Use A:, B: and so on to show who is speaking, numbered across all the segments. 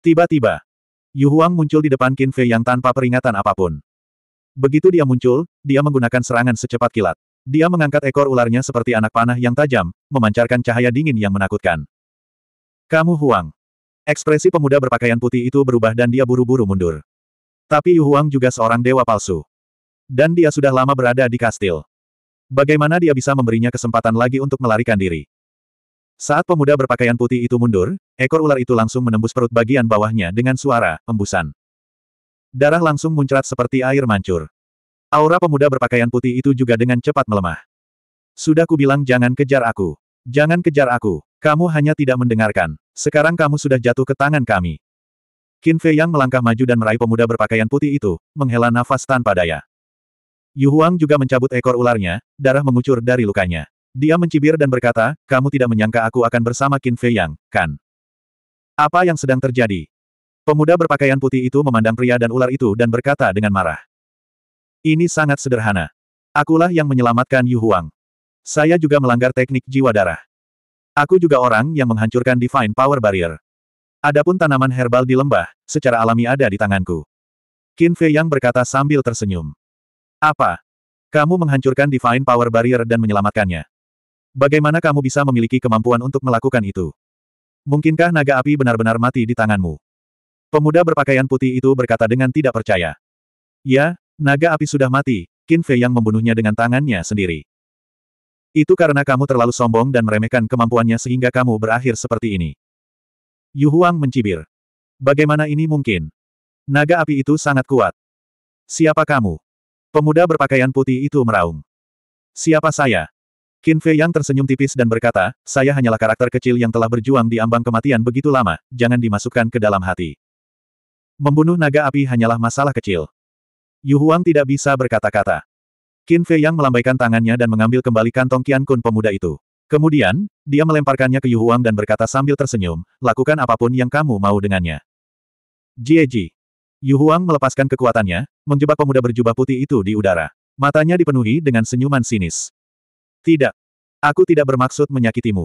A: Tiba-tiba, Yu Huang muncul di depan Qin Fei yang tanpa peringatan apapun. Begitu dia muncul, dia menggunakan serangan secepat kilat. Dia mengangkat ekor ularnya seperti anak panah yang tajam, memancarkan cahaya dingin yang menakutkan. Kamu Huang. Ekspresi pemuda berpakaian putih itu berubah dan dia buru-buru mundur. Tapi Yu Huang juga seorang dewa palsu. Dan dia sudah lama berada di kastil. Bagaimana dia bisa memberinya kesempatan lagi untuk melarikan diri? Saat pemuda berpakaian putih itu mundur, Ekor ular itu langsung menembus perut bagian bawahnya dengan suara embusan. Darah langsung muncrat seperti air mancur. Aura pemuda berpakaian putih itu juga dengan cepat melemah. Sudah kubilang jangan kejar aku. Jangan kejar aku. Kamu hanya tidak mendengarkan. Sekarang kamu sudah jatuh ke tangan kami. Qin Fei Yang melangkah maju dan meraih pemuda berpakaian putih itu, menghela nafas tanpa daya. Yu Huang juga mencabut ekor ularnya, darah mengucur dari lukanya. Dia mencibir dan berkata, kamu tidak menyangka aku akan bersama Qin Fei Yang, kan? Apa yang sedang terjadi? Pemuda berpakaian putih itu memandang pria dan ular itu dan berkata dengan marah. Ini sangat sederhana. Akulah yang menyelamatkan Yu Huang. Saya juga melanggar teknik jiwa darah. Aku juga orang yang menghancurkan Divine Power Barrier. Adapun tanaman herbal di lembah, secara alami ada di tanganku. Qin Fei Yang berkata sambil tersenyum. Apa? Kamu menghancurkan Divine Power Barrier dan menyelamatkannya. Bagaimana kamu bisa memiliki kemampuan untuk melakukan itu? Mungkinkah naga api benar-benar mati di tanganmu? Pemuda berpakaian putih itu berkata dengan tidak percaya. Ya, naga api sudah mati, Qin Fei yang membunuhnya dengan tangannya sendiri. Itu karena kamu terlalu sombong dan meremehkan kemampuannya sehingga kamu berakhir seperti ini. Yu Huang mencibir. Bagaimana ini mungkin? Naga api itu sangat kuat. Siapa kamu? Pemuda berpakaian putih itu meraung. Siapa saya? Qin Fei Yang tersenyum tipis dan berkata, saya hanyalah karakter kecil yang telah berjuang di ambang kematian begitu lama, jangan dimasukkan ke dalam hati. Membunuh naga api hanyalah masalah kecil. Yu Huang tidak bisa berkata-kata. Qin Fei Yang melambaikan tangannya dan mengambil kembali kantong Qian Kun pemuda itu. Kemudian, dia melemparkannya ke Yu Huang dan berkata sambil tersenyum, lakukan apapun yang kamu mau dengannya. Jie Ji. Yu Huang melepaskan kekuatannya, menjebak pemuda berjubah putih itu di udara. Matanya dipenuhi dengan senyuman sinis. Tidak. Aku tidak bermaksud menyakitimu.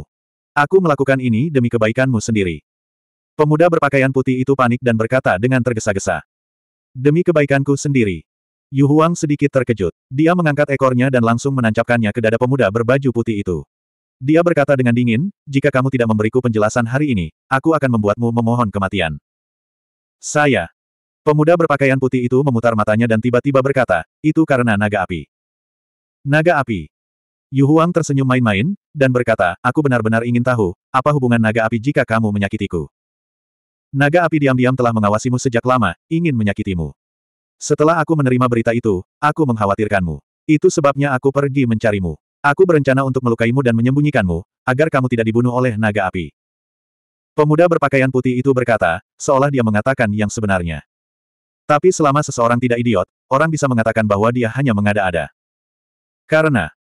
A: Aku melakukan ini demi kebaikanmu sendiri. Pemuda berpakaian putih itu panik dan berkata dengan tergesa-gesa. Demi kebaikanku sendiri. Yu Huang sedikit terkejut. Dia mengangkat ekornya dan langsung menancapkannya ke dada pemuda berbaju putih itu. Dia berkata dengan dingin, jika kamu tidak memberiku penjelasan hari ini, aku akan membuatmu memohon kematian. Saya. Pemuda berpakaian putih itu memutar matanya dan tiba-tiba berkata, itu karena naga api. Naga api. Yu Huang tersenyum main-main, dan berkata, aku benar-benar ingin tahu, apa hubungan naga api jika kamu menyakitiku. Naga api diam-diam telah mengawasimu sejak lama, ingin menyakitimu. Setelah aku menerima berita itu, aku mengkhawatirkanmu. Itu sebabnya aku pergi mencarimu. Aku berencana untuk melukaimu dan menyembunyikanmu, agar kamu tidak dibunuh oleh naga api. Pemuda berpakaian putih itu berkata, seolah dia mengatakan yang sebenarnya. Tapi selama seseorang tidak idiot, orang bisa mengatakan bahwa dia hanya mengada-ada. Karena,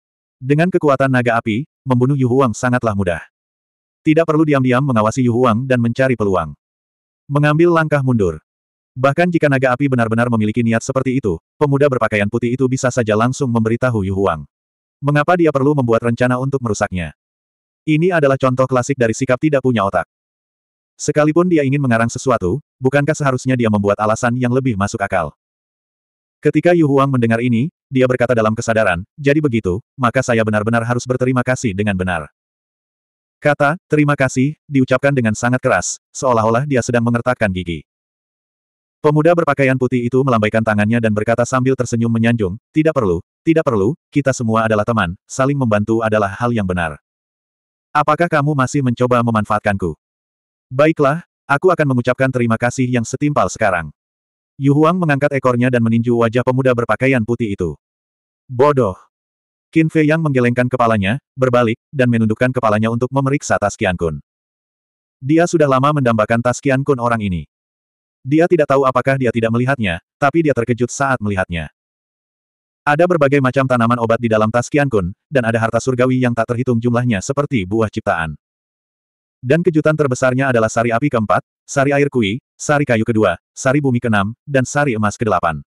A: dengan kekuatan naga api, membunuh Yu Huang sangatlah mudah. Tidak perlu diam-diam mengawasi Yu Huang dan mencari peluang. Mengambil langkah mundur. Bahkan jika naga api benar-benar memiliki niat seperti itu, pemuda berpakaian putih itu bisa saja langsung memberitahu Yu Huang. Mengapa dia perlu membuat rencana untuk merusaknya? Ini adalah contoh klasik dari sikap tidak punya otak. Sekalipun dia ingin mengarang sesuatu, bukankah seharusnya dia membuat alasan yang lebih masuk akal? Ketika Yu Huang mendengar ini, dia berkata dalam kesadaran, jadi begitu, maka saya benar-benar harus berterima kasih dengan benar. Kata, terima kasih, diucapkan dengan sangat keras, seolah-olah dia sedang mengertakkan gigi. Pemuda berpakaian putih itu melambaikan tangannya dan berkata sambil tersenyum menyanjung, tidak perlu, tidak perlu, kita semua adalah teman, saling membantu adalah hal yang benar. Apakah kamu masih mencoba memanfaatkanku? Baiklah, aku akan mengucapkan terima kasih yang setimpal sekarang. Yu Huang mengangkat ekornya dan meninju wajah pemuda berpakaian putih itu. Bodoh! Qin Fei Yang menggelengkan kepalanya, berbalik, dan menundukkan kepalanya untuk memeriksa tas Qian Kun. Dia sudah lama mendambakan tas Qian Kun orang ini. Dia tidak tahu apakah dia tidak melihatnya, tapi dia terkejut saat melihatnya. Ada berbagai macam tanaman obat di dalam tas Qian Kun, dan ada harta surgawi yang tak terhitung jumlahnya seperti buah ciptaan. Dan kejutan terbesarnya adalah sari api keempat, sari air kui, sari kayu kedua, sari bumi keenam, dan sari emas kedelapan.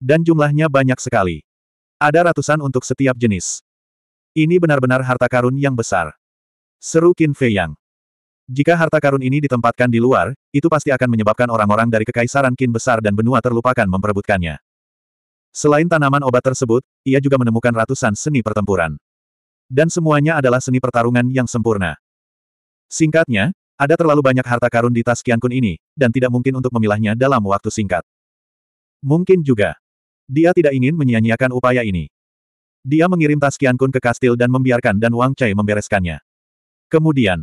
A: Dan jumlahnya banyak sekali. Ada ratusan untuk setiap jenis. Ini benar-benar harta karun yang besar. Seru Qin Fei Yang. Jika harta karun ini ditempatkan di luar, itu pasti akan menyebabkan orang-orang dari kekaisaran Qin besar dan benua terlupakan memperebutkannya. Selain tanaman obat tersebut, ia juga menemukan ratusan seni pertempuran. Dan semuanya adalah seni pertarungan yang sempurna. Singkatnya, ada terlalu banyak harta karun di tas Kian Kun ini, dan tidak mungkin untuk memilahnya dalam waktu singkat. Mungkin juga. Dia tidak ingin menyia-nyiakan upaya ini. Dia mengirim tas Kian Kun ke kastil dan membiarkan dan Wang Chai membereskannya. Kemudian,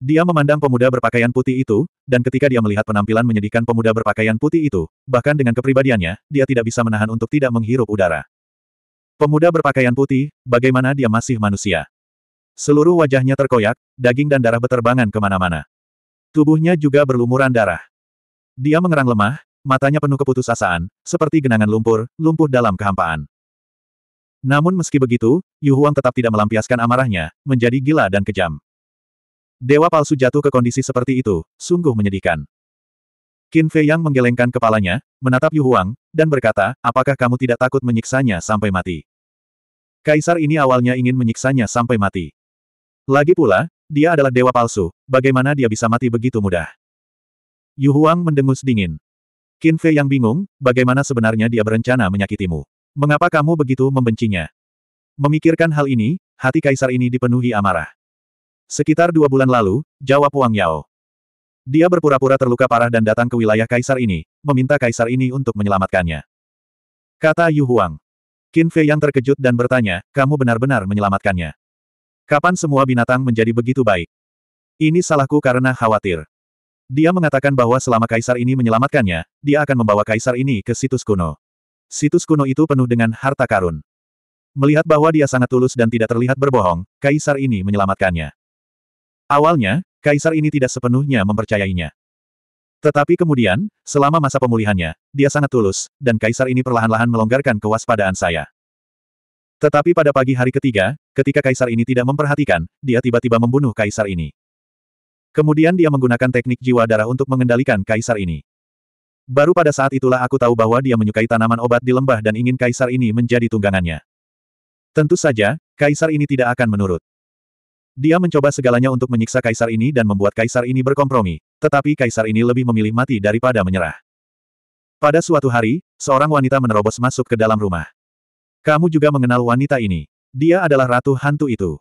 A: dia memandang pemuda berpakaian putih itu, dan ketika dia melihat penampilan menyedihkan pemuda berpakaian putih itu, bahkan dengan kepribadiannya, dia tidak bisa menahan untuk tidak menghirup udara. Pemuda berpakaian putih, bagaimana dia masih manusia? Seluruh wajahnya terkoyak, daging dan darah beterbangan kemana-mana. Tubuhnya juga berlumuran darah. Dia mengerang lemah, matanya penuh keputusasaan, seperti genangan lumpur, lumpuh dalam kehampaan. Namun meski begitu, Yu Huang tetap tidak melampiaskan amarahnya, menjadi gila dan kejam. Dewa palsu jatuh ke kondisi seperti itu, sungguh menyedihkan. Qin Fei Yang menggelengkan kepalanya, menatap Yu Huang, dan berkata, apakah kamu tidak takut menyiksanya sampai mati? Kaisar ini awalnya ingin menyiksanya sampai mati. Lagi pula, dia adalah dewa palsu, bagaimana dia bisa mati begitu mudah? Yu Huang mendengus dingin. Qin Fei yang bingung, bagaimana sebenarnya dia berencana menyakitimu? Mengapa kamu begitu membencinya? Memikirkan hal ini, hati kaisar ini dipenuhi amarah. Sekitar dua bulan lalu, jawab Wang Yao. Dia berpura-pura terluka parah dan datang ke wilayah kaisar ini, meminta kaisar ini untuk menyelamatkannya. Kata Yu Huang. Qin Fei yang terkejut dan bertanya, kamu benar-benar menyelamatkannya. Kapan semua binatang menjadi begitu baik? Ini salahku karena khawatir. Dia mengatakan bahwa selama kaisar ini menyelamatkannya, dia akan membawa kaisar ini ke situs kuno. Situs kuno itu penuh dengan harta karun. Melihat bahwa dia sangat tulus dan tidak terlihat berbohong, kaisar ini menyelamatkannya. Awalnya, kaisar ini tidak sepenuhnya mempercayainya. Tetapi kemudian, selama masa pemulihannya, dia sangat tulus, dan kaisar ini perlahan-lahan melonggarkan kewaspadaan saya. Tetapi pada pagi hari ketiga, ketika kaisar ini tidak memperhatikan, dia tiba-tiba membunuh kaisar ini. Kemudian dia menggunakan teknik jiwa darah untuk mengendalikan kaisar ini. Baru pada saat itulah aku tahu bahwa dia menyukai tanaman obat di lembah dan ingin kaisar ini menjadi tunggangannya. Tentu saja, kaisar ini tidak akan menurut. Dia mencoba segalanya untuk menyiksa kaisar ini dan membuat kaisar ini berkompromi, tetapi kaisar ini lebih memilih mati daripada menyerah. Pada suatu hari, seorang wanita menerobos masuk ke dalam rumah. Kamu juga mengenal wanita ini. Dia adalah ratu hantu itu.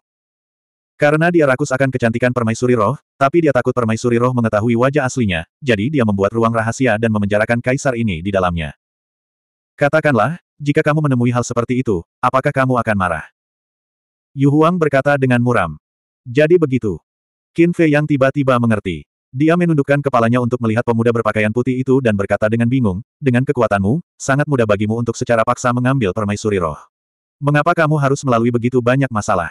A: Karena dia rakus akan kecantikan permaisuri roh, tapi dia takut permaisuri roh mengetahui wajah aslinya, jadi dia membuat ruang rahasia dan memenjarakan kaisar ini di dalamnya. Katakanlah, jika kamu menemui hal seperti itu, apakah kamu akan marah? Yu Huang berkata dengan muram. Jadi begitu. Qin Fei yang tiba-tiba mengerti. Dia menundukkan kepalanya untuk melihat pemuda berpakaian putih itu dan berkata dengan bingung, dengan kekuatanmu, sangat mudah bagimu untuk secara paksa mengambil permaisuri roh. Mengapa kamu harus melalui begitu banyak masalah?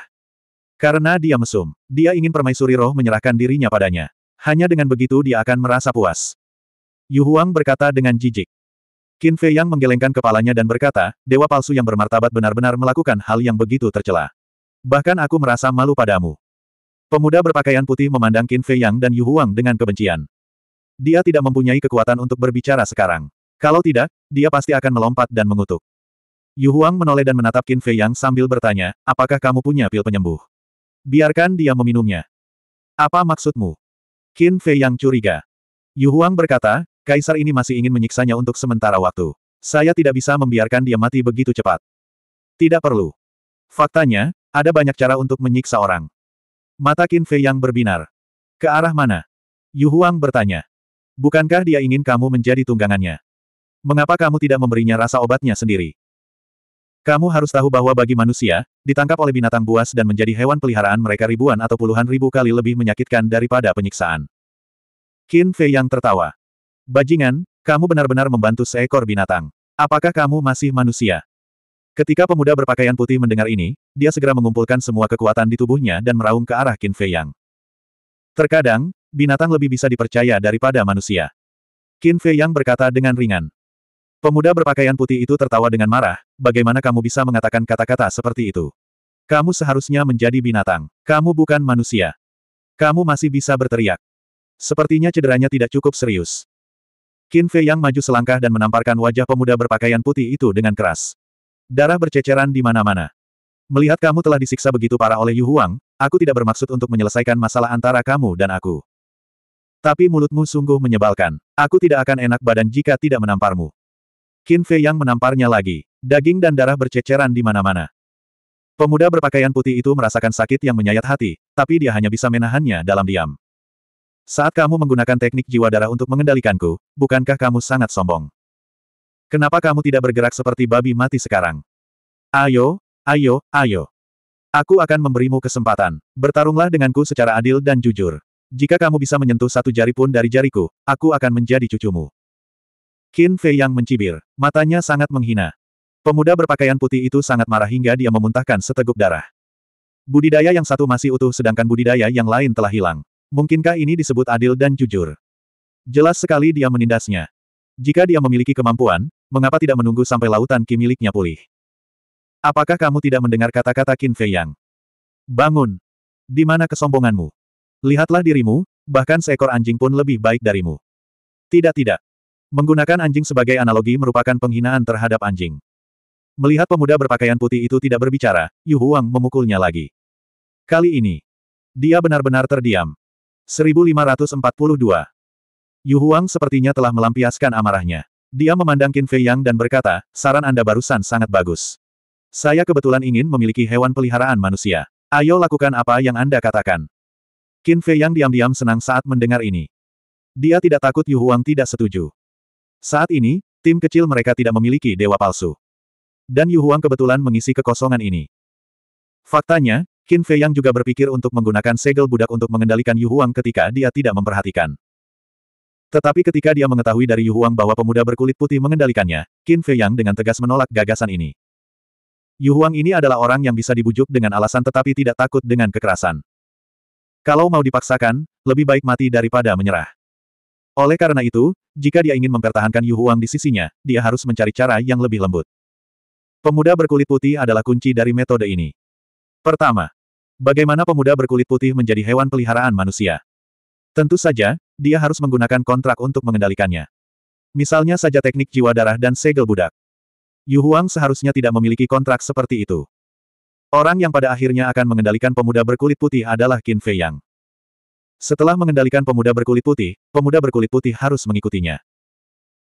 A: Karena dia mesum, dia ingin permaisuri roh menyerahkan dirinya padanya. Hanya dengan begitu dia akan merasa puas. Yu Huang berkata dengan jijik. Qin Fei Yang menggelengkan kepalanya dan berkata, dewa palsu yang bermartabat benar-benar melakukan hal yang begitu tercela. Bahkan aku merasa malu padamu. Pemuda berpakaian putih memandang Qin Fei Yang dan Yu Huang dengan kebencian. Dia tidak mempunyai kekuatan untuk berbicara sekarang. Kalau tidak, dia pasti akan melompat dan mengutuk. Yu Huang menoleh dan menatap Qin Fei Yang sambil bertanya, apakah kamu punya pil penyembuh? Biarkan dia meminumnya. Apa maksudmu? Qin Fei Yang curiga. Yu Huang berkata, kaisar ini masih ingin menyiksanya untuk sementara waktu. Saya tidak bisa membiarkan dia mati begitu cepat. Tidak perlu. Faktanya, ada banyak cara untuk menyiksa orang. Mata Qin Fei yang berbinar. Ke arah mana? Yu Huang bertanya. Bukankah dia ingin kamu menjadi tunggangannya? Mengapa kamu tidak memberinya rasa obatnya sendiri? Kamu harus tahu bahwa bagi manusia, ditangkap oleh binatang buas dan menjadi hewan peliharaan mereka ribuan atau puluhan ribu kali lebih menyakitkan daripada penyiksaan. Qin Fei yang tertawa. Bajingan, kamu benar-benar membantu seekor binatang. Apakah kamu masih manusia? Ketika pemuda berpakaian putih mendengar ini, dia segera mengumpulkan semua kekuatan di tubuhnya dan meraung ke arah Qin Fei Yang. Terkadang, binatang lebih bisa dipercaya daripada manusia. Qin Fei Yang berkata dengan ringan. Pemuda berpakaian putih itu tertawa dengan marah, bagaimana kamu bisa mengatakan kata-kata seperti itu? Kamu seharusnya menjadi binatang. Kamu bukan manusia. Kamu masih bisa berteriak. Sepertinya cederanya tidak cukup serius. Qin Fei Yang maju selangkah dan menamparkan wajah pemuda berpakaian putih itu dengan keras. Darah berceceran di mana-mana. Melihat kamu telah disiksa begitu parah oleh Yu Huang, aku tidak bermaksud untuk menyelesaikan masalah antara kamu dan aku. Tapi mulutmu sungguh menyebalkan. Aku tidak akan enak badan jika tidak menamparmu. Qin Fei yang menamparnya lagi. Daging dan darah berceceran di mana-mana. Pemuda berpakaian putih itu merasakan sakit yang menyayat hati, tapi dia hanya bisa menahannya dalam diam. Saat kamu menggunakan teknik jiwa darah untuk mengendalikanku, bukankah kamu sangat sombong? Kenapa kamu tidak bergerak seperti babi mati sekarang? Ayo, ayo, ayo. Aku akan memberimu kesempatan. Bertarunglah denganku secara adil dan jujur. Jika kamu bisa menyentuh satu jari pun dari jariku, aku akan menjadi cucumu. Qin Fei yang mencibir. Matanya sangat menghina. Pemuda berpakaian putih itu sangat marah hingga dia memuntahkan seteguk darah. Budidaya yang satu masih utuh sedangkan budidaya yang lain telah hilang. Mungkinkah ini disebut adil dan jujur? Jelas sekali dia menindasnya. Jika dia memiliki kemampuan, mengapa tidak menunggu sampai lautan ki miliknya pulih? Apakah kamu tidak mendengar kata-kata Qin Fei Yang? Bangun! Di mana kesombonganmu? Lihatlah dirimu, bahkan seekor anjing pun lebih baik darimu. Tidak tidak. Menggunakan anjing sebagai analogi merupakan penghinaan terhadap anjing. Melihat pemuda berpakaian putih itu tidak berbicara, Yu Huang memukulnya lagi. Kali ini, dia benar-benar terdiam. 1542 Yu Huang sepertinya telah melampiaskan amarahnya. Dia memandang Qin Fei Yang dan berkata, saran Anda barusan sangat bagus. Saya kebetulan ingin memiliki hewan peliharaan manusia. Ayo lakukan apa yang Anda katakan. Qin Fei Yang diam-diam senang saat mendengar ini. Dia tidak takut Yu Huang tidak setuju. Saat ini, tim kecil mereka tidak memiliki dewa palsu. Dan Yu Huang kebetulan mengisi kekosongan ini. Faktanya, Qin Fei Yang juga berpikir untuk menggunakan segel budak untuk mengendalikan Yu Huang ketika dia tidak memperhatikan. Tetapi ketika dia mengetahui dari Yu Huang bahwa pemuda berkulit putih mengendalikannya, Qin Fei Yang dengan tegas menolak gagasan ini. Yu Huang ini adalah orang yang bisa dibujuk dengan alasan tetapi tidak takut dengan kekerasan. Kalau mau dipaksakan, lebih baik mati daripada menyerah. Oleh karena itu, jika dia ingin mempertahankan Yu Huang di sisinya, dia harus mencari cara yang lebih lembut. Pemuda berkulit putih adalah kunci dari metode ini. Pertama, bagaimana pemuda berkulit putih menjadi hewan peliharaan manusia? Tentu saja, dia harus menggunakan kontrak untuk mengendalikannya. Misalnya saja teknik jiwa darah dan segel budak. Yu Huang seharusnya tidak memiliki kontrak seperti itu. Orang yang pada akhirnya akan mengendalikan pemuda berkulit putih adalah Qin Fei Yang. Setelah mengendalikan pemuda berkulit putih, pemuda berkulit putih harus mengikutinya.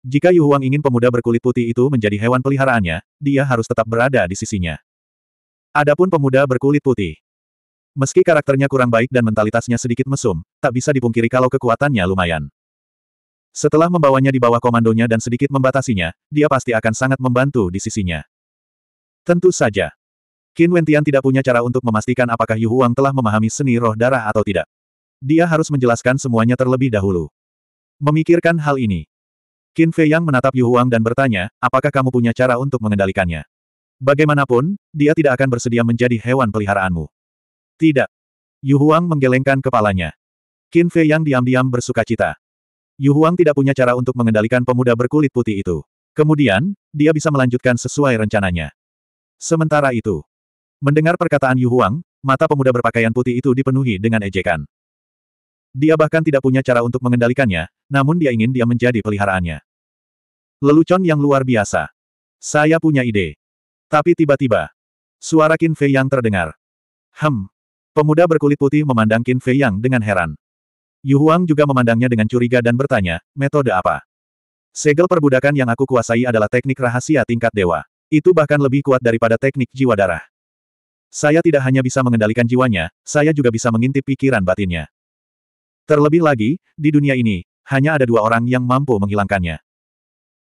A: Jika Yu Huang ingin pemuda berkulit putih itu menjadi hewan peliharaannya, dia harus tetap berada di sisinya. Adapun pemuda berkulit putih, Meski karakternya kurang baik dan mentalitasnya sedikit mesum, tak bisa dipungkiri kalau kekuatannya lumayan. Setelah membawanya di bawah komandonya dan sedikit membatasinya, dia pasti akan sangat membantu di sisinya. Tentu saja. Qin Wentian tidak punya cara untuk memastikan apakah Yu Huang telah memahami seni roh darah atau tidak. Dia harus menjelaskan semuanya terlebih dahulu. Memikirkan hal ini, Qin Fei Yang menatap Yu Huang dan bertanya, apakah kamu punya cara untuk mengendalikannya? Bagaimanapun, dia tidak akan bersedia menjadi hewan peliharaanmu. Tidak. Yu Huang menggelengkan kepalanya. Qin Fei yang diam-diam bersuka cita. Yu Huang tidak punya cara untuk mengendalikan pemuda berkulit putih itu. Kemudian, dia bisa melanjutkan sesuai rencananya. Sementara itu, mendengar perkataan Yu Huang, mata pemuda berpakaian putih itu dipenuhi dengan ejekan. Dia bahkan tidak punya cara untuk mengendalikannya, namun dia ingin dia menjadi peliharaannya. Lelucon yang luar biasa. Saya punya ide. Tapi tiba-tiba, suara Qin Fei yang terdengar. Hem, Pemuda berkulit putih memandang Qin Fei Yang dengan heran. Yu Huang juga memandangnya dengan curiga dan bertanya, metode apa? Segel perbudakan yang aku kuasai adalah teknik rahasia tingkat dewa. Itu bahkan lebih kuat daripada teknik jiwa darah. Saya tidak hanya bisa mengendalikan jiwanya, saya juga bisa mengintip pikiran batinnya. Terlebih lagi, di dunia ini, hanya ada dua orang yang mampu menghilangkannya.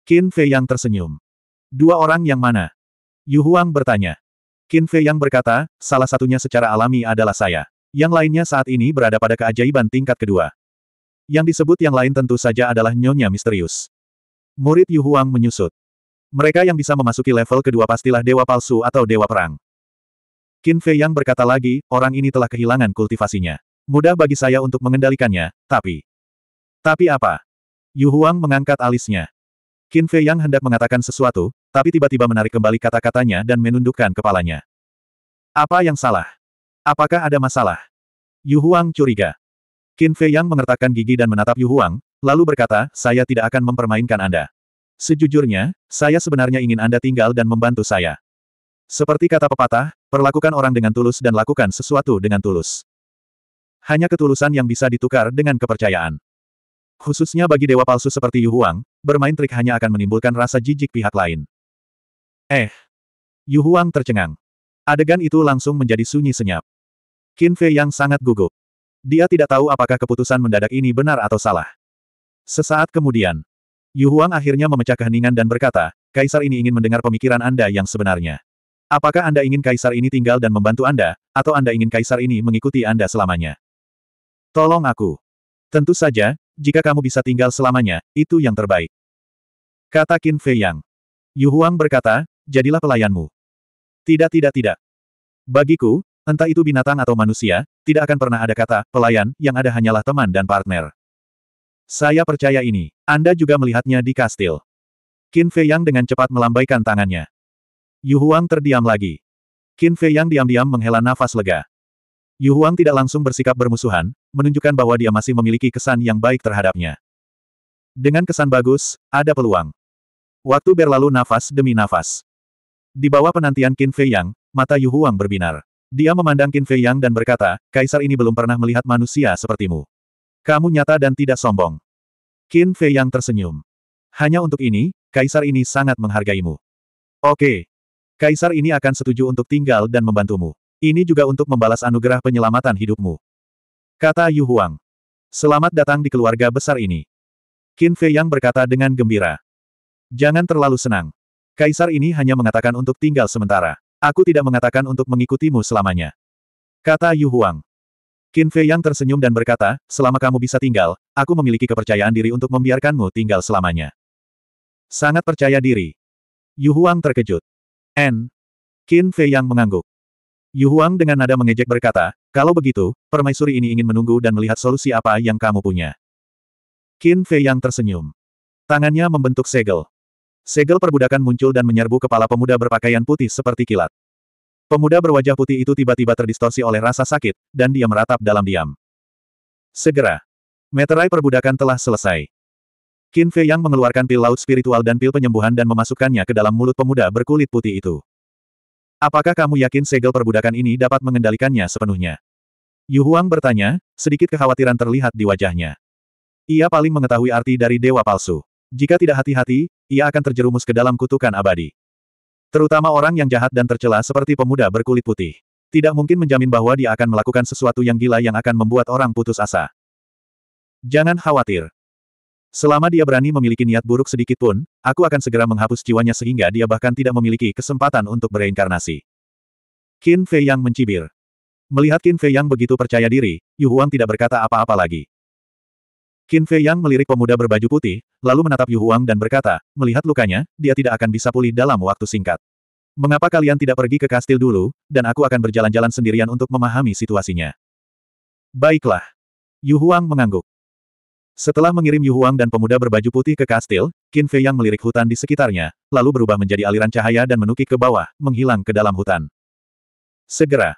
A: Qin Fei Yang tersenyum. Dua orang yang mana? Yu Huang bertanya. Qin Fei yang berkata, salah satunya secara alami adalah saya. Yang lainnya saat ini berada pada keajaiban tingkat kedua. Yang disebut yang lain tentu saja adalah nyonya misterius. Murid Yu Huang menyusut. Mereka yang bisa memasuki level kedua pastilah dewa palsu atau dewa perang. Qin Fei yang berkata lagi, orang ini telah kehilangan kultivasinya. Mudah bagi saya untuk mengendalikannya, tapi... Tapi apa? Yu Huang mengangkat alisnya. Qin Fei yang hendak mengatakan sesuatu, tapi tiba-tiba menarik kembali kata-katanya dan menundukkan kepalanya. Apa yang salah? Apakah ada masalah? Yu Huang curiga. Qin Fei Yang mengertakkan gigi dan menatap Yu Huang, lalu berkata, saya tidak akan mempermainkan Anda. Sejujurnya, saya sebenarnya ingin Anda tinggal dan membantu saya. Seperti kata pepatah, perlakukan orang dengan tulus dan lakukan sesuatu dengan tulus. Hanya ketulusan yang bisa ditukar dengan kepercayaan. Khususnya bagi dewa palsu seperti Yu Huang, bermain trik hanya akan menimbulkan rasa jijik pihak lain. Eh. Yu Huang tercengang. Adegan itu langsung menjadi sunyi senyap. Qin Fei yang sangat gugup. Dia tidak tahu apakah keputusan mendadak ini benar atau salah. Sesaat kemudian, Yu Huang akhirnya memecah keheningan dan berkata, Kaisar ini ingin mendengar pemikiran Anda yang sebenarnya. Apakah Anda ingin Kaisar ini tinggal dan membantu Anda, atau Anda ingin Kaisar ini mengikuti Anda selamanya? Tolong aku. Tentu saja, jika kamu bisa tinggal selamanya, itu yang terbaik. Kata Qin Fei Yang. Yu Huang berkata, jadilah pelayanmu. Tidak tidak tidak. Bagiku, entah itu binatang atau manusia, tidak akan pernah ada kata, pelayan, yang ada hanyalah teman dan partner. Saya percaya ini. Anda juga melihatnya di kastil. Qin Fei Yang dengan cepat melambaikan tangannya. Yu Huang terdiam lagi. Qin Fei Yang diam-diam menghela nafas lega. Yu Huang tidak langsung bersikap bermusuhan, menunjukkan bahwa dia masih memiliki kesan yang baik terhadapnya. Dengan kesan bagus, ada peluang. Waktu berlalu nafas demi nafas. Di bawah penantian Qin Fei Yang, mata Yu Huang berbinar. Dia memandang Qin Fei Yang dan berkata, Kaisar ini belum pernah melihat manusia sepertimu. Kamu nyata dan tidak sombong. Qin Fei Yang tersenyum. Hanya untuk ini, Kaisar ini sangat menghargaimu. Oke. Kaisar ini akan setuju untuk tinggal dan membantumu. Ini juga untuk membalas anugerah penyelamatan hidupmu. Kata Yu Huang. Selamat datang di keluarga besar ini. Qin Fei Yang berkata dengan gembira. Jangan terlalu senang. Kaisar ini hanya mengatakan untuk tinggal sementara. Aku tidak mengatakan untuk mengikutimu selamanya. Kata Yu Huang. Qin Fei Yang tersenyum dan berkata, selama kamu bisa tinggal, aku memiliki kepercayaan diri untuk membiarkanmu tinggal selamanya. Sangat percaya diri. Yu Huang terkejut. N. Qin Fei Yang mengangguk. Yu Huang dengan nada mengejek berkata, kalau begitu, permaisuri ini ingin menunggu dan melihat solusi apa yang kamu punya. Qin Fei Yang tersenyum. Tangannya membentuk segel. Segel perbudakan muncul dan menyerbu kepala pemuda berpakaian putih seperti kilat. Pemuda berwajah putih itu tiba-tiba terdistorsi oleh rasa sakit, dan dia meratap dalam diam. Segera. Meterai perbudakan telah selesai. Qin Fei Yang mengeluarkan pil laut spiritual dan pil penyembuhan dan memasukkannya ke dalam mulut pemuda berkulit putih itu. Apakah kamu yakin segel perbudakan ini dapat mengendalikannya sepenuhnya? Yu Huang bertanya, sedikit kekhawatiran terlihat di wajahnya. Ia paling mengetahui arti dari dewa palsu. Jika tidak hati-hati, ia akan terjerumus ke dalam kutukan abadi. Terutama orang yang jahat dan tercela seperti pemuda berkulit putih. Tidak mungkin menjamin bahwa dia akan melakukan sesuatu yang gila yang akan membuat orang putus asa. Jangan khawatir. Selama dia berani memiliki niat buruk sedikit pun, aku akan segera menghapus jiwanya sehingga dia bahkan tidak memiliki kesempatan untuk bereinkarnasi. Qin Fei Yang mencibir. Melihat Qin Fei Yang begitu percaya diri, Yu Huang tidak berkata apa-apa lagi. Qin Fei Yang melirik pemuda berbaju putih, lalu menatap Yu Huang dan berkata, melihat lukanya, dia tidak akan bisa pulih dalam waktu singkat. Mengapa kalian tidak pergi ke kastil dulu, dan aku akan berjalan-jalan sendirian untuk memahami situasinya. Baiklah. Yu Huang mengangguk. Setelah mengirim Yu Huang dan pemuda berbaju putih ke kastil, Qin Fei Yang melirik hutan di sekitarnya, lalu berubah menjadi aliran cahaya dan menukik ke bawah, menghilang ke dalam hutan. Segera.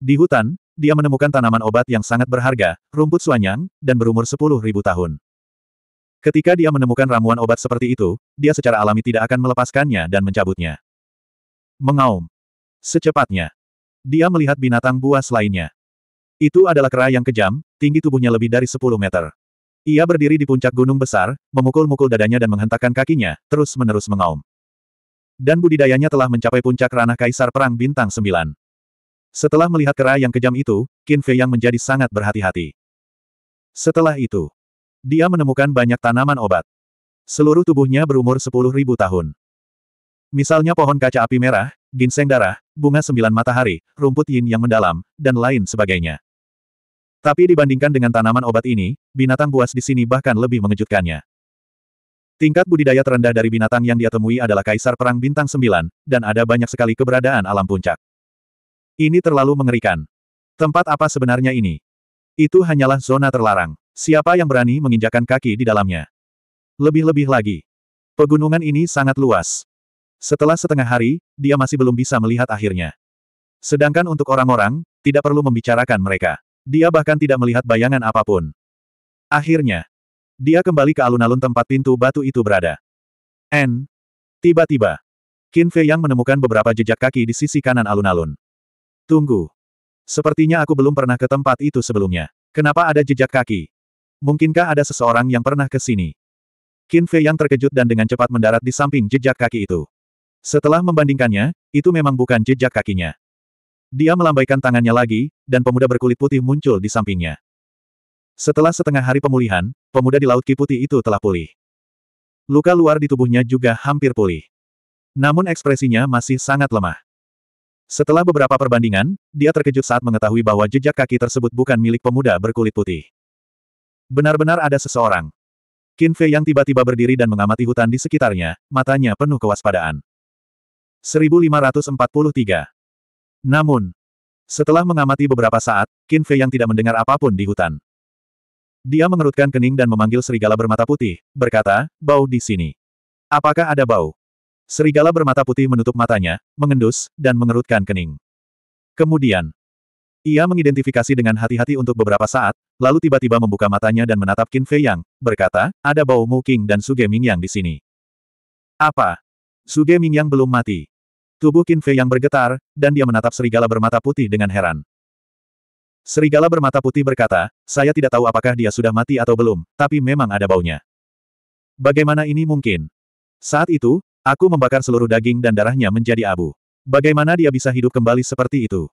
A: Di hutan, dia menemukan tanaman obat yang sangat berharga, rumput suanyang, dan berumur sepuluh ribu tahun. Ketika dia menemukan ramuan obat seperti itu, dia secara alami tidak akan melepaskannya dan mencabutnya. Mengaum. Secepatnya. Dia melihat binatang buas lainnya. Itu adalah kera yang kejam, tinggi tubuhnya lebih dari 10 meter. Ia berdiri di puncak gunung besar, memukul-mukul dadanya dan menghentakkan kakinya, terus-menerus mengaum dan budidayanya telah mencapai puncak ranah Kaisar Perang Bintang 9. Setelah melihat kera yang kejam itu, Qin Fei yang menjadi sangat berhati-hati. Setelah itu, dia menemukan banyak tanaman obat. Seluruh tubuhnya berumur 10.000 tahun. Misalnya pohon kaca api merah, ginseng darah, bunga sembilan matahari, rumput yin yang mendalam, dan lain sebagainya. Tapi dibandingkan dengan tanaman obat ini, binatang buas di sini bahkan lebih mengejutkannya. Tingkat budidaya terendah dari binatang yang dia temui adalah kaisar perang bintang Sembilan, dan ada banyak sekali keberadaan alam puncak. Ini terlalu mengerikan. Tempat apa sebenarnya ini? Itu hanyalah zona terlarang. Siapa yang berani menginjakan kaki di dalamnya? Lebih-lebih lagi. Pegunungan ini sangat luas. Setelah setengah hari, dia masih belum bisa melihat akhirnya. Sedangkan untuk orang-orang, tidak perlu membicarakan mereka. Dia bahkan tidak melihat bayangan apapun. Akhirnya, dia kembali ke alun-alun tempat pintu batu itu berada. N. Tiba-tiba, Qin Fei Yang menemukan beberapa jejak kaki di sisi kanan alun-alun. Tunggu. Sepertinya aku belum pernah ke tempat itu sebelumnya. Kenapa ada jejak kaki? Mungkinkah ada seseorang yang pernah ke sini? Qin Fei yang terkejut dan dengan cepat mendarat di samping jejak kaki itu. Setelah membandingkannya, itu memang bukan jejak kakinya. Dia melambaikan tangannya lagi, dan pemuda berkulit putih muncul di sampingnya. Setelah setengah hari pemulihan, pemuda di Laut Ki Putih itu telah pulih. Luka luar di tubuhnya juga hampir pulih. Namun ekspresinya masih sangat lemah. Setelah beberapa perbandingan, dia terkejut saat mengetahui bahwa jejak kaki tersebut bukan milik pemuda berkulit putih. Benar-benar ada seseorang. Qin Fei yang tiba-tiba berdiri dan mengamati hutan di sekitarnya, matanya penuh kewaspadaan. 1543 Namun, setelah mengamati beberapa saat, Qin Fei yang tidak mendengar apapun di hutan. Dia mengerutkan kening dan memanggil serigala bermata putih, berkata, bau di sini. Apakah ada bau? Serigala bermata putih menutup matanya, mengendus, dan mengerutkan kening. Kemudian, ia mengidentifikasi dengan hati-hati untuk beberapa saat, lalu tiba-tiba membuka matanya dan menatap Qin Fei Yang, berkata, ada bau Mu King dan Suge Ming Yang di sini. Apa? Suge Ming Yang belum mati. Tubuh Qin Fei Yang bergetar, dan dia menatap serigala bermata putih dengan heran. Serigala bermata putih berkata, saya tidak tahu apakah dia sudah mati atau belum, tapi memang ada baunya. Bagaimana ini mungkin? Saat itu, Aku membakar seluruh daging dan darahnya menjadi abu. Bagaimana dia bisa hidup kembali seperti itu?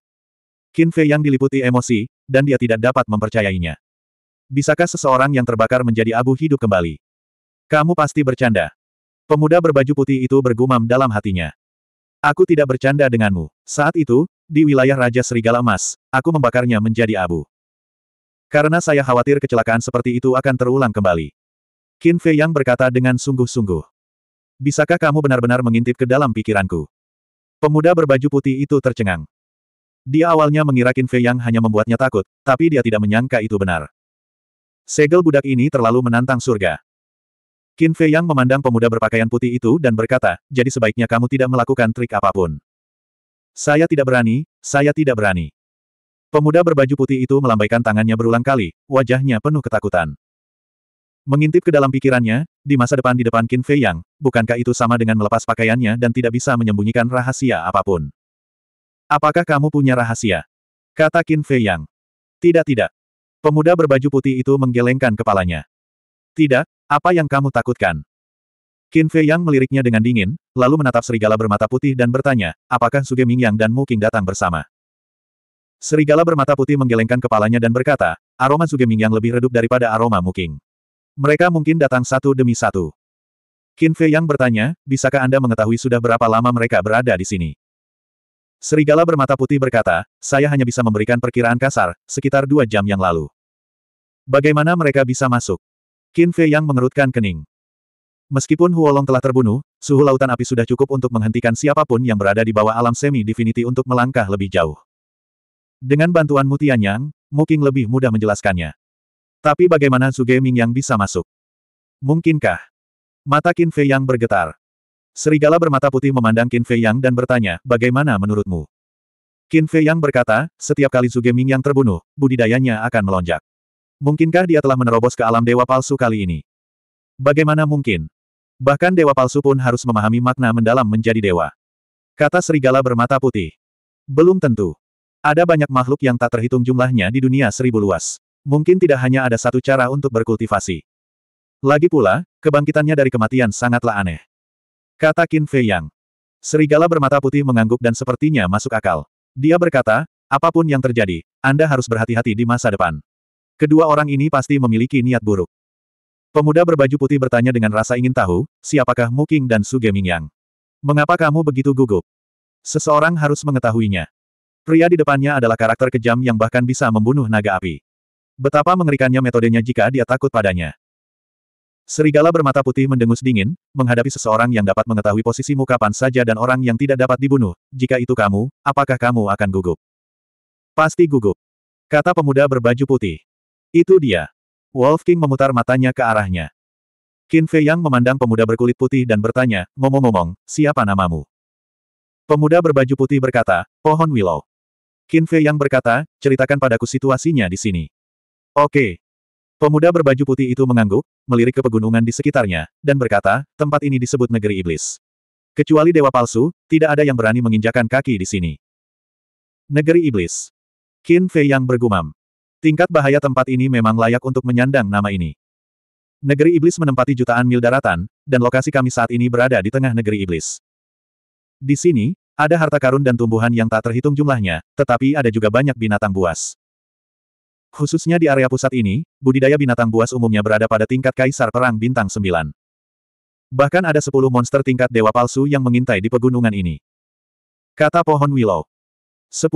A: Qin Fei yang diliputi emosi, dan dia tidak dapat mempercayainya. Bisakah seseorang yang terbakar menjadi abu hidup kembali? Kamu pasti bercanda. Pemuda berbaju putih itu bergumam dalam hatinya. Aku tidak bercanda denganmu. Saat itu, di wilayah Raja Serigala Emas, aku membakarnya menjadi abu. Karena saya khawatir kecelakaan seperti itu akan terulang kembali. Qin Fei Yang berkata dengan sungguh-sungguh. Bisakah kamu benar-benar mengintip ke dalam pikiranku? Pemuda berbaju putih itu tercengang. Dia awalnya mengira Qin Fei Yang hanya membuatnya takut, tapi dia tidak menyangka itu benar. Segel budak ini terlalu menantang surga. Qin Fei Yang memandang pemuda berpakaian putih itu dan berkata, jadi sebaiknya kamu tidak melakukan trik apapun. Saya tidak berani, saya tidak berani. Pemuda berbaju putih itu melambaikan tangannya berulang kali, wajahnya penuh ketakutan. Mengintip ke dalam pikirannya, di masa depan di depan Qin Fei Yang, bukankah itu sama dengan melepas pakaiannya dan tidak bisa menyembunyikan rahasia apapun? Apakah kamu punya rahasia? Kata Qin Fei Yang. Tidak tidak. Pemuda berbaju putih itu menggelengkan kepalanya. Tidak, apa yang kamu takutkan? Qin Fei Yang meliriknya dengan dingin, lalu menatap serigala bermata putih dan bertanya, apakah Suge Ming Yang dan Mu Qing datang bersama? Serigala bermata putih menggelengkan kepalanya dan berkata, aroma Suge Ming Yang lebih redup daripada aroma Mu Qing. Mereka mungkin datang satu demi satu. Qin Fei yang bertanya, bisakah Anda mengetahui sudah berapa lama mereka berada di sini? Serigala bermata putih berkata, saya hanya bisa memberikan perkiraan kasar, sekitar dua jam yang lalu. Bagaimana mereka bisa masuk? Qin Fei yang mengerutkan kening. Meskipun Huolong telah terbunuh, suhu lautan api sudah cukup untuk menghentikan siapapun yang berada di bawah alam semi-divinity untuk melangkah lebih jauh. Dengan bantuan Mutian Yang, Muking lebih mudah menjelaskannya. Tapi bagaimana Ming yang bisa masuk? Mungkinkah? Mata Qin Fei Yang bergetar. Serigala bermata putih memandang Qin Fei Yang dan bertanya, bagaimana menurutmu? Qin Fei Yang berkata, setiap kali Ming yang terbunuh, budidayanya akan melonjak. Mungkinkah dia telah menerobos ke alam dewa palsu kali ini? Bagaimana mungkin? Bahkan dewa palsu pun harus memahami makna mendalam menjadi dewa. Kata serigala bermata putih. Belum tentu. Ada banyak makhluk yang tak terhitung jumlahnya di dunia seribu luas. Mungkin tidak hanya ada satu cara untuk berkultivasi. Lagi pula, kebangkitannya dari kematian sangatlah aneh. Kata Qin Fei Yang. Serigala bermata putih mengangguk dan sepertinya masuk akal. Dia berkata, apapun yang terjadi, Anda harus berhati-hati di masa depan. Kedua orang ini pasti memiliki niat buruk. Pemuda berbaju putih bertanya dengan rasa ingin tahu, siapakah Mu Muking dan Su Yang? Mengapa kamu begitu gugup? Seseorang harus mengetahuinya. Pria di depannya adalah karakter kejam yang bahkan bisa membunuh naga api. Betapa mengerikannya metodenya jika dia takut padanya. Serigala bermata putih mendengus dingin, menghadapi seseorang yang dapat mengetahui posisimu kapan saja dan orang yang tidak dapat dibunuh. Jika itu kamu, apakah kamu akan gugup? Pasti gugup. Kata pemuda berbaju putih. Itu dia. Wolf King memutar matanya ke arahnya. Qin Fei Yang memandang pemuda berkulit putih dan bertanya, ngomong-ngomong, siapa namamu? Pemuda berbaju putih berkata, pohon willow. Qin Fei Yang berkata, ceritakan padaku situasinya di sini. Oke. Pemuda berbaju putih itu mengangguk, melirik ke pegunungan di sekitarnya, dan berkata, tempat ini disebut negeri iblis. Kecuali dewa palsu, tidak ada yang berani menginjakan kaki di sini. Negeri iblis. Qin Fei yang bergumam. Tingkat bahaya tempat ini memang layak untuk menyandang nama ini. Negeri iblis menempati jutaan mil daratan, dan lokasi kami saat ini berada di tengah negeri iblis. Di sini, ada harta karun dan tumbuhan yang tak terhitung jumlahnya, tetapi ada juga banyak binatang buas. Khususnya di area pusat ini, budidaya binatang buas umumnya berada pada tingkat kaisar perang bintang 9. Bahkan ada 10 monster tingkat dewa palsu yang mengintai di pegunungan ini. Kata pohon willow. 10.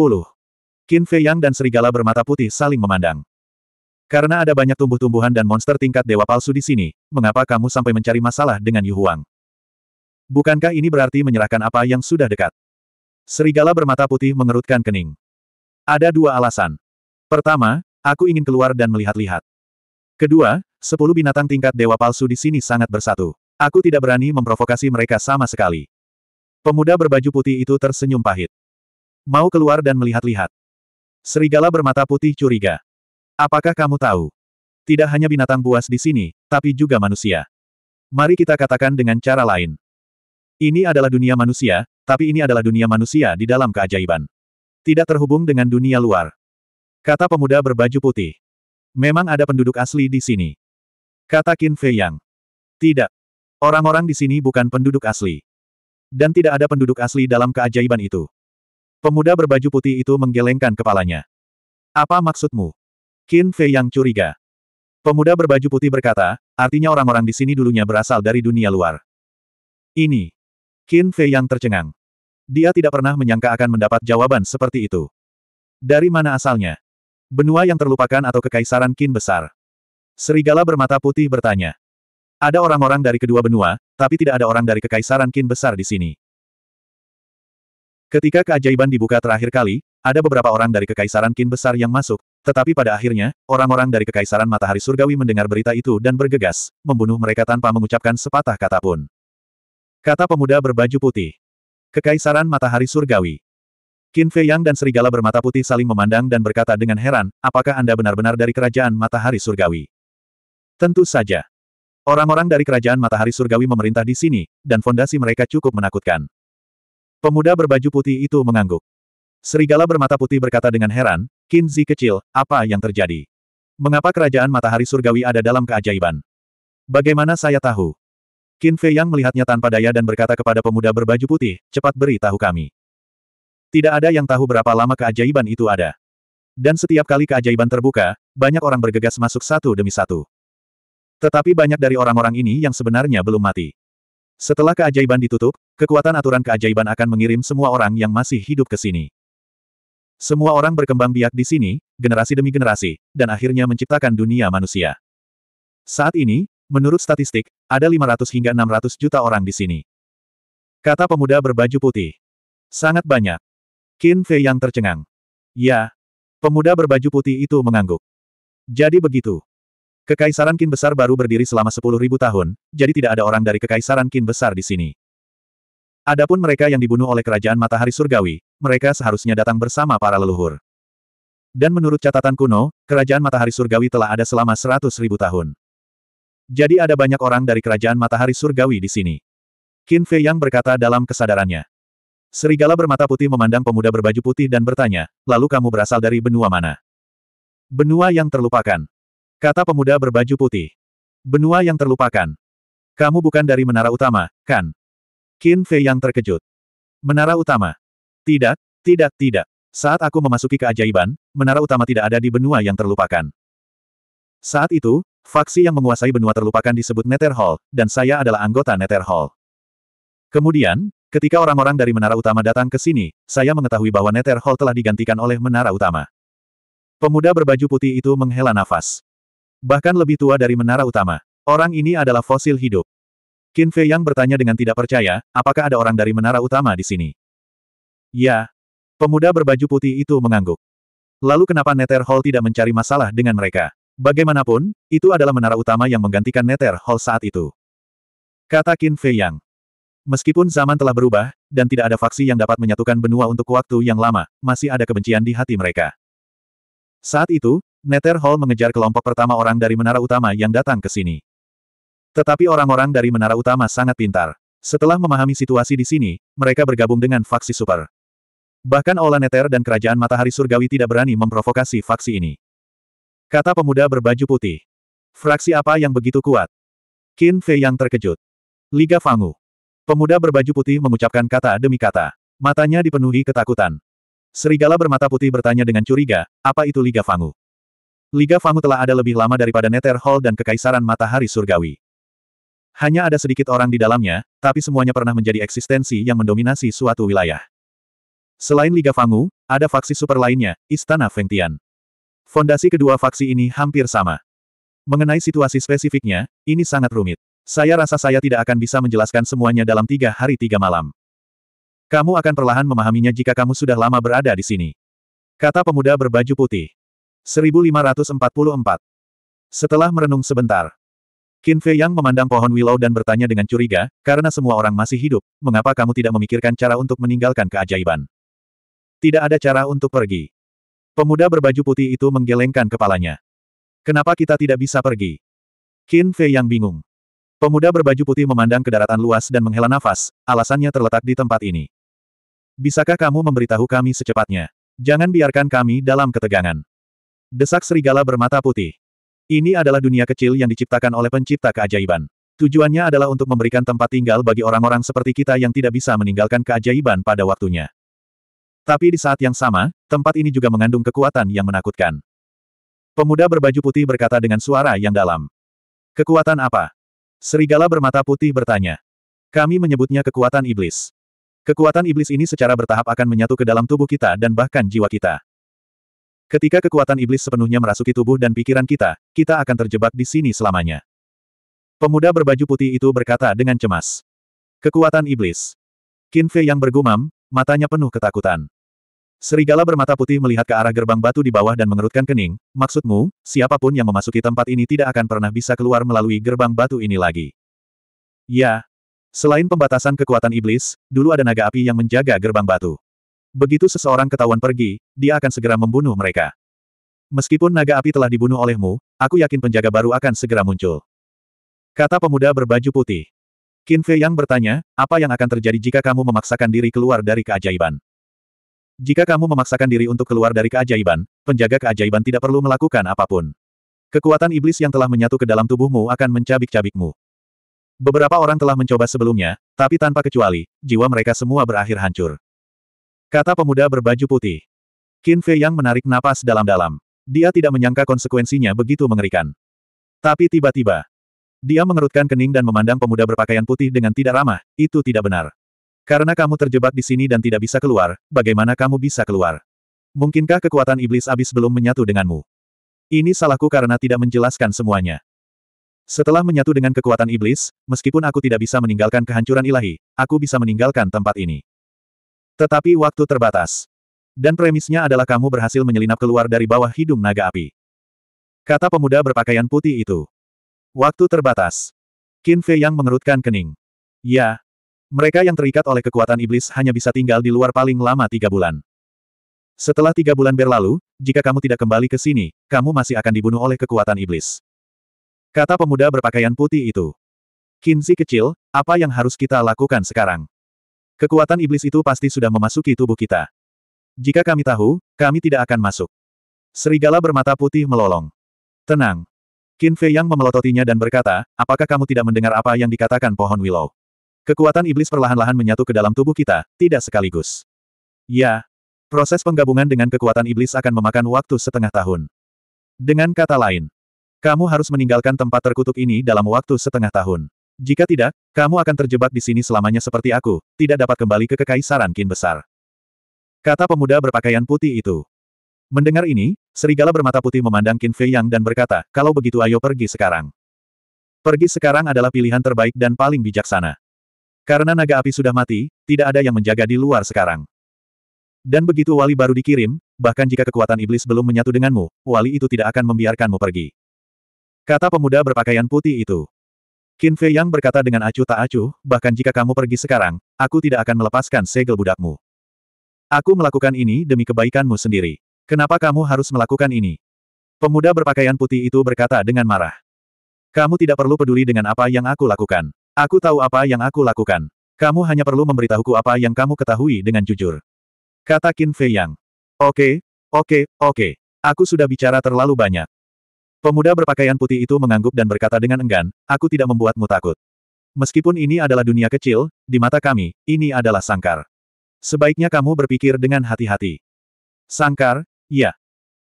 A: Qin Fei Yang dan serigala bermata putih saling memandang. Karena ada banyak tumbuh-tumbuhan dan monster tingkat dewa palsu di sini, mengapa kamu sampai mencari masalah dengan Yu Huang? Bukankah ini berarti menyerahkan apa yang sudah dekat? Serigala bermata putih mengerutkan kening. Ada dua alasan. Pertama, Aku ingin keluar dan melihat-lihat. Kedua, sepuluh binatang tingkat dewa palsu di sini sangat bersatu. Aku tidak berani memprovokasi mereka sama sekali. Pemuda berbaju putih itu tersenyum pahit. Mau keluar dan melihat-lihat. Serigala bermata putih curiga. Apakah kamu tahu? Tidak hanya binatang buas di sini, tapi juga manusia. Mari kita katakan dengan cara lain. Ini adalah dunia manusia, tapi ini adalah dunia manusia di dalam keajaiban. Tidak terhubung dengan dunia luar. Kata pemuda berbaju putih. Memang ada penduduk asli di sini. Kata Qin Fei Yang. Tidak. Orang-orang di sini bukan penduduk asli. Dan tidak ada penduduk asli dalam keajaiban itu. Pemuda berbaju putih itu menggelengkan kepalanya. Apa maksudmu? Qin Fei Yang curiga. Pemuda berbaju putih berkata, artinya orang-orang di sini dulunya berasal dari dunia luar. Ini. Qin Fei yang tercengang. Dia tidak pernah menyangka akan mendapat jawaban seperti itu. Dari mana asalnya? Benua yang terlupakan atau kekaisaran Kin besar. Serigala bermata putih bertanya. Ada orang-orang dari kedua benua, tapi tidak ada orang dari kekaisaran Kin besar di sini. Ketika keajaiban dibuka terakhir kali, ada beberapa orang dari kekaisaran Kin besar yang masuk, tetapi pada akhirnya, orang-orang dari kekaisaran matahari surgawi mendengar berita itu dan bergegas, membunuh mereka tanpa mengucapkan sepatah kata pun. Kata pemuda berbaju putih. Kekaisaran matahari surgawi. Qin Fei Yang dan serigala bermata putih saling memandang dan berkata dengan heran, apakah Anda benar-benar dari kerajaan matahari surgawi? Tentu saja. Orang-orang dari kerajaan matahari surgawi memerintah di sini, dan fondasi mereka cukup menakutkan. Pemuda berbaju putih itu mengangguk. Serigala bermata putih berkata dengan heran, Qin Zi kecil, apa yang terjadi? Mengapa kerajaan matahari surgawi ada dalam keajaiban? Bagaimana saya tahu? Qin Fei Yang melihatnya tanpa daya dan berkata kepada pemuda berbaju putih, cepat beri tahu kami. Tidak ada yang tahu berapa lama keajaiban itu ada. Dan setiap kali keajaiban terbuka, banyak orang bergegas masuk satu demi satu. Tetapi banyak dari orang-orang ini yang sebenarnya belum mati. Setelah keajaiban ditutup, kekuatan aturan keajaiban akan mengirim semua orang yang masih hidup ke sini. Semua orang berkembang biak di sini, generasi demi generasi, dan akhirnya menciptakan dunia manusia. Saat ini, menurut statistik, ada 500 hingga 600 juta orang di sini. Kata pemuda berbaju putih. Sangat banyak. Qin Fei yang tercengang. Ya. Pemuda berbaju putih itu mengangguk. Jadi begitu. Kekaisaran Qin Besar baru berdiri selama 10.000 tahun, jadi tidak ada orang dari Kekaisaran Qin Besar di sini. Adapun mereka yang dibunuh oleh Kerajaan Matahari Surgawi, mereka seharusnya datang bersama para leluhur. Dan menurut catatan kuno, Kerajaan Matahari Surgawi telah ada selama 100.000 tahun. Jadi ada banyak orang dari Kerajaan Matahari Surgawi di sini. Qin Fei Yang berkata dalam kesadarannya. Serigala bermata putih memandang pemuda berbaju putih dan bertanya, lalu kamu berasal dari benua mana? Benua yang terlupakan. Kata pemuda berbaju putih. Benua yang terlupakan. Kamu bukan dari menara utama, kan? Qin Fei yang terkejut. Menara utama. Tidak, tidak, tidak. Saat aku memasuki keajaiban, menara utama tidak ada di benua yang terlupakan. Saat itu, faksi yang menguasai benua terlupakan disebut Nether Hall, dan saya adalah anggota Nether Hall. Kemudian, Ketika orang-orang dari menara utama datang ke sini, saya mengetahui bahwa Nether Hall telah digantikan oleh menara utama. Pemuda berbaju putih itu menghela nafas. Bahkan lebih tua dari menara utama. Orang ini adalah fosil hidup. Qin Fei Yang bertanya dengan tidak percaya, apakah ada orang dari menara utama di sini? Ya. Pemuda berbaju putih itu mengangguk. Lalu kenapa Nether Hall tidak mencari masalah dengan mereka? Bagaimanapun, itu adalah menara utama yang menggantikan Nether Hall saat itu. Kata Qin Fei Yang. Meskipun zaman telah berubah, dan tidak ada faksi yang dapat menyatukan benua untuk waktu yang lama, masih ada kebencian di hati mereka. Saat itu, Nether Hall mengejar kelompok pertama orang dari menara utama yang datang ke sini. Tetapi orang-orang dari menara utama sangat pintar. Setelah memahami situasi di sini, mereka bergabung dengan faksi super. Bahkan Ola Nether dan Kerajaan Matahari Surgawi tidak berani memprovokasi faksi ini. Kata pemuda berbaju putih. Fraksi apa yang begitu kuat? Qin Fei yang terkejut. Liga Fangu. Pemuda berbaju putih mengucapkan kata demi kata. Matanya dipenuhi ketakutan. Serigala bermata putih bertanya dengan curiga, apa itu Liga Fangu? Liga Fangu telah ada lebih lama daripada Nether Hall dan Kekaisaran Matahari Surgawi. Hanya ada sedikit orang di dalamnya, tapi semuanya pernah menjadi eksistensi yang mendominasi suatu wilayah. Selain Liga Fangu, ada faksi super lainnya, Istana Fengtian. Fondasi kedua faksi ini hampir sama. Mengenai situasi spesifiknya, ini sangat rumit. Saya rasa saya tidak akan bisa menjelaskan semuanya dalam tiga hari tiga malam. Kamu akan perlahan memahaminya jika kamu sudah lama berada di sini. Kata pemuda berbaju putih. 1544. Setelah merenung sebentar, Qin Fei Yang memandang pohon willow dan bertanya dengan curiga, karena semua orang masih hidup, mengapa kamu tidak memikirkan cara untuk meninggalkan keajaiban? Tidak ada cara untuk pergi. Pemuda berbaju putih itu menggelengkan kepalanya. Kenapa kita tidak bisa pergi? Qin Fei Yang bingung. Pemuda berbaju putih memandang ke daratan luas dan menghela nafas, alasannya terletak di tempat ini. Bisakah kamu memberitahu kami secepatnya? Jangan biarkan kami dalam ketegangan. Desak serigala bermata putih. Ini adalah dunia kecil yang diciptakan oleh pencipta keajaiban. Tujuannya adalah untuk memberikan tempat tinggal bagi orang-orang seperti kita yang tidak bisa meninggalkan keajaiban pada waktunya. Tapi di saat yang sama, tempat ini juga mengandung kekuatan yang menakutkan. Pemuda berbaju putih berkata dengan suara yang dalam. Kekuatan apa? Serigala bermata putih bertanya. Kami menyebutnya kekuatan iblis. Kekuatan iblis ini secara bertahap akan menyatu ke dalam tubuh kita dan bahkan jiwa kita. Ketika kekuatan iblis sepenuhnya merasuki tubuh dan pikiran kita, kita akan terjebak di sini selamanya. Pemuda berbaju putih itu berkata dengan cemas. Kekuatan iblis. Kinfe yang bergumam, matanya penuh ketakutan. Serigala bermata putih melihat ke arah gerbang batu di bawah dan mengerutkan kening, maksudmu, siapapun yang memasuki tempat ini tidak akan pernah bisa keluar melalui gerbang batu ini lagi. Ya. Selain pembatasan kekuatan iblis, dulu ada naga api yang menjaga gerbang batu. Begitu seseorang ketahuan pergi, dia akan segera membunuh mereka. Meskipun naga api telah dibunuh olehmu, aku yakin penjaga baru akan segera muncul. Kata pemuda berbaju putih. Qin Fei yang bertanya, apa yang akan terjadi jika kamu memaksakan diri keluar dari keajaiban? Jika kamu memaksakan diri untuk keluar dari keajaiban, penjaga keajaiban tidak perlu melakukan apapun. Kekuatan iblis yang telah menyatu ke dalam tubuhmu akan mencabik-cabikmu. Beberapa orang telah mencoba sebelumnya, tapi tanpa kecuali, jiwa mereka semua berakhir hancur. Kata pemuda berbaju putih. Qin Fei yang menarik napas dalam-dalam. Dia tidak menyangka konsekuensinya begitu mengerikan. Tapi tiba-tiba, dia mengerutkan kening dan memandang pemuda berpakaian putih dengan tidak ramah, itu tidak benar. Karena kamu terjebak di sini dan tidak bisa keluar, bagaimana kamu bisa keluar? Mungkinkah kekuatan iblis abis belum menyatu denganmu? Ini salahku karena tidak menjelaskan semuanya. Setelah menyatu dengan kekuatan iblis, meskipun aku tidak bisa meninggalkan kehancuran ilahi, aku bisa meninggalkan tempat ini. Tetapi waktu terbatas. Dan premisnya adalah kamu berhasil menyelinap keluar dari bawah hidung naga api. Kata pemuda berpakaian putih itu. Waktu terbatas. Qin Fei yang mengerutkan kening. Ya, mereka yang terikat oleh kekuatan iblis hanya bisa tinggal di luar paling lama tiga bulan. Setelah tiga bulan berlalu, jika kamu tidak kembali ke sini, kamu masih akan dibunuh oleh kekuatan iblis. Kata pemuda berpakaian putih itu. Kinzi kecil, apa yang harus kita lakukan sekarang? Kekuatan iblis itu pasti sudah memasuki tubuh kita. Jika kami tahu, kami tidak akan masuk. Serigala bermata putih melolong. Tenang. Qin Fei yang memelototinya dan berkata, apakah kamu tidak mendengar apa yang dikatakan pohon willow? Kekuatan iblis perlahan-lahan menyatu ke dalam tubuh kita, tidak sekaligus. Ya. Proses penggabungan dengan kekuatan iblis akan memakan waktu setengah tahun. Dengan kata lain, kamu harus meninggalkan tempat terkutuk ini dalam waktu setengah tahun. Jika tidak, kamu akan terjebak di sini selamanya seperti aku, tidak dapat kembali ke kekaisaran kin besar. Kata pemuda berpakaian putih itu. Mendengar ini, serigala bermata putih memandang Qin Fei Yang dan berkata, kalau begitu ayo pergi sekarang. Pergi sekarang adalah pilihan terbaik dan paling bijaksana. Karena naga api sudah mati, tidak ada yang menjaga di luar sekarang. Dan begitu wali baru dikirim, bahkan jika kekuatan iblis belum menyatu denganmu, wali itu tidak akan membiarkanmu pergi. Kata pemuda berpakaian putih itu. Qin Fei Yang berkata dengan acuh tak acuh, bahkan jika kamu pergi sekarang, aku tidak akan melepaskan segel budakmu. Aku melakukan ini demi kebaikanmu sendiri. Kenapa kamu harus melakukan ini? Pemuda berpakaian putih itu berkata dengan marah. Kamu tidak perlu peduli dengan apa yang aku lakukan. Aku tahu apa yang aku lakukan. Kamu hanya perlu memberitahuku apa yang kamu ketahui dengan jujur. Kata Qin Fei Yang. Oke, oke, oke. Aku sudah bicara terlalu banyak. Pemuda berpakaian putih itu mengangguk dan berkata dengan enggan, aku tidak membuatmu takut. Meskipun ini adalah dunia kecil, di mata kami, ini adalah sangkar. Sebaiknya kamu berpikir dengan hati-hati. Sangkar, ya.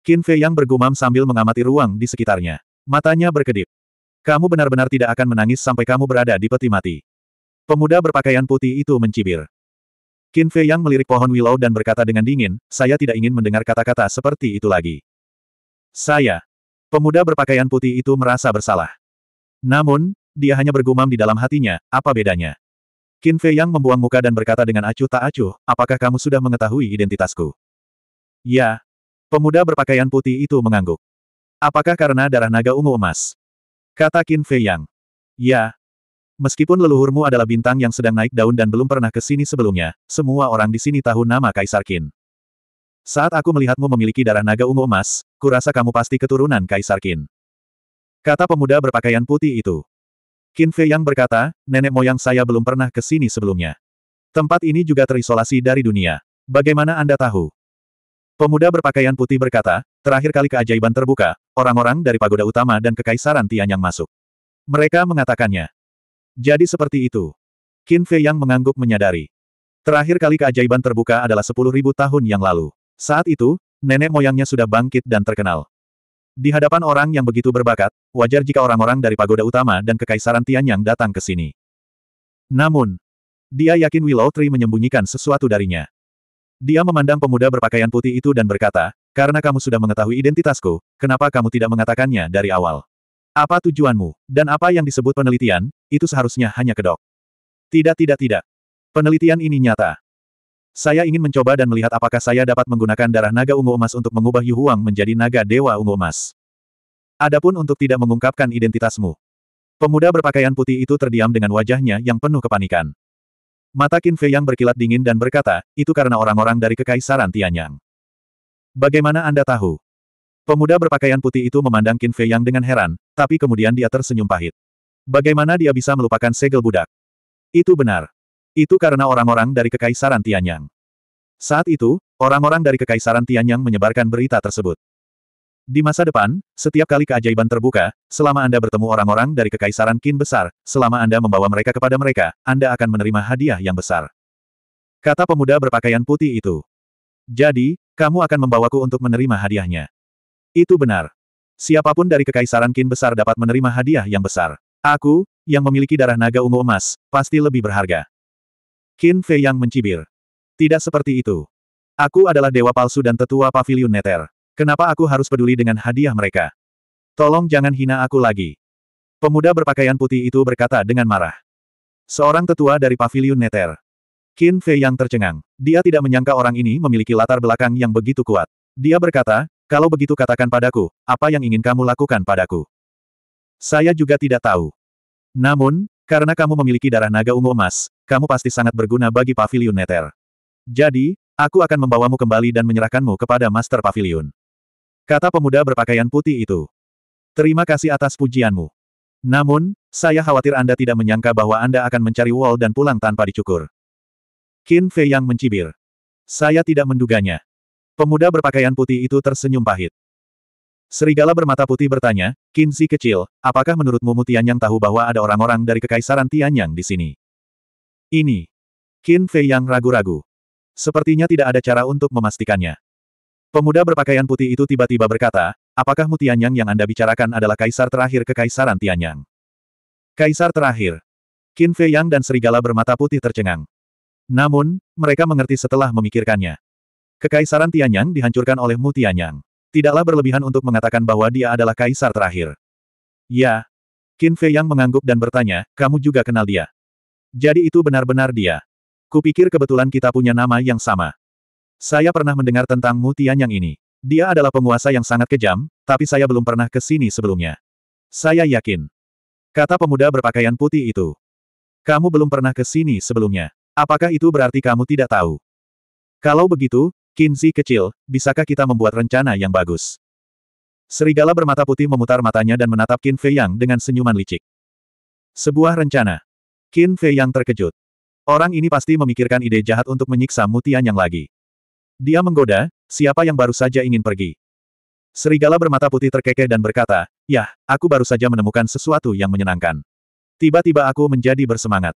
A: Qin Fei Yang bergumam sambil mengamati ruang di sekitarnya. Matanya berkedip. Kamu benar-benar tidak akan menangis sampai kamu berada di peti mati. Pemuda berpakaian putih itu mencibir. Qin Fei Yang melirik pohon willow dan berkata dengan dingin, saya tidak ingin mendengar kata-kata seperti itu lagi. Saya. Pemuda berpakaian putih itu merasa bersalah. Namun, dia hanya bergumam di dalam hatinya, apa bedanya? Qin Fei Yang membuang muka dan berkata dengan acuh tak acuh, apakah kamu sudah mengetahui identitasku? Ya. Pemuda berpakaian putih itu mengangguk. Apakah karena darah naga ungu emas? Kata Qin Fei Yang. Ya. Meskipun leluhurmu adalah bintang yang sedang naik daun dan belum pernah ke sini sebelumnya, semua orang di sini tahu nama Kaisar Qin. Saat aku melihatmu memiliki darah naga ungu emas, kurasa kamu pasti keturunan Kaisar Qin. Kata pemuda berpakaian putih itu. Qin Fei Yang berkata, nenek moyang saya belum pernah ke sini sebelumnya. Tempat ini juga terisolasi dari dunia. Bagaimana Anda tahu? Pemuda berpakaian putih berkata, terakhir kali keajaiban terbuka, orang-orang dari pagoda utama dan kekaisaran Tian yang masuk. Mereka mengatakannya. Jadi seperti itu. Qin Fei yang mengangguk menyadari. Terakhir kali keajaiban terbuka adalah 10.000 tahun yang lalu. Saat itu, nenek moyangnya sudah bangkit dan terkenal. Di hadapan orang yang begitu berbakat, wajar jika orang-orang dari pagoda utama dan kekaisaran Tianyang datang ke sini. Namun, dia yakin Willow Tree menyembunyikan sesuatu darinya. Dia memandang pemuda berpakaian putih itu dan berkata, karena kamu sudah mengetahui identitasku, kenapa kamu tidak mengatakannya dari awal? Apa tujuanmu, dan apa yang disebut penelitian, itu seharusnya hanya kedok. Tidak tidak tidak. Penelitian ini nyata. Saya ingin mencoba dan melihat apakah saya dapat menggunakan darah naga ungu emas untuk mengubah Yu Huang menjadi naga dewa ungu emas. Adapun untuk tidak mengungkapkan identitasmu. Pemuda berpakaian putih itu terdiam dengan wajahnya yang penuh kepanikan. Mata Qin Fei yang berkilat dingin dan berkata, itu karena orang-orang dari Kekaisaran Tianyang. Bagaimana Anda tahu? Pemuda berpakaian putih itu memandang Qin Fei yang dengan heran, tapi kemudian dia tersenyum pahit. Bagaimana dia bisa melupakan segel budak? Itu benar. Itu karena orang-orang dari Kekaisaran Tianyang. Saat itu, orang-orang dari Kekaisaran Tianyang menyebarkan berita tersebut. Di masa depan, setiap kali keajaiban terbuka, selama Anda bertemu orang-orang dari Kekaisaran Qin besar, selama Anda membawa mereka kepada mereka, Anda akan menerima hadiah yang besar. Kata pemuda berpakaian putih itu. Jadi, kamu akan membawaku untuk menerima hadiahnya. Itu benar. Siapapun dari Kekaisaran Qin besar dapat menerima hadiah yang besar. Aku, yang memiliki darah naga ungu emas, pasti lebih berharga. Qin Fei yang mencibir. Tidak seperti itu. Aku adalah dewa palsu dan tetua pavilion Neter. Kenapa aku harus peduli dengan hadiah mereka? Tolong jangan hina aku lagi. Pemuda berpakaian putih itu berkata dengan marah. Seorang tetua dari paviliun Neter. Qin Fei yang tercengang. Dia tidak menyangka orang ini memiliki latar belakang yang begitu kuat. Dia berkata, kalau begitu katakan padaku, apa yang ingin kamu lakukan padaku? Saya juga tidak tahu. Namun, karena kamu memiliki darah naga ungu emas, kamu pasti sangat berguna bagi paviliun Neter. Jadi, aku akan membawamu kembali dan menyerahkanmu kepada Master Pavilion. Kata pemuda berpakaian putih itu. Terima kasih atas pujianmu. Namun, saya khawatir Anda tidak menyangka bahwa Anda akan mencari Wall dan pulang tanpa dicukur. Qin Fei yang mencibir. Saya tidak menduganya. Pemuda berpakaian putih itu tersenyum pahit. Serigala bermata putih bertanya, Qin Zi kecil, apakah menurutmu Mutian yang tahu bahwa ada orang-orang dari Kekaisaran Tianyang di sini? Ini. Qin Fei yang ragu-ragu. Sepertinya tidak ada cara untuk memastikannya. Pemuda berpakaian putih itu tiba-tiba berkata, apakah Mutianyang yang Anda bicarakan adalah kaisar terakhir ke kekaisaran Tianyang? Kaisar terakhir. Qin Fei Yang dan Serigala bermata putih tercengang. Namun, mereka mengerti setelah memikirkannya. Kekaisaran Tianyang dihancurkan oleh Mutianyang. Tidaklah berlebihan untuk mengatakan bahwa dia adalah kaisar terakhir. Ya. Qin Fei Yang mengangguk dan bertanya, kamu juga kenal dia. Jadi itu benar-benar dia. Kupikir kebetulan kita punya nama yang sama. Saya pernah mendengar tentang Mu Tianyang ini. Dia adalah penguasa yang sangat kejam, tapi saya belum pernah ke sini sebelumnya. Saya yakin. Kata pemuda berpakaian putih itu. Kamu belum pernah ke sini sebelumnya. Apakah itu berarti kamu tidak tahu? Kalau begitu, Kinzi kecil, bisakah kita membuat rencana yang bagus? Serigala bermata putih memutar matanya dan menatap Qin Fei Yang dengan senyuman licik. Sebuah rencana. Qin Fei Yang terkejut. Orang ini pasti memikirkan ide jahat untuk menyiksa Mutian yang lagi. Dia menggoda, siapa yang baru saja ingin pergi. Serigala bermata putih terkekeh dan berkata, Yah, aku baru saja menemukan sesuatu yang menyenangkan. Tiba-tiba aku menjadi bersemangat.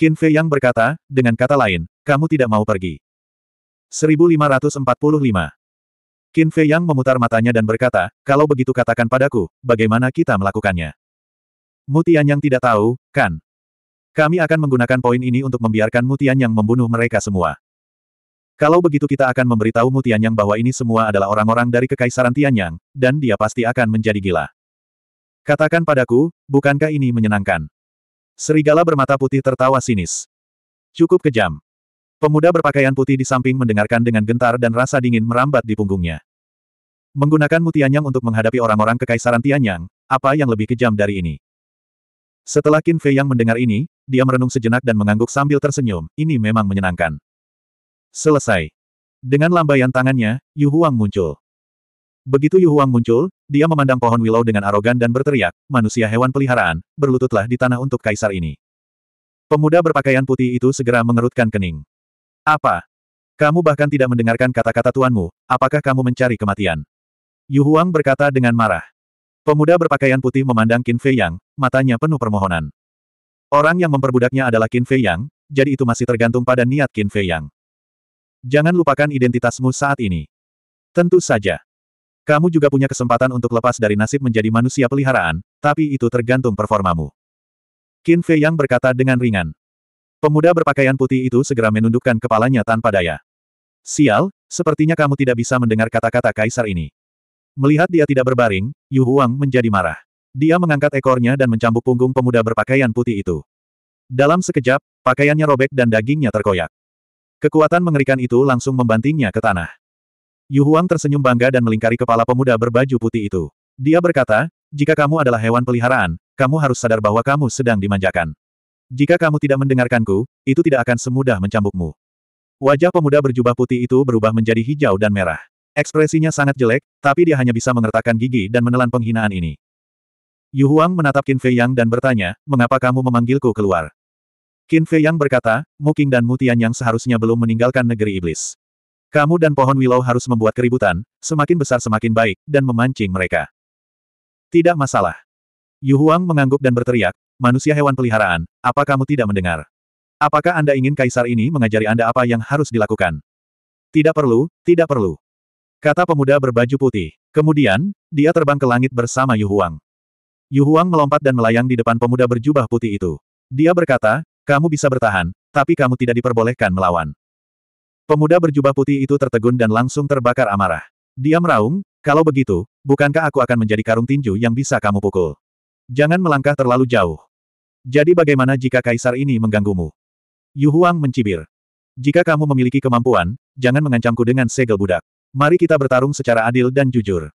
A: Qin Fei Yang berkata, dengan kata lain, kamu tidak mau pergi. 1545 Qin Fei Yang memutar matanya dan berkata, kalau begitu katakan padaku, bagaimana kita melakukannya. Mutian yang tidak tahu, kan? Kami akan menggunakan poin ini untuk membiarkan Mutian yang membunuh mereka semua. Kalau begitu kita akan memberitahumu Tianyang bahwa ini semua adalah orang-orang dari Kekaisaran Tianyang, dan dia pasti akan menjadi gila. Katakan padaku, bukankah ini menyenangkan? Serigala bermata putih tertawa sinis. Cukup kejam. Pemuda berpakaian putih di samping mendengarkan dengan gentar dan rasa dingin merambat di punggungnya. Menggunakan mutianyang untuk menghadapi orang-orang kekaisaran Tianyang, apa yang lebih kejam dari ini? Setelah Qin Fei yang mendengar ini, dia merenung sejenak dan mengangguk sambil tersenyum, ini memang menyenangkan. Selesai. Dengan lambaian tangannya, Yu Huang muncul. Begitu Yu Huang muncul, dia memandang pohon willow dengan arogan dan berteriak, manusia hewan peliharaan, berlututlah di tanah untuk kaisar ini. Pemuda berpakaian putih itu segera mengerutkan kening. Apa? Kamu bahkan tidak mendengarkan kata-kata tuanmu, apakah kamu mencari kematian? Yu Huang berkata dengan marah. Pemuda berpakaian putih memandang Qin Fei Yang, matanya penuh permohonan. Orang yang memperbudaknya adalah Qin Fei Yang, jadi itu masih tergantung pada niat Qin Fei Yang. Jangan lupakan identitasmu saat ini. Tentu saja. Kamu juga punya kesempatan untuk lepas dari nasib menjadi manusia peliharaan, tapi itu tergantung performamu. Qin Fei Yang berkata dengan ringan. Pemuda berpakaian putih itu segera menundukkan kepalanya tanpa daya. Sial, sepertinya kamu tidak bisa mendengar kata-kata kaisar ini. Melihat dia tidak berbaring, Yu Huang menjadi marah. Dia mengangkat ekornya dan mencambuk punggung pemuda berpakaian putih itu. Dalam sekejap, pakaiannya robek dan dagingnya terkoyak. Kekuatan mengerikan itu langsung membantingnya ke tanah. Yu Huang tersenyum bangga dan melingkari kepala pemuda berbaju putih itu. Dia berkata, jika kamu adalah hewan peliharaan, kamu harus sadar bahwa kamu sedang dimanjakan. Jika kamu tidak mendengarkanku, itu tidak akan semudah mencambukmu. Wajah pemuda berjubah putih itu berubah menjadi hijau dan merah. Ekspresinya sangat jelek, tapi dia hanya bisa mengertakkan gigi dan menelan penghinaan ini. Yu Huang menatap Qin Fei Yang dan bertanya, mengapa kamu memanggilku keluar? Qin Fei Yang berkata, Muking dan Mutian yang seharusnya belum meninggalkan negeri iblis. Kamu dan pohon willow harus membuat keributan, semakin besar semakin baik, dan memancing mereka. Tidak masalah. Yu Huang mengangguk dan berteriak, manusia hewan peliharaan, apa kamu tidak mendengar? Apakah Anda ingin kaisar ini mengajari Anda apa yang harus dilakukan? Tidak perlu, tidak perlu. Kata pemuda berbaju putih. Kemudian, dia terbang ke langit bersama Yu Huang. Yu Huang melompat dan melayang di depan pemuda berjubah putih itu. Dia berkata, kamu bisa bertahan, tapi kamu tidak diperbolehkan melawan. Pemuda berjubah putih itu tertegun dan langsung terbakar amarah. Dia meraung, kalau begitu, bukankah aku akan menjadi karung tinju yang bisa kamu pukul? Jangan melangkah terlalu jauh. Jadi bagaimana jika kaisar ini mengganggumu? Yu Huang mencibir. Jika kamu memiliki kemampuan, jangan mengancamku dengan segel budak. Mari kita bertarung secara adil dan jujur.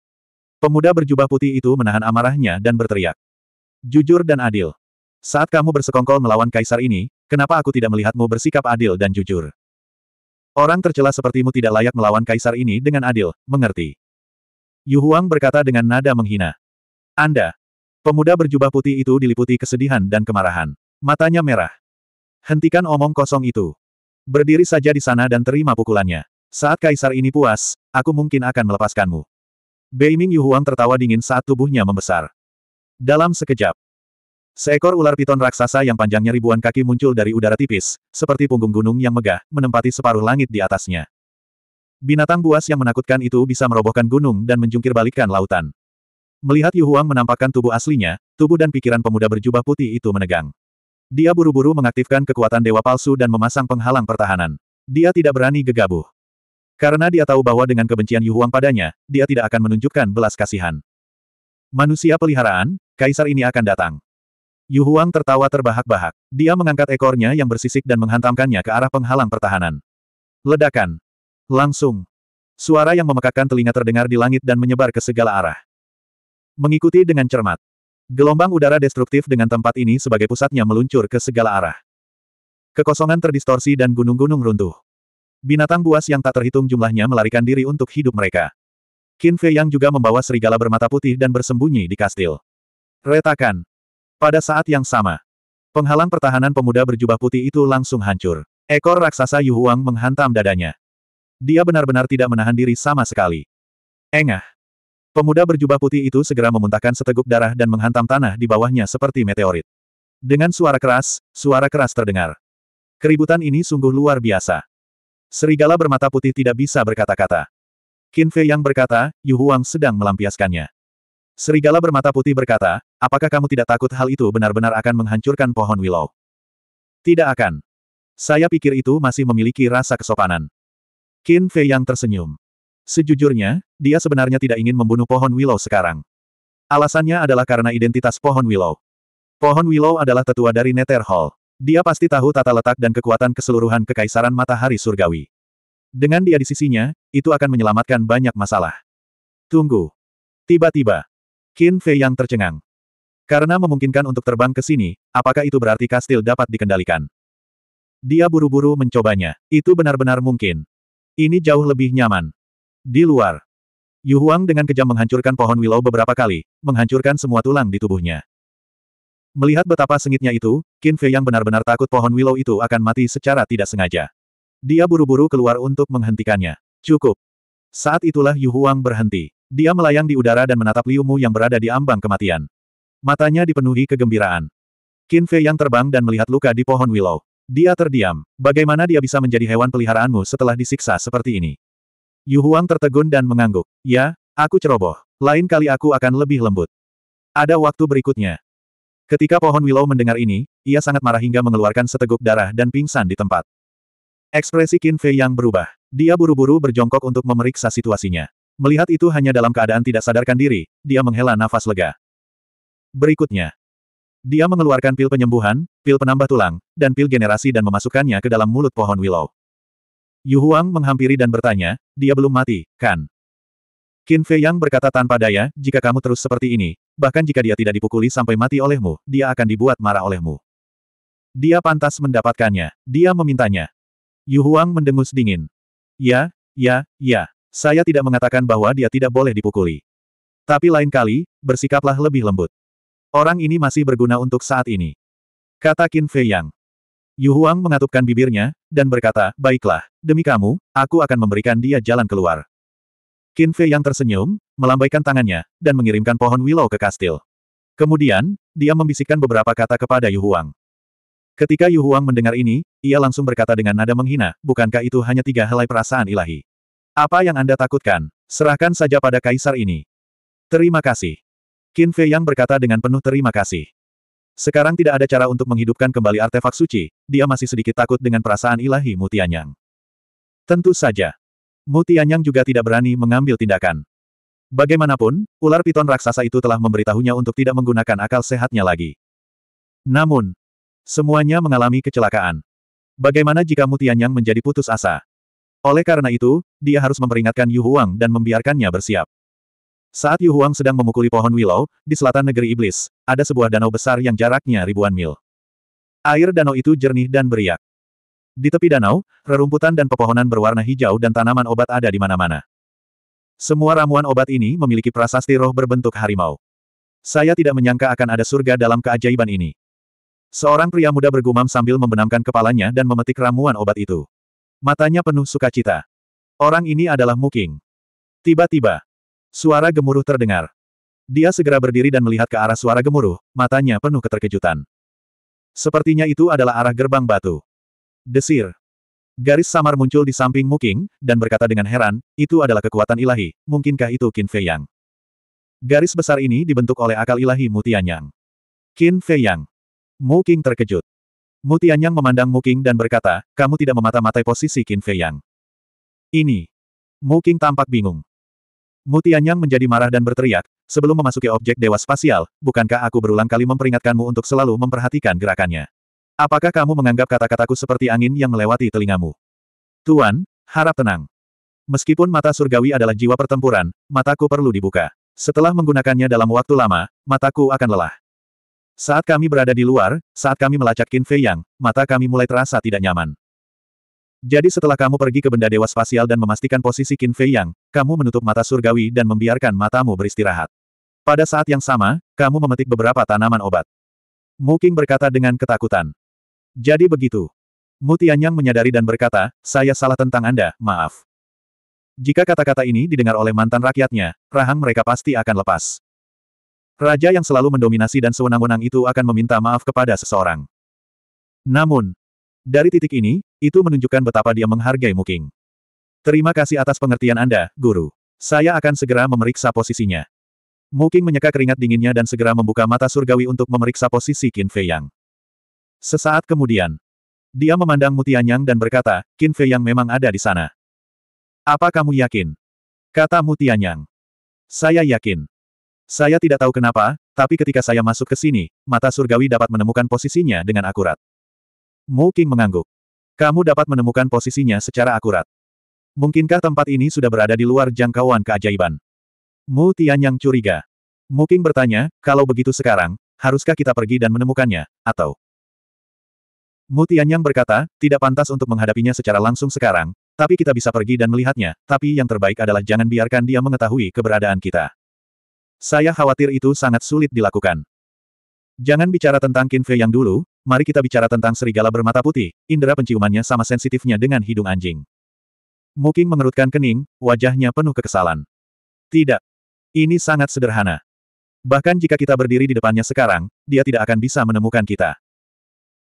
A: Pemuda berjubah putih itu menahan amarahnya dan berteriak. Jujur dan adil. Saat kamu bersekongkol melawan kaisar ini, kenapa aku tidak melihatmu bersikap adil dan jujur? Orang tercela sepertimu tidak layak melawan kaisar ini dengan adil, mengerti? Yu Huang berkata dengan nada menghina. Anda, pemuda berjubah putih itu diliputi kesedihan dan kemarahan. Matanya merah. Hentikan omong kosong itu. Berdiri saja di sana dan terima pukulannya. Saat kaisar ini puas, aku mungkin akan melepaskanmu. Beiming Huang tertawa dingin saat tubuhnya membesar. Dalam sekejap, Seekor ular piton raksasa yang panjangnya ribuan kaki muncul dari udara tipis, seperti punggung gunung yang megah, menempati separuh langit di atasnya. Binatang buas yang menakutkan itu bisa merobohkan gunung dan menjungkir balikan lautan. Melihat Yu Huang menampakkan tubuh aslinya, tubuh dan pikiran pemuda berjubah putih itu menegang. Dia buru-buru mengaktifkan kekuatan dewa palsu dan memasang penghalang pertahanan. Dia tidak berani gegabah. Karena dia tahu bahwa dengan kebencian Yu Huang padanya, dia tidak akan menunjukkan belas kasihan. Manusia peliharaan, kaisar ini akan datang. Yu Huang tertawa terbahak-bahak. Dia mengangkat ekornya yang bersisik dan menghantamkannya ke arah penghalang pertahanan. Ledakan. Langsung. Suara yang memekakkan telinga terdengar di langit dan menyebar ke segala arah. Mengikuti dengan cermat. Gelombang udara destruktif dengan tempat ini sebagai pusatnya meluncur ke segala arah. Kekosongan terdistorsi dan gunung-gunung runtuh. Binatang buas yang tak terhitung jumlahnya melarikan diri untuk hidup mereka. Qin Fei yang juga membawa serigala bermata putih dan bersembunyi di kastil. Retakan. Pada saat yang sama, penghalang pertahanan pemuda berjubah putih itu langsung hancur. Ekor raksasa Yu Huang menghantam dadanya. Dia benar-benar tidak menahan diri sama sekali. Engah. Pemuda berjubah putih itu segera memuntahkan seteguk darah dan menghantam tanah di bawahnya seperti meteorit. Dengan suara keras, suara keras terdengar. Keributan ini sungguh luar biasa. Serigala bermata putih tidak bisa berkata-kata. Qin Fei yang berkata, Yu Huang sedang melampiaskannya. Serigala bermata putih berkata, apakah kamu tidak takut hal itu benar-benar akan menghancurkan pohon willow? Tidak akan. Saya pikir itu masih memiliki rasa kesopanan. Qin Fei yang tersenyum. Sejujurnya, dia sebenarnya tidak ingin membunuh pohon willow sekarang. Alasannya adalah karena identitas pohon willow. Pohon willow adalah tetua dari Nether Hall. Dia pasti tahu tata letak dan kekuatan keseluruhan kekaisaran matahari surgawi. Dengan dia di sisinya, itu akan menyelamatkan banyak masalah. Tunggu. Tiba-tiba, Qin Fei yang tercengang. Karena memungkinkan untuk terbang ke sini, apakah itu berarti kastil dapat dikendalikan? Dia buru-buru mencobanya. Itu benar-benar mungkin. Ini jauh lebih nyaman. Di luar. Yu Huang dengan kejam menghancurkan pohon willow beberapa kali, menghancurkan semua tulang di tubuhnya. Melihat betapa sengitnya itu, Qin Fei yang benar-benar takut pohon willow itu akan mati secara tidak sengaja. Dia buru-buru keluar untuk menghentikannya. Cukup. Saat itulah Yu Huang berhenti. Dia melayang di udara dan menatap Liu Mu yang berada di ambang kematian. Matanya dipenuhi kegembiraan. Qin Fei yang terbang dan melihat luka di pohon willow. Dia terdiam. Bagaimana dia bisa menjadi hewan peliharaanmu setelah disiksa seperti ini? Yu Huang tertegun dan mengangguk. Ya, aku ceroboh. Lain kali aku akan lebih lembut. Ada waktu berikutnya. Ketika pohon willow mendengar ini, ia sangat marah hingga mengeluarkan seteguk darah dan pingsan di tempat. Ekspresi Qin Fei yang berubah. Dia buru-buru berjongkok untuk memeriksa situasinya. Melihat itu hanya dalam keadaan tidak sadarkan diri, dia menghela nafas lega. Berikutnya. Dia mengeluarkan pil penyembuhan, pil penambah tulang, dan pil generasi dan memasukkannya ke dalam mulut pohon willow. Yu Huang menghampiri dan bertanya, dia belum mati, kan? Qin Fei Yang berkata tanpa daya, jika kamu terus seperti ini, bahkan jika dia tidak dipukuli sampai mati olehmu, dia akan dibuat marah olehmu. Dia pantas mendapatkannya. Dia memintanya. Yu Huang mendengus dingin. Ya, ya, ya. Saya tidak mengatakan bahwa dia tidak boleh dipukuli. Tapi lain kali, bersikaplah lebih lembut. Orang ini masih berguna untuk saat ini. Kata Qin Fei Yang. Yu Huang mengatupkan bibirnya, dan berkata, Baiklah, demi kamu, aku akan memberikan dia jalan keluar. Qin Fei Yang tersenyum, melambaikan tangannya, dan mengirimkan pohon willow ke kastil. Kemudian, dia membisikkan beberapa kata kepada Yu Huang. Ketika Yu Huang mendengar ini, ia langsung berkata dengan nada menghina, bukankah itu hanya tiga helai perasaan ilahi? Apa yang Anda takutkan? Serahkan saja pada kaisar ini. Terima kasih. Qin Fei Yang berkata dengan penuh terima kasih. Sekarang tidak ada cara untuk menghidupkan kembali artefak suci, dia masih sedikit takut dengan perasaan ilahi Mutianyang. Tentu saja. Mutianyang juga tidak berani mengambil tindakan. Bagaimanapun, ular piton raksasa itu telah memberitahunya untuk tidak menggunakan akal sehatnya lagi. Namun, semuanya mengalami kecelakaan. Bagaimana jika Mutianyang menjadi putus asa? Oleh karena itu, dia harus memperingatkan Yu Huang dan membiarkannya bersiap. Saat Yu Huang sedang memukuli pohon willow, di selatan negeri iblis, ada sebuah danau besar yang jaraknya ribuan mil. Air danau itu jernih dan beriak. Di tepi danau, rerumputan dan pepohonan berwarna hijau dan tanaman obat ada di mana-mana. Semua ramuan obat ini memiliki prasasti roh berbentuk harimau. Saya tidak menyangka akan ada surga dalam keajaiban ini. Seorang pria muda bergumam sambil membenamkan kepalanya dan memetik ramuan obat itu. Matanya penuh sukacita. Orang ini adalah Muking. Tiba-tiba, suara gemuruh terdengar. Dia segera berdiri dan melihat ke arah suara gemuruh, matanya penuh keterkejutan. Sepertinya itu adalah arah gerbang batu. Desir. Garis samar muncul di samping Muking, dan berkata dengan heran, itu adalah kekuatan ilahi, mungkinkah itu Qin Fei Yang? Garis besar ini dibentuk oleh akal ilahi Mutianyang. Qin Fei Yang. Muking terkejut. Mu Tianyang memandang Mu Qing dan berkata, kamu tidak memata-matai posisi Qin Fei Yang. Ini. Mu Qing tampak bingung. Mu Tianyang menjadi marah dan berteriak, sebelum memasuki objek dewa spasial, bukankah aku berulang kali memperingatkanmu untuk selalu memperhatikan gerakannya? Apakah kamu menganggap kata-kataku seperti angin yang melewati telingamu? Tuan, harap tenang. Meskipun mata surgawi adalah jiwa pertempuran, mataku perlu dibuka. Setelah menggunakannya dalam waktu lama, mataku akan lelah. Saat kami berada di luar, saat kami melacak Qin Fei Yang, mata kami mulai terasa tidak nyaman. Jadi setelah kamu pergi ke benda dewa spasial dan memastikan posisi Qin Fei Yang, kamu menutup mata surgawi dan membiarkan matamu beristirahat. Pada saat yang sama, kamu memetik beberapa tanaman obat. Muking berkata dengan ketakutan. Jadi begitu. Mutianyang menyadari dan berkata, saya salah tentang Anda, maaf. Jika kata-kata ini didengar oleh mantan rakyatnya, rahang mereka pasti akan lepas. Raja yang selalu mendominasi dan sewenang-wenang itu akan meminta maaf kepada seseorang. Namun, dari titik ini, itu menunjukkan betapa dia menghargai Muking. Terima kasih atas pengertian Anda, Guru. Saya akan segera memeriksa posisinya. Muking menyeka keringat dinginnya dan segera membuka mata surgawi untuk memeriksa posisi Qin Fei Yang. Sesaat kemudian, dia memandang Mutianyang dan berkata, Qin Fei Yang memang ada di sana. Apa kamu yakin? Kata Mutianyang. Saya yakin. Saya tidak tahu kenapa, tapi ketika saya masuk ke sini, mata surgawi dapat menemukan posisinya dengan akurat. Mu Qing mengangguk. Kamu dapat menemukan posisinya secara akurat. Mungkinkah tempat ini sudah berada di luar jangkauan keajaiban? Mu Tianyang curiga. Mu Qing bertanya, kalau begitu sekarang, haruskah kita pergi dan menemukannya, atau... Mu Tianyang berkata, tidak pantas untuk menghadapinya secara langsung sekarang, tapi kita bisa pergi dan melihatnya, tapi yang terbaik adalah jangan biarkan dia mengetahui keberadaan kita. Saya khawatir itu sangat sulit dilakukan. Jangan bicara tentang Kinfe yang dulu, mari kita bicara tentang serigala bermata putih, indera penciumannya sama sensitifnya dengan hidung anjing. Muking mengerutkan kening, wajahnya penuh kekesalan. Tidak. Ini sangat sederhana. Bahkan jika kita berdiri di depannya sekarang, dia tidak akan bisa menemukan kita.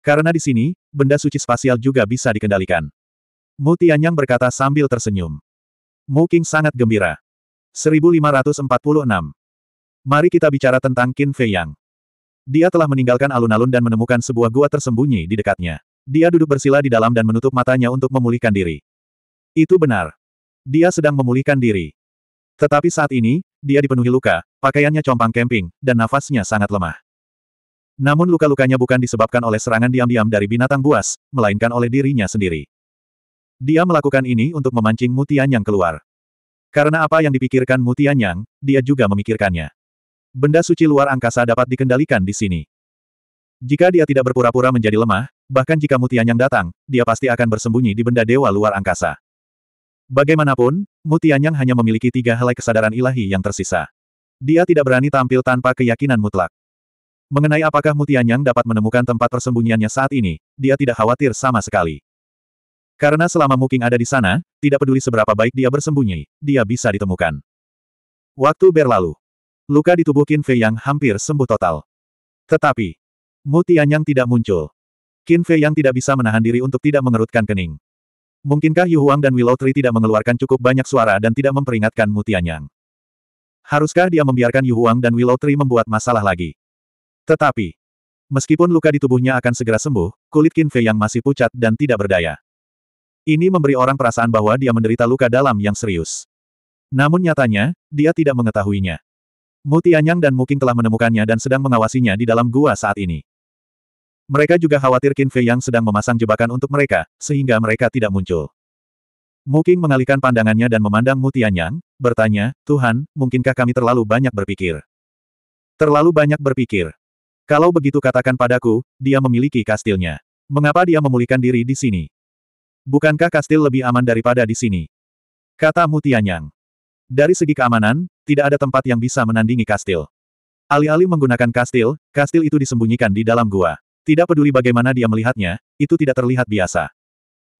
A: Karena di sini, benda suci spasial juga bisa dikendalikan. Mu Tianyang berkata sambil tersenyum. Mu sangat gembira. 1546 Mari kita bicara tentang Qin Fei Yang. Dia telah meninggalkan alun-alun dan menemukan sebuah gua tersembunyi di dekatnya. Dia duduk bersila di dalam dan menutup matanya untuk memulihkan diri. Itu benar. Dia sedang memulihkan diri. Tetapi saat ini, dia dipenuhi luka, pakaiannya compang camping, dan nafasnya sangat lemah. Namun luka-lukanya bukan disebabkan oleh serangan diam-diam dari binatang buas, melainkan oleh dirinya sendiri. Dia melakukan ini untuk memancing Mutian Yang keluar. Karena apa yang dipikirkan Mutian Yang, dia juga memikirkannya benda suci luar angkasa dapat dikendalikan di sini. Jika dia tidak berpura-pura menjadi lemah, bahkan jika yang datang, dia pasti akan bersembunyi di benda dewa luar angkasa. Bagaimanapun, yang hanya memiliki tiga helai kesadaran ilahi yang tersisa. Dia tidak berani tampil tanpa keyakinan mutlak. Mengenai apakah Mutianyang dapat menemukan tempat persembunyiannya saat ini, dia tidak khawatir sama sekali. Karena selama Muking ada di sana, tidak peduli seberapa baik dia bersembunyi, dia bisa ditemukan. Waktu berlalu. Luka di tubuh Qin Fei yang hampir sembuh total. Tetapi, Mu Tianyang tidak muncul. Qin Fei yang tidak bisa menahan diri untuk tidak mengerutkan kening. Mungkinkah Yu Huang dan Willow Tree tidak mengeluarkan cukup banyak suara dan tidak memperingatkan Mu Tianyang? Haruskah dia membiarkan Yu Huang dan Willow Tree membuat masalah lagi? Tetapi, meskipun luka di tubuhnya akan segera sembuh, kulit Qin Fei yang masih pucat dan tidak berdaya. Ini memberi orang perasaan bahwa dia menderita luka dalam yang serius. Namun nyatanya, dia tidak mengetahuinya. Mutianyang dan Muking telah menemukannya dan sedang mengawasinya di dalam gua saat ini. Mereka juga khawatir Qin Fei yang sedang memasang jebakan untuk mereka, sehingga mereka tidak muncul. Muking mengalihkan pandangannya dan memandang Mutianyang, bertanya, Tuhan, mungkinkah kami terlalu banyak berpikir? Terlalu banyak berpikir. Kalau begitu katakan padaku, dia memiliki kastilnya. Mengapa dia memulihkan diri di sini? Bukankah kastil lebih aman daripada di sini? Kata Mutianyang. Dari segi keamanan, tidak ada tempat yang bisa menandingi kastil. Alih-alih menggunakan kastil, kastil itu disembunyikan di dalam gua. Tidak peduli bagaimana dia melihatnya, itu tidak terlihat biasa.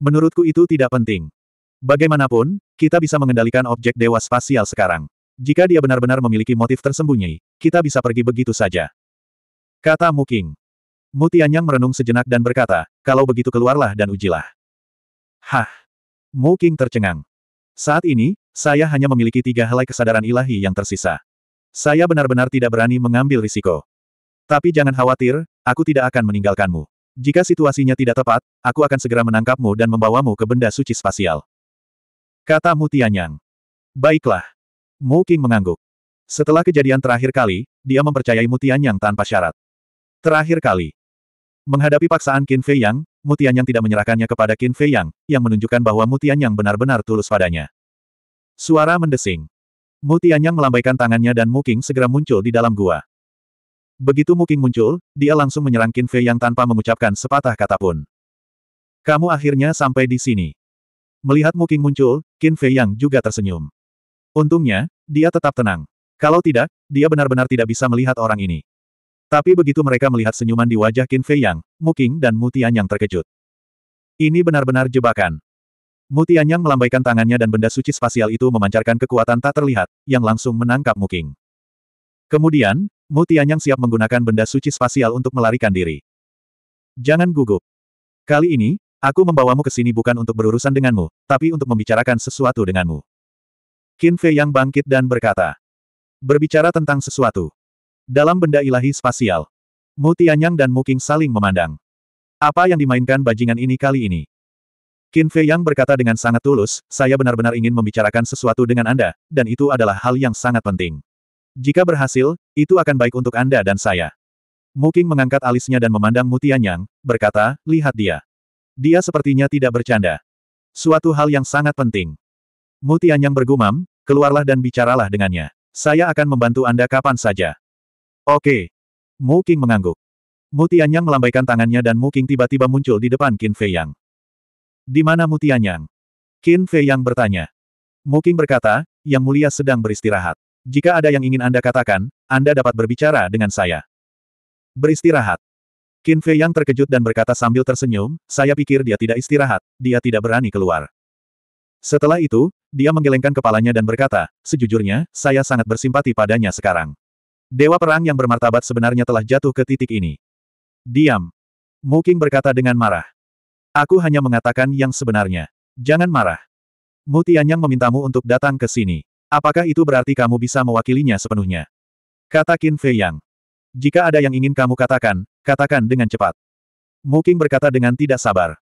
A: Menurutku itu tidak penting. Bagaimanapun, kita bisa mengendalikan objek dewa spasial sekarang. Jika dia benar-benar memiliki motif tersembunyi, kita bisa pergi begitu saja. Kata Muking. Mutianyang merenung sejenak dan berkata, kalau begitu keluarlah dan ujilah. Hah. Muking tercengang. Saat ini, saya hanya memiliki tiga helai kesadaran ilahi yang tersisa. Saya benar-benar tidak berani mengambil risiko. Tapi jangan khawatir, aku tidak akan meninggalkanmu. Jika situasinya tidak tepat, aku akan segera menangkapmu dan membawamu ke benda suci spasial. Kata Mutianyang. Baiklah. Mu Qing mengangguk. Setelah kejadian terakhir kali, dia mempercayai Mutianyang tanpa syarat. Terakhir kali. Menghadapi paksaan Qin Fei Yang, Mutianyang tidak menyerahkannya kepada Qin Fei Yang, yang menunjukkan bahwa Mutianyang benar-benar tulus padanya. Suara mendesing. Mu melambaikan tangannya dan Muking segera muncul di dalam gua. Begitu Muking muncul, dia langsung menyerang Qin Fei Yang tanpa mengucapkan sepatah kata pun. Kamu akhirnya sampai di sini. Melihat Muking muncul, Qin Fei Yang juga tersenyum. Untungnya, dia tetap tenang. Kalau tidak, dia benar-benar tidak bisa melihat orang ini. Tapi begitu mereka melihat senyuman di wajah Qin Fei Yang, Muking dan Mu Tianyang terkejut. Ini benar-benar jebakan. Mutianyang melambaikan tangannya dan benda suci spasial itu memancarkan kekuatan tak terlihat, yang langsung menangkap Muking. Kemudian, Mutianyang siap menggunakan benda suci spasial untuk melarikan diri. Jangan gugup. Kali ini, aku membawamu ke sini bukan untuk berurusan denganmu, tapi untuk membicarakan sesuatu denganmu. Qin Fei yang bangkit dan berkata. Berbicara tentang sesuatu. Dalam benda ilahi spasial. Mutianyang dan Muking saling memandang. Apa yang dimainkan bajingan ini kali ini? Qin Fei Yang berkata dengan sangat tulus, saya benar-benar ingin membicarakan sesuatu dengan Anda, dan itu adalah hal yang sangat penting. Jika berhasil, itu akan baik untuk Anda dan saya. Muking mengangkat alisnya dan memandang Mutianyang, berkata, lihat dia. Dia sepertinya tidak bercanda. Suatu hal yang sangat penting. Mutianyang bergumam, keluarlah dan bicaralah dengannya. Saya akan membantu Anda kapan saja. Oke. Muking mengangguk. Mutianyang melambaikan tangannya dan Muking tiba-tiba muncul di depan Qin Fei Yang. Di mana Mutianyang? Qin Fei yang bertanya. Muking berkata, Yang Mulia sedang beristirahat. Jika ada yang ingin Anda katakan, Anda dapat berbicara dengan saya. Beristirahat. Qin Fei yang terkejut dan berkata sambil tersenyum, saya pikir dia tidak istirahat, dia tidak berani keluar. Setelah itu, dia menggelengkan kepalanya dan berkata, sejujurnya, saya sangat bersimpati padanya sekarang. Dewa perang yang bermartabat sebenarnya telah jatuh ke titik ini. Diam. Qing berkata dengan marah. Aku hanya mengatakan yang sebenarnya. Jangan marah. Mutianyang memintamu untuk datang ke sini. Apakah itu berarti kamu bisa mewakilinya sepenuhnya? Kata Qin Fei Yang. Jika ada yang ingin kamu katakan, katakan dengan cepat. Mu King berkata dengan tidak sabar.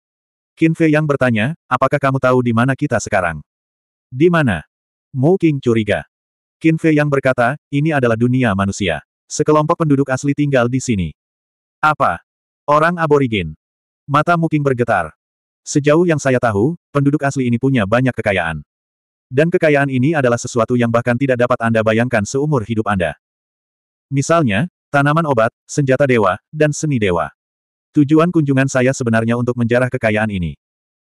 A: Qin Fei Yang bertanya, apakah kamu tahu di mana kita sekarang? Di mana? Mu King curiga. Qin Fei Yang berkata, ini adalah dunia manusia. Sekelompok penduduk asli tinggal di sini. Apa? Orang aborigin? Mata Muking bergetar. Sejauh yang saya tahu, penduduk asli ini punya banyak kekayaan. Dan kekayaan ini adalah sesuatu yang bahkan tidak dapat Anda bayangkan seumur hidup Anda. Misalnya, tanaman obat, senjata dewa, dan seni dewa. Tujuan kunjungan saya sebenarnya untuk menjarah kekayaan ini.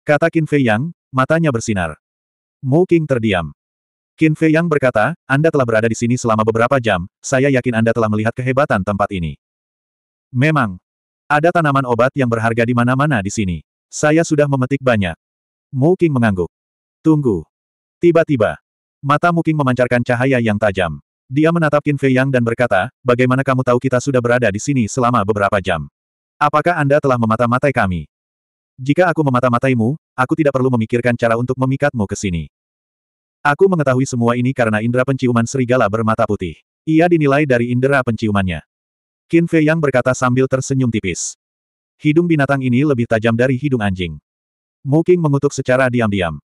A: Kata Qin Fei Yang, matanya bersinar. Mu Qing terdiam. Qin Fei Yang berkata, Anda telah berada di sini selama beberapa jam, saya yakin Anda telah melihat kehebatan tempat ini. Memang, ada tanaman obat yang berharga di mana-mana di sini. Saya sudah memetik banyak. Mu King mengangguk. Tunggu. Tiba-tiba. Mata Mu King memancarkan cahaya yang tajam. Dia menatap Qin Fei Yang dan berkata, bagaimana kamu tahu kita sudah berada di sini selama beberapa jam? Apakah Anda telah memata-matai kami? Jika aku memata-mataimu, aku tidak perlu memikirkan cara untuk memikatmu ke sini. Aku mengetahui semua ini karena indera penciuman serigala bermata putih. Ia dinilai dari indera penciumannya. Qin Fei Yang berkata sambil tersenyum tipis. Hidung binatang ini lebih tajam dari hidung anjing. Mu King mengutuk secara diam-diam.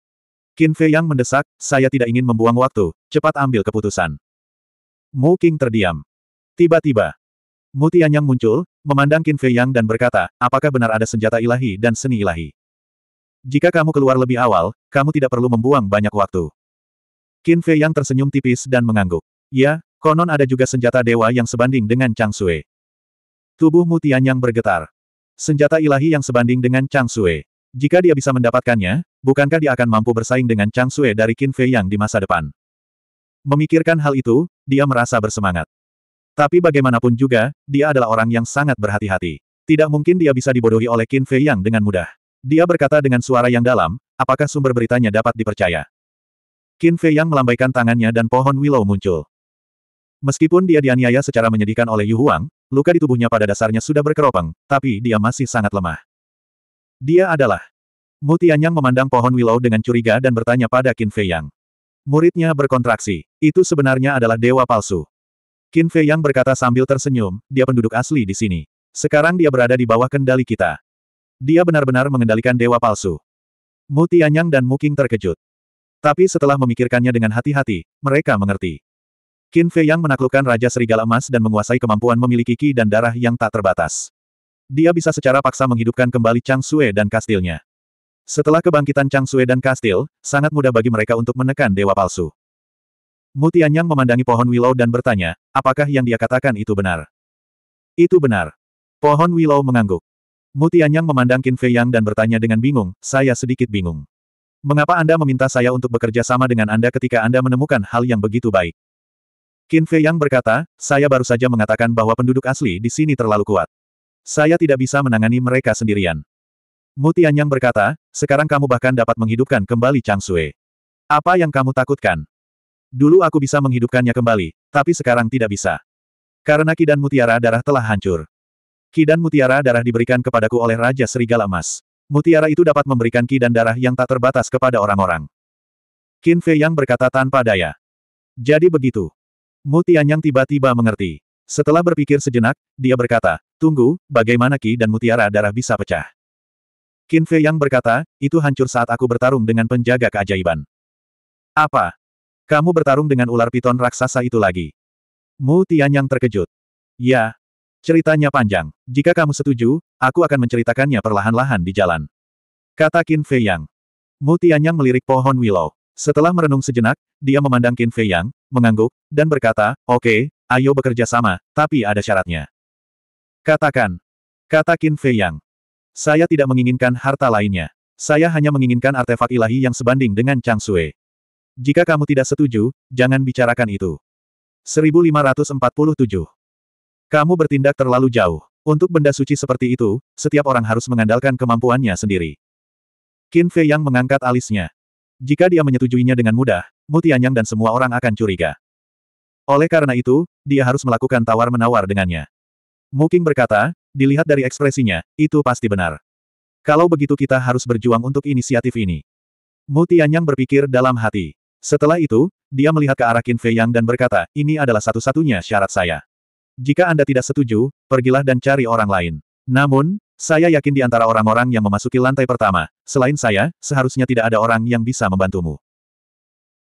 A: Qin Fei Yang mendesak, saya tidak ingin membuang waktu, cepat ambil keputusan. Mu King terdiam. Tiba-tiba, Mu Tianyang muncul, memandang Qin Fei Yang dan berkata, apakah benar ada senjata ilahi dan seni ilahi? Jika kamu keluar lebih awal, kamu tidak perlu membuang banyak waktu. Qin Fei Yang tersenyum tipis dan mengangguk. Ya, konon ada juga senjata dewa yang sebanding dengan Chang Sui. Tubuh Mutian yang bergetar. Senjata ilahi yang sebanding dengan Chang Sue. Jika dia bisa mendapatkannya, bukankah dia akan mampu bersaing dengan Chang Sue dari Qin Fei yang di masa depan? Memikirkan hal itu, dia merasa bersemangat. Tapi bagaimanapun juga, dia adalah orang yang sangat berhati-hati. Tidak mungkin dia bisa dibodohi oleh Qin Fei yang dengan mudah. Dia berkata dengan suara yang dalam, apakah sumber beritanya dapat dipercaya? Qin Fei yang melambaikan tangannya dan pohon willow muncul. Meskipun dia dianiaya secara menyedihkan oleh Yu Huang, Luka di tubuhnya pada dasarnya sudah berkeropeng, tapi dia masih sangat lemah. Dia adalah. Mutianyang memandang pohon willow dengan curiga dan bertanya pada Qin Fei Yang. Muridnya berkontraksi. Itu sebenarnya adalah dewa palsu. Qin Fei Yang berkata sambil tersenyum, dia penduduk asli di sini. Sekarang dia berada di bawah kendali kita. Dia benar-benar mengendalikan dewa palsu. Mutianyang dan Muking terkejut. Tapi setelah memikirkannya dengan hati-hati, mereka mengerti. Qin Fei Yang menaklukkan Raja Serigala Emas dan menguasai kemampuan memiliki ki dan darah yang tak terbatas. Dia bisa secara paksa menghidupkan kembali Chang Sue dan kastilnya. Setelah kebangkitan Chang Sue dan kastil, sangat mudah bagi mereka untuk menekan dewa palsu. Mutianyang memandangi pohon willow dan bertanya, apakah yang dia katakan itu benar? Itu benar. Pohon willow mengangguk. Mutianyang memandang Qin Fei Yang dan bertanya dengan bingung, saya sedikit bingung. Mengapa Anda meminta saya untuk bekerja sama dengan Anda ketika Anda menemukan hal yang begitu baik? Qin Fei Yang berkata, saya baru saja mengatakan bahwa penduduk asli di sini terlalu kuat. Saya tidak bisa menangani mereka sendirian. Mutian Yang berkata, sekarang kamu bahkan dapat menghidupkan kembali Chang Sui. Apa yang kamu takutkan? Dulu aku bisa menghidupkannya kembali, tapi sekarang tidak bisa. Karena Kidan Mutiara Darah telah hancur. Kidan Mutiara Darah diberikan kepadaku oleh Raja Serigala Emas. Mutiara itu dapat memberikan Kidan Darah yang tak terbatas kepada orang-orang. Qin Fei Yang berkata tanpa daya. Jadi begitu. Mutianyang tiba-tiba mengerti. Setelah berpikir sejenak, dia berkata, Tunggu, bagaimana Ki dan Mutiara Darah bisa pecah? Qin Fei Yang berkata, itu hancur saat aku bertarung dengan penjaga keajaiban. Apa? Kamu bertarung dengan ular piton raksasa itu lagi? Mu Tianyang terkejut. Ya. Ceritanya panjang. Jika kamu setuju, aku akan menceritakannya perlahan-lahan di jalan. Kata Qin Fei Yang. Mu Tianyang melirik pohon willow. Setelah merenung sejenak, dia memandang Qin Fei Yang, mengangguk, dan berkata, Oke, okay, ayo bekerja sama, tapi ada syaratnya. Katakan. Kata Qin Fei Yang. Saya tidak menginginkan harta lainnya. Saya hanya menginginkan artefak ilahi yang sebanding dengan Chang Sui. Jika kamu tidak setuju, jangan bicarakan itu. 1547. Kamu bertindak terlalu jauh. Untuk benda suci seperti itu, setiap orang harus mengandalkan kemampuannya sendiri. Qin Fei Yang mengangkat alisnya. Jika dia menyetujuinya dengan mudah, Mutianyang dan semua orang akan curiga. Oleh karena itu, dia harus melakukan tawar-menawar dengannya. Muking berkata, dilihat dari ekspresinya, itu pasti benar. Kalau begitu kita harus berjuang untuk inisiatif ini. Mutianyang berpikir dalam hati. Setelah itu, dia melihat ke arah Qin Fei Yang dan berkata, ini adalah satu-satunya syarat saya. Jika Anda tidak setuju, pergilah dan cari orang lain. Namun, saya yakin di antara orang-orang yang memasuki lantai pertama, selain saya, seharusnya tidak ada orang yang bisa membantumu.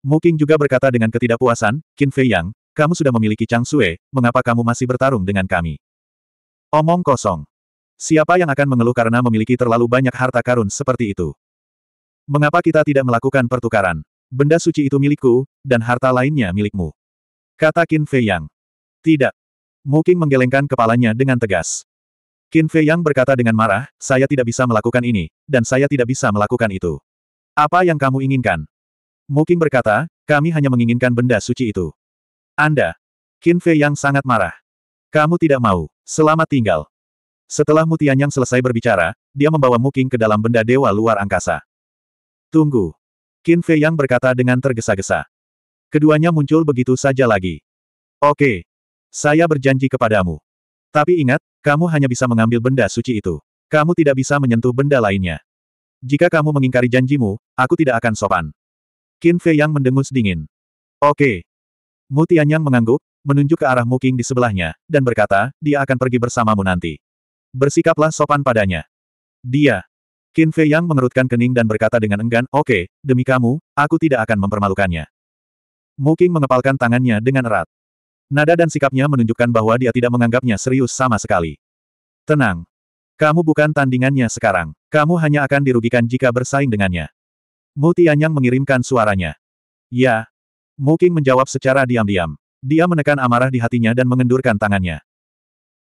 A: Muking juga berkata dengan ketidakpuasan, Qin Fei Yang, kamu sudah memiliki Chang Sue, mengapa kamu masih bertarung dengan kami? Omong kosong. Siapa yang akan mengeluh karena memiliki terlalu banyak harta karun seperti itu? Mengapa kita tidak melakukan pertukaran? Benda suci itu milikku, dan harta lainnya milikmu. Kata Qin Fei Yang. Tidak. Muking menggelengkan kepalanya dengan tegas. Qin Fei Yang berkata dengan marah, saya tidak bisa melakukan ini, dan saya tidak bisa melakukan itu. Apa yang kamu inginkan? Muking berkata, kami hanya menginginkan benda suci itu. Anda. Qin Fei Yang sangat marah. Kamu tidak mau. Selamat tinggal. Setelah Mu Yang selesai berbicara, dia membawa Muking ke dalam benda dewa luar angkasa. Tunggu. Qin Fei Yang berkata dengan tergesa-gesa. Keduanya muncul begitu saja lagi. Oke. Saya berjanji kepadamu. Tapi ingat, kamu hanya bisa mengambil benda suci itu. Kamu tidak bisa menyentuh benda lainnya. Jika kamu mengingkari janjimu, aku tidak akan sopan. Qin Fei Yang mendengus dingin. Oke. Mu Tianyang mengangguk, menunjuk ke arah Muking di sebelahnya, dan berkata, dia akan pergi bersamamu nanti. Bersikaplah sopan padanya. Dia. Qin Fei Yang mengerutkan kening dan berkata dengan enggan, oke, demi kamu, aku tidak akan mempermalukannya. Muking mengepalkan tangannya dengan erat. Nada dan sikapnya menunjukkan bahwa dia tidak menganggapnya serius sama sekali. Tenang. Kamu bukan tandingannya sekarang. Kamu hanya akan dirugikan jika bersaing dengannya. Mutianyang mengirimkan suaranya. Ya. Mu Qing menjawab secara diam-diam. Dia menekan amarah di hatinya dan mengendurkan tangannya.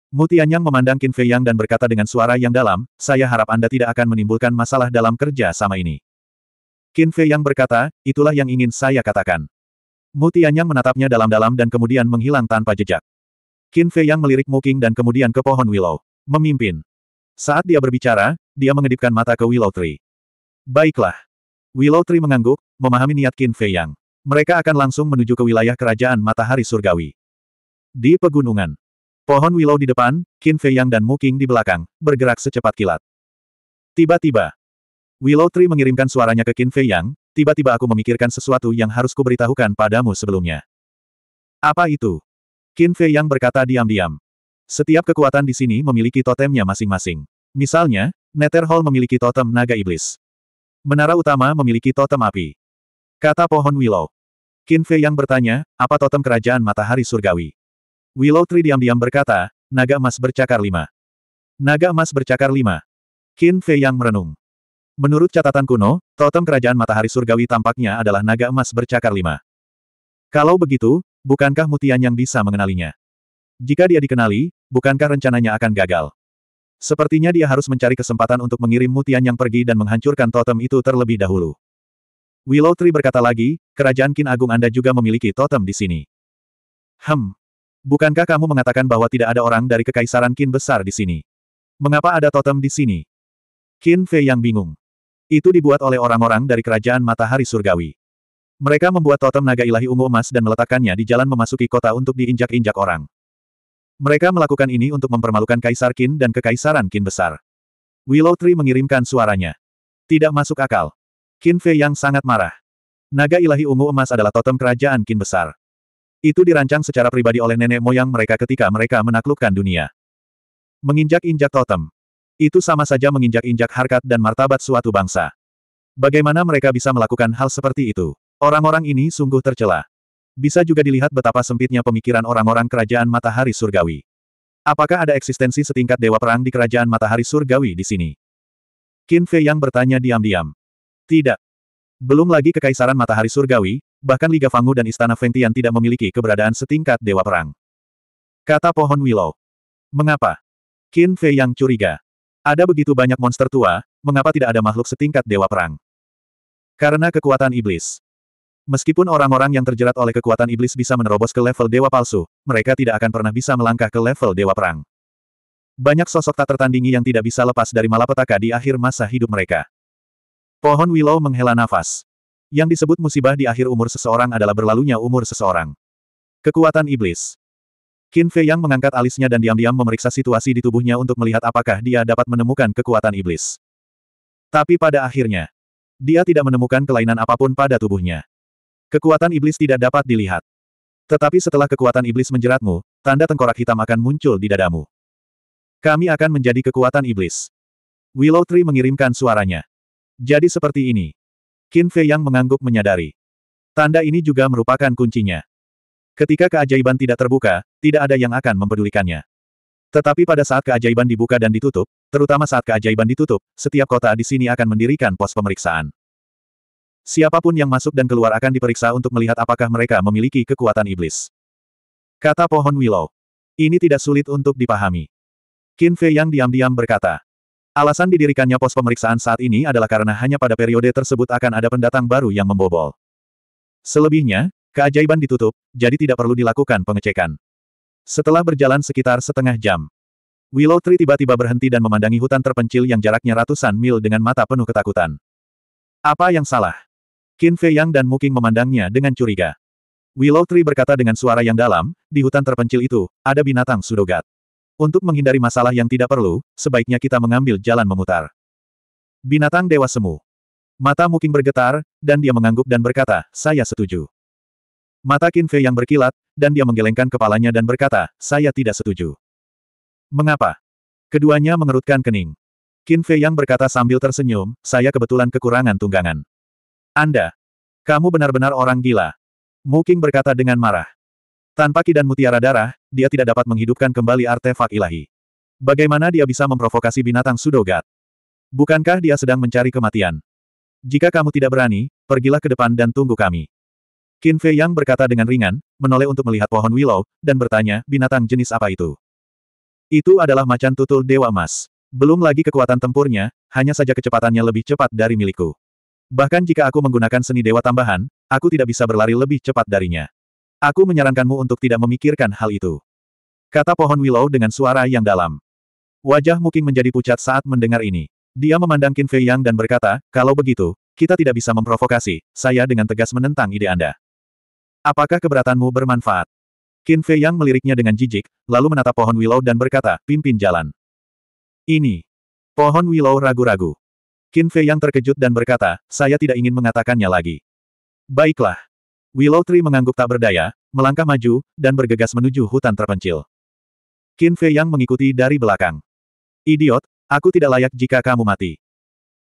A: Mutianyang memandang Qin Fei dan berkata dengan suara yang dalam, saya harap Anda tidak akan menimbulkan masalah dalam kerja sama ini. Qin Fei Yang berkata, itulah yang ingin saya katakan. Mu Tianyang menatapnya dalam-dalam dan kemudian menghilang tanpa jejak. Qin Fei yang melirik Mu Qing dan kemudian ke pohon Willow. Memimpin. Saat dia berbicara, dia mengedipkan mata ke Willow Tree. Baiklah. Willow Tree mengangguk, memahami niat Qin Fei Yang. Mereka akan langsung menuju ke wilayah kerajaan matahari surgawi. Di pegunungan. Pohon Willow di depan, Qin Fei Yang dan Mu Qing di belakang, bergerak secepat kilat. Tiba-tiba. Willow Tree mengirimkan suaranya ke Qin Fei Yang, Tiba-tiba aku memikirkan sesuatu yang harus kuberitahukan padamu sebelumnya. Apa itu? Qin Fei yang berkata diam-diam. Setiap kekuatan di sini memiliki totemnya masing-masing. Misalnya, Nether Hall memiliki totem naga iblis. Menara utama memiliki totem api. Kata pohon Willow. Qin Fei yang bertanya, apa totem kerajaan matahari surgawi? Willow Tree diam-diam berkata, naga emas bercakar lima. Naga emas bercakar lima. Qin Fei yang merenung. Menurut catatan kuno, totem kerajaan matahari surgawi tampaknya adalah naga emas bercakar lima. Kalau begitu, bukankah Mutian yang bisa mengenalinya? Jika dia dikenali, bukankah rencananya akan gagal? Sepertinya dia harus mencari kesempatan untuk mengirim Mutian yang pergi dan menghancurkan totem itu terlebih dahulu. Willow Tree berkata lagi, kerajaan Kin Agung Anda juga memiliki totem di sini. Hmm. Bukankah kamu mengatakan bahwa tidak ada orang dari kekaisaran Kin besar di sini? Mengapa ada totem di sini? Qin Fei yang bingung. Itu dibuat oleh orang-orang dari kerajaan matahari surgawi. Mereka membuat totem naga ilahi ungu emas dan meletakkannya di jalan memasuki kota untuk diinjak-injak orang. Mereka melakukan ini untuk mempermalukan Kaisar Qin dan Kekaisaran Qin besar. Willow Tree mengirimkan suaranya. Tidak masuk akal. Qin Fei yang sangat marah. Naga ilahi ungu emas adalah totem kerajaan Qin besar. Itu dirancang secara pribadi oleh nenek moyang mereka ketika mereka menaklukkan dunia. Menginjak-injak totem. Itu sama saja menginjak-injak harkat dan martabat suatu bangsa. Bagaimana mereka bisa melakukan hal seperti itu? Orang-orang ini sungguh tercela. Bisa juga dilihat betapa sempitnya pemikiran orang-orang kerajaan matahari surgawi. Apakah ada eksistensi setingkat dewa perang di kerajaan matahari surgawi di sini? Qin Fei yang bertanya diam-diam. Tidak. Belum lagi kekaisaran matahari surgawi, bahkan Liga Fangu dan Istana Tian tidak memiliki keberadaan setingkat dewa perang. Kata pohon Willow. Mengapa? Qin Fei yang curiga. Ada begitu banyak monster tua, mengapa tidak ada makhluk setingkat dewa perang? Karena kekuatan iblis. Meskipun orang-orang yang terjerat oleh kekuatan iblis bisa menerobos ke level dewa palsu, mereka tidak akan pernah bisa melangkah ke level dewa perang. Banyak sosok tak tertandingi yang tidak bisa lepas dari malapetaka di akhir masa hidup mereka. Pohon Willow menghela nafas. Yang disebut musibah di akhir umur seseorang adalah berlalunya umur seseorang. Kekuatan iblis. Qin Fei Yang mengangkat alisnya dan diam-diam memeriksa situasi di tubuhnya untuk melihat apakah dia dapat menemukan kekuatan iblis. Tapi pada akhirnya, dia tidak menemukan kelainan apapun pada tubuhnya. Kekuatan iblis tidak dapat dilihat. Tetapi setelah kekuatan iblis menjeratmu, tanda tengkorak hitam akan muncul di dadamu. Kami akan menjadi kekuatan iblis. Willow Tree mengirimkan suaranya. Jadi seperti ini. Qin Fei Yang mengangguk menyadari. Tanda ini juga merupakan kuncinya. Ketika keajaiban tidak terbuka, tidak ada yang akan mempedulikannya. Tetapi pada saat keajaiban dibuka dan ditutup, terutama saat keajaiban ditutup, setiap kota di sini akan mendirikan pos pemeriksaan. Siapapun yang masuk dan keluar akan diperiksa untuk melihat apakah mereka memiliki kekuatan iblis. Kata pohon Willow. Ini tidak sulit untuk dipahami. Qin Fei yang diam-diam berkata. Alasan didirikannya pos pemeriksaan saat ini adalah karena hanya pada periode tersebut akan ada pendatang baru yang membobol. Selebihnya, Keajaiban ditutup, jadi tidak perlu dilakukan pengecekan. Setelah berjalan sekitar setengah jam, Willow Tree tiba-tiba berhenti dan memandangi hutan terpencil yang jaraknya ratusan mil dengan mata penuh ketakutan. Apa yang salah? Qin Fei Yang dan Muking memandangnya dengan curiga. Willow Tree berkata dengan suara yang dalam, di hutan terpencil itu, ada binatang sudogat. Untuk menghindari masalah yang tidak perlu, sebaiknya kita mengambil jalan memutar. Binatang Dewa Semu. Mata Muking bergetar, dan dia mengangguk dan berkata, saya setuju. Mata Qin Fei yang berkilat, dan dia menggelengkan kepalanya dan berkata, saya tidak setuju. Mengapa? Keduanya mengerutkan kening. Qin Fei yang berkata sambil tersenyum, saya kebetulan kekurangan tunggangan. Anda. Kamu benar-benar orang gila. Mu Qing berkata dengan marah. Tanpa ki dan mutiara darah, dia tidak dapat menghidupkan kembali artefak ilahi. Bagaimana dia bisa memprovokasi binatang sudogat? Bukankah dia sedang mencari kematian? Jika kamu tidak berani, pergilah ke depan dan tunggu kami. Qin Fei Yang berkata dengan ringan, menoleh untuk melihat pohon willow, dan bertanya, binatang jenis apa itu? Itu adalah macan tutul Dewa Emas. Belum lagi kekuatan tempurnya, hanya saja kecepatannya lebih cepat dari milikku. Bahkan jika aku menggunakan seni dewa tambahan, aku tidak bisa berlari lebih cepat darinya. Aku menyarankanmu untuk tidak memikirkan hal itu. Kata pohon willow dengan suara yang dalam. Wajah Muking menjadi pucat saat mendengar ini. Dia memandang Qin Fei Yang dan berkata, kalau begitu, kita tidak bisa memprovokasi, saya dengan tegas menentang ide Anda. Apakah keberatanmu bermanfaat? Qin Fei Yang meliriknya dengan jijik, lalu menatap pohon willow dan berkata, pimpin jalan. Ini. Pohon willow ragu-ragu. Qin Fei Yang terkejut dan berkata, saya tidak ingin mengatakannya lagi. Baiklah. Willow Tree mengangguk tak berdaya, melangkah maju, dan bergegas menuju hutan terpencil. Qin Fei Yang mengikuti dari belakang. Idiot, aku tidak layak jika kamu mati.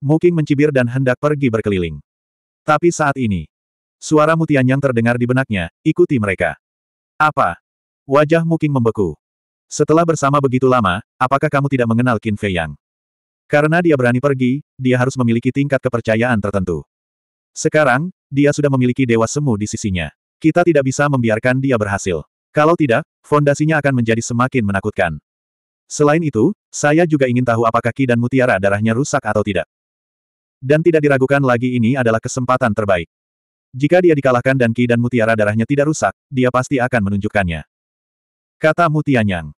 A: Muking mencibir dan hendak pergi berkeliling. Tapi saat ini, Suara mutian yang terdengar di benaknya, ikuti mereka. Apa? Wajah Muking membeku. Setelah bersama begitu lama, apakah kamu tidak mengenal Qin Fei Yang? Karena dia berani pergi, dia harus memiliki tingkat kepercayaan tertentu. Sekarang, dia sudah memiliki dewa semu di sisinya. Kita tidak bisa membiarkan dia berhasil. Kalau tidak, fondasinya akan menjadi semakin menakutkan. Selain itu, saya juga ingin tahu apakah Ki dan Mutiara darahnya rusak atau tidak. Dan tidak diragukan lagi ini adalah kesempatan terbaik. Jika dia dikalahkan dan ki dan mutiara darahnya tidak rusak, dia pasti akan menunjukkannya. Kata Mutianyang.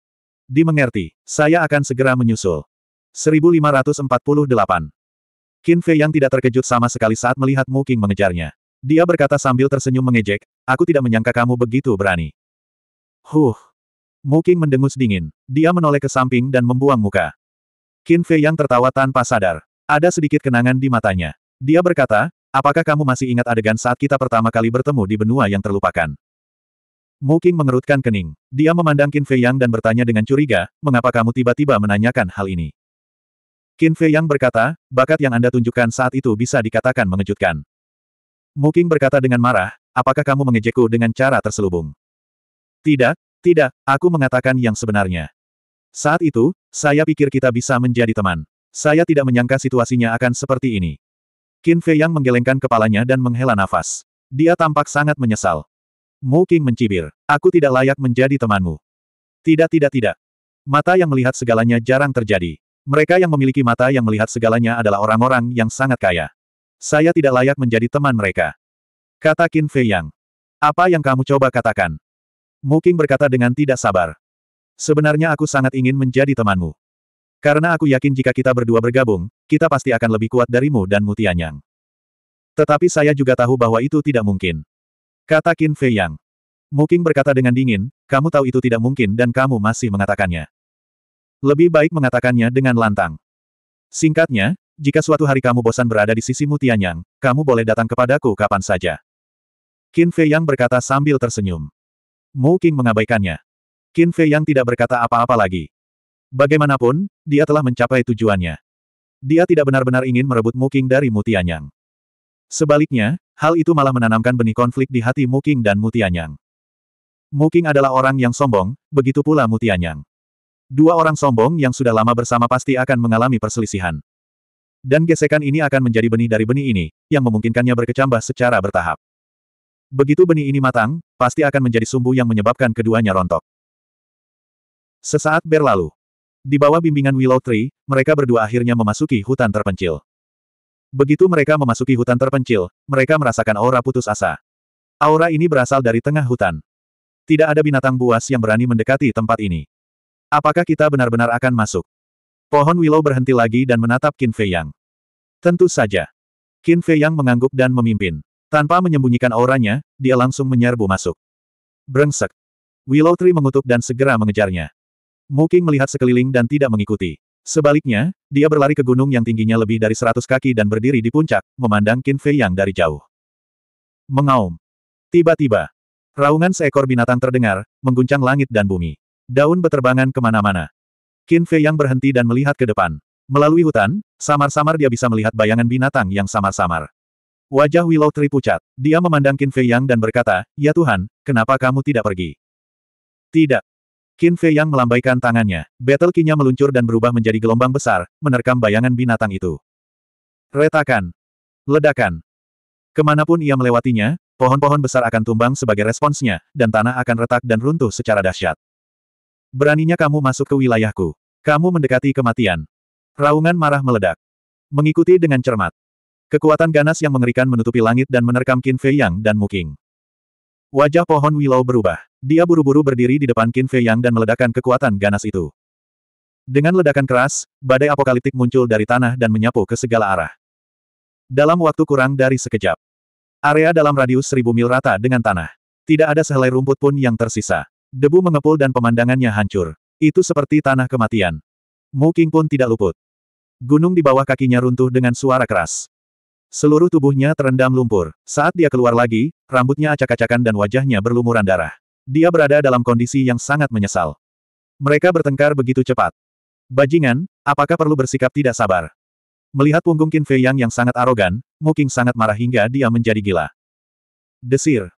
A: Dimengerti, saya akan segera menyusul. 1548. Qin Fei yang tidak terkejut sama sekali saat melihat Mu Qing mengejarnya. Dia berkata sambil tersenyum mengejek, aku tidak menyangka kamu begitu berani. Huh. Mu Qing mendengus dingin. Dia menoleh ke samping dan membuang muka. Qin Fei yang tertawa tanpa sadar. Ada sedikit kenangan di matanya. Dia berkata, Apakah kamu masih ingat adegan saat kita pertama kali bertemu di benua yang terlupakan? Mu mengerutkan kening. Dia memandang Qin Fei Yang dan bertanya dengan curiga, mengapa kamu tiba-tiba menanyakan hal ini? Qin Fei Yang berkata, bakat yang Anda tunjukkan saat itu bisa dikatakan mengejutkan. Mu berkata dengan marah, apakah kamu mengejekku dengan cara terselubung? Tidak, tidak, aku mengatakan yang sebenarnya. Saat itu, saya pikir kita bisa menjadi teman. Saya tidak menyangka situasinya akan seperti ini. Qin Fei Yang menggelengkan kepalanya dan menghela nafas. Dia tampak sangat menyesal. Mu Qing mencibir. Aku tidak layak menjadi temanmu. Tidak tidak tidak. Mata yang melihat segalanya jarang terjadi. Mereka yang memiliki mata yang melihat segalanya adalah orang-orang yang sangat kaya. Saya tidak layak menjadi teman mereka. Kata Qin Fei Yang. Apa yang kamu coba katakan? Mu Qing berkata dengan tidak sabar. Sebenarnya aku sangat ingin menjadi temanmu. Karena aku yakin jika kita berdua bergabung, kita pasti akan lebih kuat darimu dan Mutianyang. Tetapi saya juga tahu bahwa itu tidak mungkin. Kata Qin Fei Yang. Muking berkata dengan dingin, kamu tahu itu tidak mungkin dan kamu masih mengatakannya. Lebih baik mengatakannya dengan lantang. Singkatnya, jika suatu hari kamu bosan berada di sisi Mutianyang, kamu boleh datang kepadaku kapan saja. Qin Fei Yang berkata sambil tersenyum. Mu Qing mengabaikannya. Qin Fei Yang tidak berkata apa-apa lagi. Bagaimanapun, dia telah mencapai tujuannya. Dia tidak benar-benar ingin merebut Muking dari Mutianyang. Sebaliknya, hal itu malah menanamkan benih konflik di hati Muking dan Mutianyang. Muking adalah orang yang sombong, begitu pula Mutianyang. Dua orang sombong yang sudah lama bersama pasti akan mengalami perselisihan. Dan gesekan ini akan menjadi benih dari benih ini, yang memungkinkannya berkecambah secara bertahap. Begitu benih ini matang, pasti akan menjadi sumbu yang menyebabkan keduanya rontok. Sesaat berlalu, di bawah bimbingan Willow Tree, mereka berdua akhirnya memasuki hutan terpencil. Begitu mereka memasuki hutan terpencil, mereka merasakan aura putus asa. Aura ini berasal dari tengah hutan. Tidak ada binatang buas yang berani mendekati tempat ini. Apakah kita benar-benar akan masuk? Pohon Willow berhenti lagi dan menatap Qin Fei Yang. Tentu saja. Qin Fei Yang mengangguk dan memimpin. Tanpa menyembunyikan auranya, dia langsung menyerbu masuk. Brengsek. Willow Tree mengutuk dan segera mengejarnya. Muking melihat sekeliling dan tidak mengikuti. Sebaliknya, dia berlari ke gunung yang tingginya lebih dari seratus kaki dan berdiri di puncak, memandang Qin Fei yang dari jauh. Mengaum. Tiba-tiba, raungan seekor binatang terdengar, mengguncang langit dan bumi. Daun beterbangan kemana-mana. Qin Fei yang berhenti dan melihat ke depan. Melalui hutan, samar-samar dia bisa melihat bayangan binatang yang samar-samar. Wajah Willow Tree pucat. Dia memandang Qin Fei Yang dan berkata, Ya Tuhan, kenapa kamu tidak pergi? Tidak. Qin Fei yang melambaikan tangannya, battle Qin-nya meluncur dan berubah menjadi gelombang besar, menerkam bayangan binatang itu. Retakan. Ledakan. Kemanapun ia melewatinya, pohon-pohon besar akan tumbang sebagai responsnya, dan tanah akan retak dan runtuh secara dahsyat. Beraninya kamu masuk ke wilayahku. Kamu mendekati kematian. Raungan marah meledak. Mengikuti dengan cermat. Kekuatan ganas yang mengerikan menutupi langit dan menerkam Qin Fei Yang dan Muking. Wajah pohon Willow berubah. Dia buru-buru berdiri di depan Qin Fei Yang dan meledakkan kekuatan ganas itu. Dengan ledakan keras, badai apokaliptik muncul dari tanah dan menyapu ke segala arah. Dalam waktu kurang dari sekejap, area dalam radius seribu mil rata dengan tanah. Tidak ada sehelai rumput pun yang tersisa. Debu mengepul dan pemandangannya hancur. Itu seperti tanah kematian. Mu Qing pun tidak luput. Gunung di bawah kakinya runtuh dengan suara keras. Seluruh tubuhnya terendam lumpur. Saat dia keluar lagi, rambutnya acak-acakan dan wajahnya berlumuran darah. Dia berada dalam kondisi yang sangat menyesal. Mereka bertengkar begitu cepat. Bajingan, apakah perlu bersikap tidak sabar? Melihat punggung Qin Fei Yang yang sangat arogan, Mu Qing sangat marah hingga dia menjadi gila. Desir.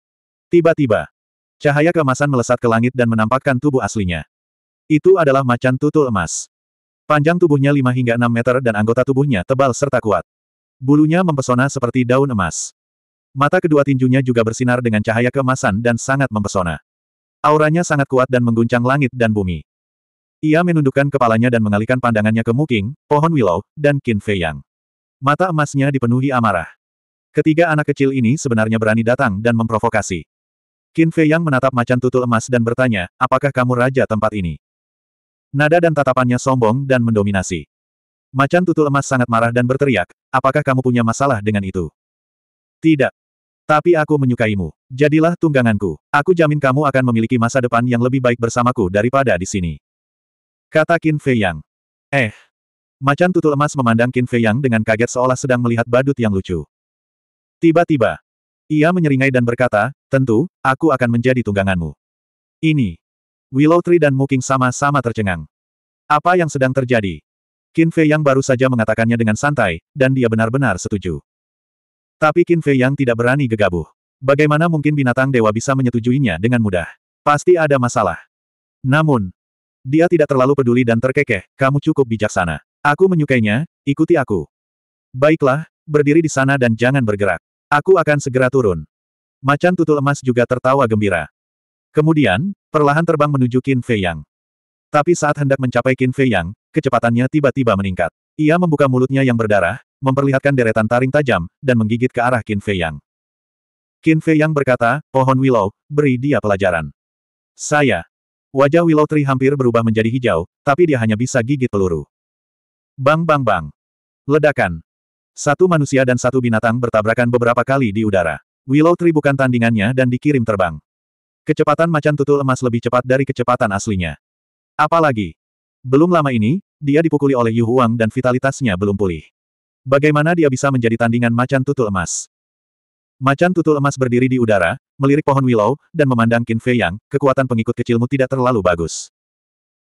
A: Tiba-tiba. Cahaya kemasan melesat ke langit dan menampakkan tubuh aslinya. Itu adalah macan tutul emas. Panjang tubuhnya 5 hingga 6 meter dan anggota tubuhnya tebal serta kuat. Bulunya mempesona seperti daun emas. Mata kedua tinjunya juga bersinar dengan cahaya kemasan dan sangat mempesona. Auranya sangat kuat dan mengguncang langit dan bumi. Ia menundukkan kepalanya dan mengalihkan pandangannya ke Muking, pohon willow, dan Qin Fei Yang. Mata emasnya dipenuhi amarah. Ketiga anak kecil ini sebenarnya berani datang dan memprovokasi. Qin Fei Yang menatap macan tutul emas dan bertanya, apakah kamu raja tempat ini? Nada dan tatapannya sombong dan mendominasi. Macan tutul emas sangat marah dan berteriak, apakah kamu punya masalah dengan itu? Tidak. Tapi aku menyukaimu. Jadilah tungganganku. Aku jamin kamu akan memiliki masa depan yang lebih baik bersamaku daripada di sini. Kata Qin Fei Yang. Eh. Macan tutul emas memandang Qin Fei Yang dengan kaget seolah sedang melihat badut yang lucu. Tiba-tiba. Ia menyeringai dan berkata, tentu, aku akan menjadi tungganganmu. Ini. Willow Tree dan Muking sama-sama tercengang. Apa yang sedang terjadi? Qin Fei Yang baru saja mengatakannya dengan santai, dan dia benar-benar setuju. Tapi Qin Fei yang tidak berani gegabah. Bagaimana mungkin binatang dewa bisa menyetujuinya dengan mudah? Pasti ada masalah. Namun, dia tidak terlalu peduli dan terkekeh, kamu cukup bijaksana. Aku menyukainya, ikuti aku. Baiklah, berdiri di sana dan jangan bergerak. Aku akan segera turun. Macan tutul emas juga tertawa gembira. Kemudian, perlahan terbang menuju Qin Fei Yang. Tapi saat hendak mencapai Qin Fei Yang, kecepatannya tiba-tiba meningkat. Ia membuka mulutnya yang berdarah, memperlihatkan deretan taring tajam, dan menggigit ke arah Qin Fei Yang. Qin Fei Yang berkata, pohon willow, beri dia pelajaran. Saya. Wajah willow tree hampir berubah menjadi hijau, tapi dia hanya bisa gigit peluru. Bang bang bang. Ledakan. Satu manusia dan satu binatang bertabrakan beberapa kali di udara. Willow tree bukan tandingannya dan dikirim terbang. Kecepatan macan tutul emas lebih cepat dari kecepatan aslinya. Apalagi, belum lama ini, dia dipukuli oleh Yu Huang dan vitalitasnya belum pulih. Bagaimana dia bisa menjadi tandingan macan tutul emas? Macan tutul emas berdiri di udara, melirik pohon willow, dan memandang Qin Fei Yang, kekuatan pengikut kecilmu tidak terlalu bagus.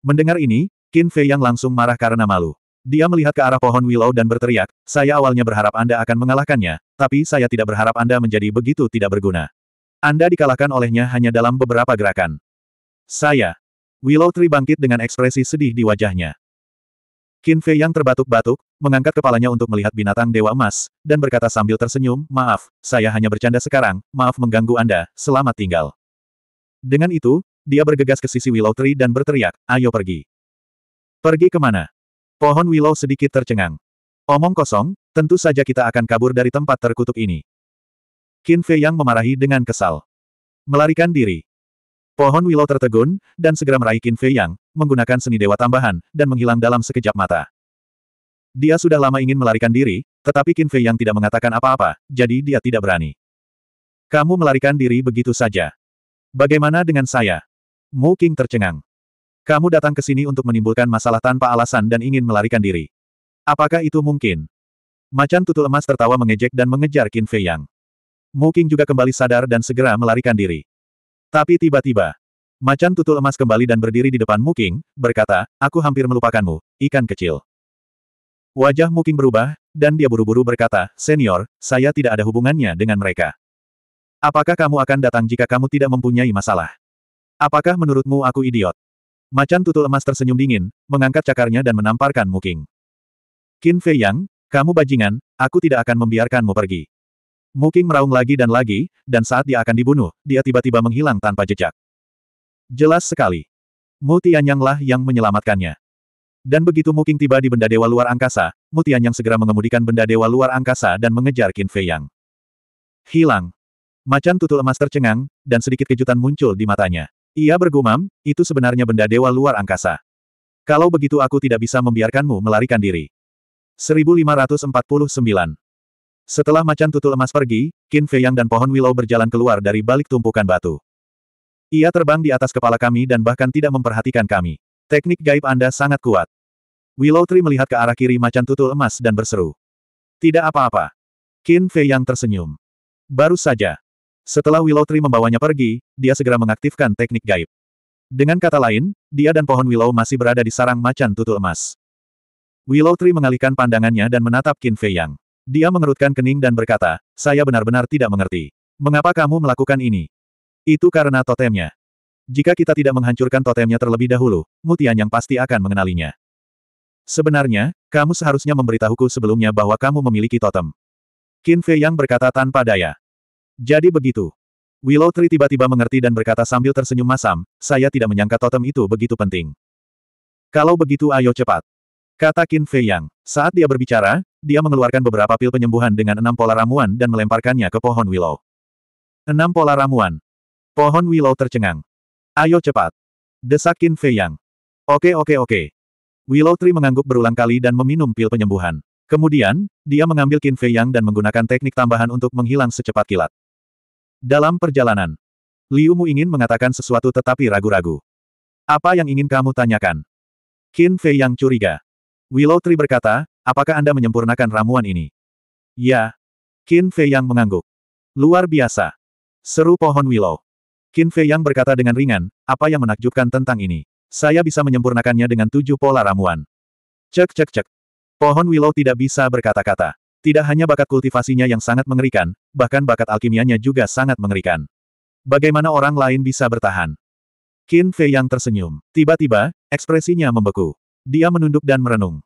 A: Mendengar ini, Qin Fei Yang langsung marah karena malu. Dia melihat ke arah pohon willow dan berteriak, saya awalnya berharap Anda akan mengalahkannya, tapi saya tidak berharap Anda menjadi begitu tidak berguna. Anda dikalahkan olehnya hanya dalam beberapa gerakan. Saya. Willow Tree bangkit dengan ekspresi sedih di wajahnya. Qin Fei yang terbatuk-batuk, mengangkat kepalanya untuk melihat binatang Dewa Emas, dan berkata sambil tersenyum, maaf, saya hanya bercanda sekarang, maaf mengganggu Anda, selamat tinggal. Dengan itu, dia bergegas ke sisi Willow Tree dan berteriak, ayo pergi. Pergi kemana? Pohon Willow sedikit tercengang. Omong kosong, tentu saja kita akan kabur dari tempat terkutuk ini. Qin Fei yang memarahi dengan kesal. Melarikan diri. Pohon Willow tertegun, dan segera meraih Qin Fei Yang, menggunakan seni dewa tambahan, dan menghilang dalam sekejap mata. Dia sudah lama ingin melarikan diri, tetapi Qin Fei Yang tidak mengatakan apa-apa, jadi dia tidak berani. Kamu melarikan diri begitu saja. Bagaimana dengan saya? Mu King tercengang. Kamu datang ke sini untuk menimbulkan masalah tanpa alasan dan ingin melarikan diri. Apakah itu mungkin? Macan tutul emas tertawa mengejek dan mengejar Qin Fei Yang. Mu King juga kembali sadar dan segera melarikan diri. Tapi tiba-tiba, macan tutul emas kembali dan berdiri di depan Muking, berkata, aku hampir melupakanmu, ikan kecil. Wajah Muking berubah, dan dia buru-buru berkata, senior, saya tidak ada hubungannya dengan mereka. Apakah kamu akan datang jika kamu tidak mempunyai masalah? Apakah menurutmu aku idiot? Macan tutul emas tersenyum dingin, mengangkat cakarnya dan menamparkan Muking. Qin Fei Yang, kamu bajingan, aku tidak akan membiarkanmu pergi. Muking meraung lagi dan lagi, dan saat dia akan dibunuh, dia tiba-tiba menghilang tanpa jejak. Jelas sekali. Mutianyanglah yang menyelamatkannya. Dan begitu Muking tiba di benda dewa luar angkasa, Mutianyang segera mengemudikan benda dewa luar angkasa dan mengejar Qin Fei Yang. Hilang. Macan tutul emas tercengang, dan sedikit kejutan muncul di matanya. Ia bergumam, itu sebenarnya benda dewa luar angkasa. Kalau begitu aku tidak bisa membiarkanmu melarikan diri. 1549 setelah macan tutul emas pergi, Qin Fei Yang dan pohon willow berjalan keluar dari balik tumpukan batu. Ia terbang di atas kepala kami dan bahkan tidak memperhatikan kami. Teknik gaib Anda sangat kuat. Willow Tree melihat ke arah kiri macan tutul emas dan berseru. Tidak apa-apa. Qin Fei Yang tersenyum. Baru saja. Setelah Willow Tree membawanya pergi, dia segera mengaktifkan teknik gaib. Dengan kata lain, dia dan pohon Willow masih berada di sarang macan tutul emas. Willow Tree mengalihkan pandangannya dan menatap Qin Fei Yang. Dia mengerutkan kening dan berkata, saya benar-benar tidak mengerti. Mengapa kamu melakukan ini? Itu karena totemnya. Jika kita tidak menghancurkan totemnya terlebih dahulu, Mutian yang pasti akan mengenalinya. Sebenarnya, kamu seharusnya memberitahuku sebelumnya bahwa kamu memiliki totem. Qin Fei Yang berkata tanpa daya. Jadi begitu. Willow Tree tiba-tiba mengerti dan berkata sambil tersenyum masam, saya tidak menyangka totem itu begitu penting. Kalau begitu ayo cepat. Kata Qin Fei Yang. Saat dia berbicara, dia mengeluarkan beberapa pil penyembuhan dengan enam pola ramuan dan melemparkannya ke pohon willow. Enam pola ramuan. Pohon willow tercengang. Ayo cepat. Desak Qin Fei Yang. Oke oke oke. Willow Tree mengangguk berulang kali dan meminum pil penyembuhan. Kemudian, dia mengambil Qin Fei Yang dan menggunakan teknik tambahan untuk menghilang secepat kilat. Dalam perjalanan, Liu Mu ingin mengatakan sesuatu tetapi ragu-ragu. Apa yang ingin kamu tanyakan? Qin Fei Yang curiga. Willow Tree berkata, apakah Anda menyempurnakan ramuan ini? Ya. Qin Fei Yang mengangguk. Luar biasa. Seru pohon Willow. Qin Fei Yang berkata dengan ringan, apa yang menakjubkan tentang ini? Saya bisa menyempurnakannya dengan tujuh pola ramuan. Cek cek cek. Pohon Willow tidak bisa berkata-kata. Tidak hanya bakat kultivasinya yang sangat mengerikan, bahkan bakat alkimianya juga sangat mengerikan. Bagaimana orang lain bisa bertahan? Qin Fei Yang tersenyum. Tiba-tiba, ekspresinya membeku. Dia menunduk dan merenung.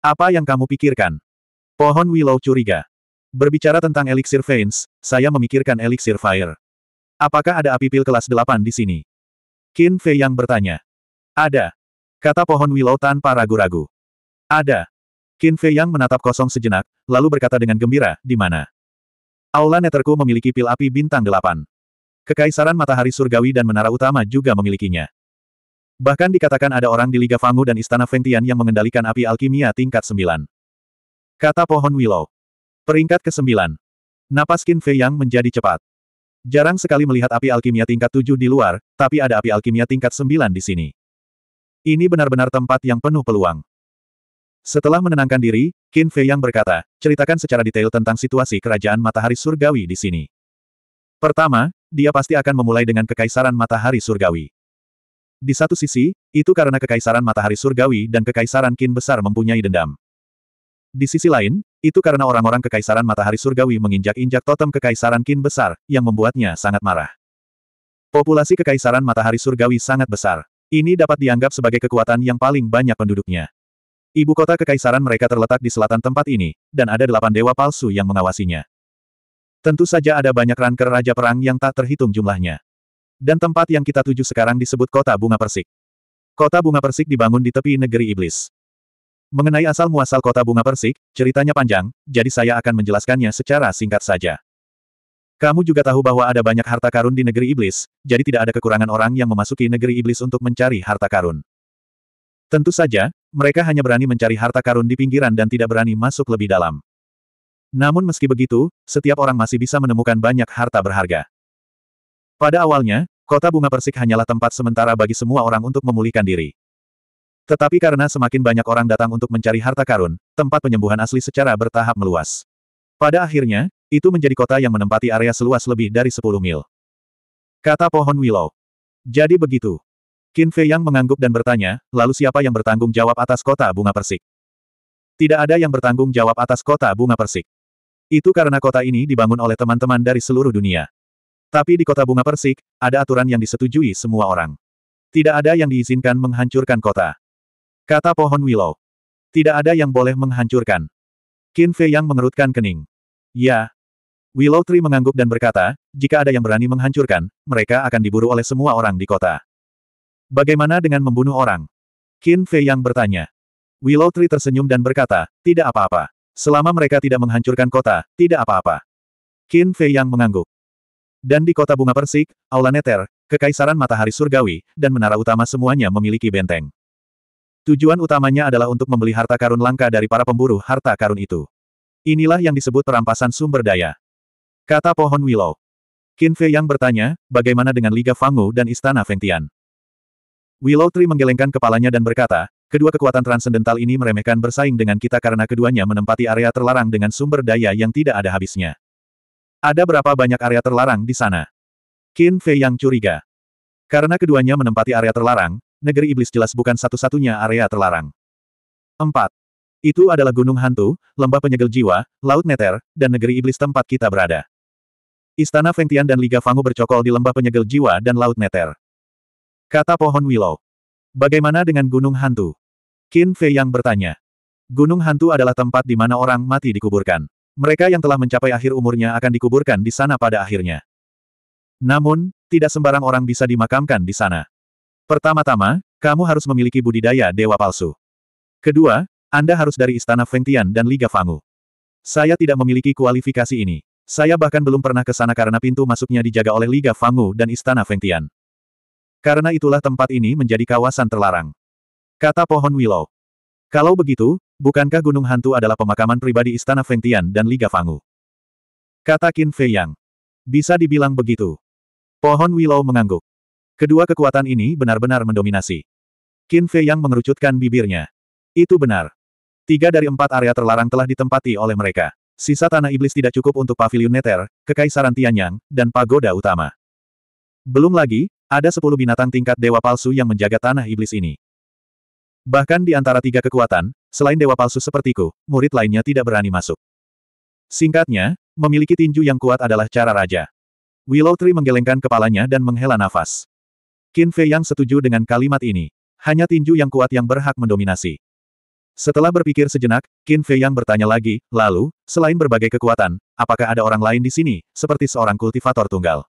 A: Apa yang kamu pikirkan? Pohon Willow curiga. Berbicara tentang elixir Veins, saya memikirkan elixir Fire. Apakah ada api pil kelas 8 di sini? Qin Fei yang bertanya. Ada. Kata pohon Willow tanpa ragu-ragu. Ada. Qin Fei yang menatap kosong sejenak, lalu berkata dengan gembira, di mana? Aula Netherku memiliki pil api bintang 8. Kekaisaran matahari surgawi dan menara utama juga memilikinya. Bahkan dikatakan ada orang di Liga Fangu dan Istana Ventian yang mengendalikan api alkimia tingkat 9. Kata pohon Willow. Peringkat ke-9. Napas Qin Fei Yang menjadi cepat. Jarang sekali melihat api alkimia tingkat 7 di luar, tapi ada api alkimia tingkat 9 di sini. Ini benar-benar tempat yang penuh peluang. Setelah menenangkan diri, Qin Fei Yang berkata, ceritakan secara detail tentang situasi kerajaan matahari surgawi di sini. Pertama, dia pasti akan memulai dengan kekaisaran matahari surgawi. Di satu sisi, itu karena Kekaisaran Matahari Surgawi dan Kekaisaran Kin Besar mempunyai dendam. Di sisi lain, itu karena orang-orang Kekaisaran Matahari Surgawi menginjak-injak totem Kekaisaran Kin Besar, yang membuatnya sangat marah. Populasi Kekaisaran Matahari Surgawi sangat besar. Ini dapat dianggap sebagai kekuatan yang paling banyak penduduknya. Ibu kota kekaisaran mereka terletak di selatan tempat ini, dan ada delapan dewa palsu yang mengawasinya. Tentu saja ada banyak ranker Raja Perang yang tak terhitung jumlahnya. Dan tempat yang kita tuju sekarang disebut Kota Bunga Persik. Kota Bunga Persik dibangun di tepi negeri iblis. Mengenai asal-muasal Kota Bunga Persik, ceritanya panjang, jadi saya akan menjelaskannya secara singkat saja. Kamu juga tahu bahwa ada banyak harta karun di negeri iblis, jadi tidak ada kekurangan orang yang memasuki negeri iblis untuk mencari harta karun. Tentu saja, mereka hanya berani mencari harta karun di pinggiran dan tidak berani masuk lebih dalam. Namun meski begitu, setiap orang masih bisa menemukan banyak harta berharga. Pada awalnya, Kota bunga persik hanyalah tempat sementara bagi semua orang untuk memulihkan diri. Tetapi karena semakin banyak orang datang untuk mencari harta karun, tempat penyembuhan asli secara bertahap meluas. Pada akhirnya, itu menjadi kota yang menempati area seluas lebih dari 10 mil. Kata pohon Willow. Jadi begitu. Qin Fei yang mengangguk dan bertanya, lalu siapa yang bertanggung jawab atas kota bunga persik? Tidak ada yang bertanggung jawab atas kota bunga persik. Itu karena kota ini dibangun oleh teman-teman dari seluruh dunia. Tapi di kota bunga persik, ada aturan yang disetujui semua orang. Tidak ada yang diizinkan menghancurkan kota. Kata pohon willow. Tidak ada yang boleh menghancurkan. Qin Fei yang mengerutkan kening. Ya. Willow Tree mengangguk dan berkata, jika ada yang berani menghancurkan, mereka akan diburu oleh semua orang di kota. Bagaimana dengan membunuh orang? Qin Fei yang bertanya. Willow Tree tersenyum dan berkata, tidak apa-apa. Selama mereka tidak menghancurkan kota, tidak apa-apa. Qin Fei yang mengangguk. Dan di kota bunga persik, Aula Neter, Kekaisaran Matahari Surgawi, dan Menara Utama semuanya memiliki benteng. Tujuan utamanya adalah untuk membeli harta karun langka dari para pemburu harta karun itu. Inilah yang disebut perampasan sumber daya. Kata pohon Willow. Qin Fei yang bertanya, bagaimana dengan Liga Fangu dan Istana Fengtian? Willow Tree menggelengkan kepalanya dan berkata, kedua kekuatan transendental ini meremehkan bersaing dengan kita karena keduanya menempati area terlarang dengan sumber daya yang tidak ada habisnya. Ada berapa banyak area terlarang di sana? Qin Fei yang curiga. Karena keduanya menempati area terlarang, negeri iblis jelas bukan satu-satunya area terlarang. 4. Itu adalah gunung hantu, lembah penyegel jiwa, laut neter, dan negeri iblis tempat kita berada. Istana Feng Tian dan Liga Fangu bercokol di lembah penyegel jiwa dan laut neter. Kata pohon willow. Bagaimana dengan gunung hantu? Qin Fei yang bertanya. Gunung hantu adalah tempat di mana orang mati dikuburkan. Mereka yang telah mencapai akhir umurnya akan dikuburkan di sana pada akhirnya. Namun, tidak sembarang orang bisa dimakamkan di sana. Pertama-tama, kamu harus memiliki budidaya dewa palsu. Kedua, Anda harus dari Istana Fengtian dan Liga Fangu. Saya tidak memiliki kualifikasi ini. Saya bahkan belum pernah ke sana karena pintu masuknya dijaga oleh Liga Fangu dan Istana Fengtian. Karena itulah tempat ini menjadi kawasan terlarang. Kata pohon Willow. Kalau begitu, Bukankah Gunung Hantu adalah pemakaman pribadi Istana Fengtian dan Liga Fangu? Kata Qin Fei Yang. Bisa dibilang begitu. Pohon Willow mengangguk. Kedua kekuatan ini benar-benar mendominasi. Qin Fei Yang mengerucutkan bibirnya. Itu benar. Tiga dari empat area terlarang telah ditempati oleh mereka. Sisa tanah iblis tidak cukup untuk pavilion Neter, Kekaisaran Tianyang, dan Pagoda Utama. Belum lagi, ada sepuluh binatang tingkat dewa palsu yang menjaga tanah iblis ini. Bahkan di antara tiga kekuatan, selain dewa palsu sepertiku, murid lainnya tidak berani masuk. Singkatnya, memiliki tinju yang kuat adalah cara raja. Willow Tree menggelengkan kepalanya dan menghela nafas. Qin Fei yang setuju dengan kalimat ini. Hanya tinju yang kuat yang berhak mendominasi. Setelah berpikir sejenak, Qin Fei yang bertanya lagi, lalu, selain berbagai kekuatan, apakah ada orang lain di sini, seperti seorang kultivator tunggal?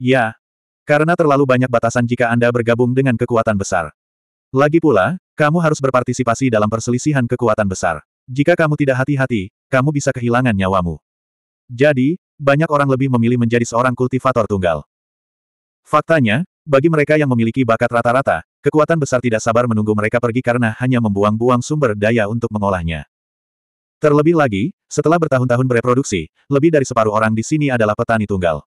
A: Ya. Karena terlalu banyak batasan jika Anda bergabung dengan kekuatan besar. Lagi pula, kamu harus berpartisipasi dalam perselisihan kekuatan besar. Jika kamu tidak hati-hati, kamu bisa kehilangan nyawamu. Jadi, banyak orang lebih memilih menjadi seorang kultivator tunggal. Faktanya, bagi mereka yang memiliki bakat rata-rata, kekuatan besar tidak sabar menunggu mereka pergi karena hanya membuang-buang sumber daya untuk mengolahnya. Terlebih lagi, setelah bertahun-tahun bereproduksi, lebih dari separuh orang di sini adalah petani tunggal.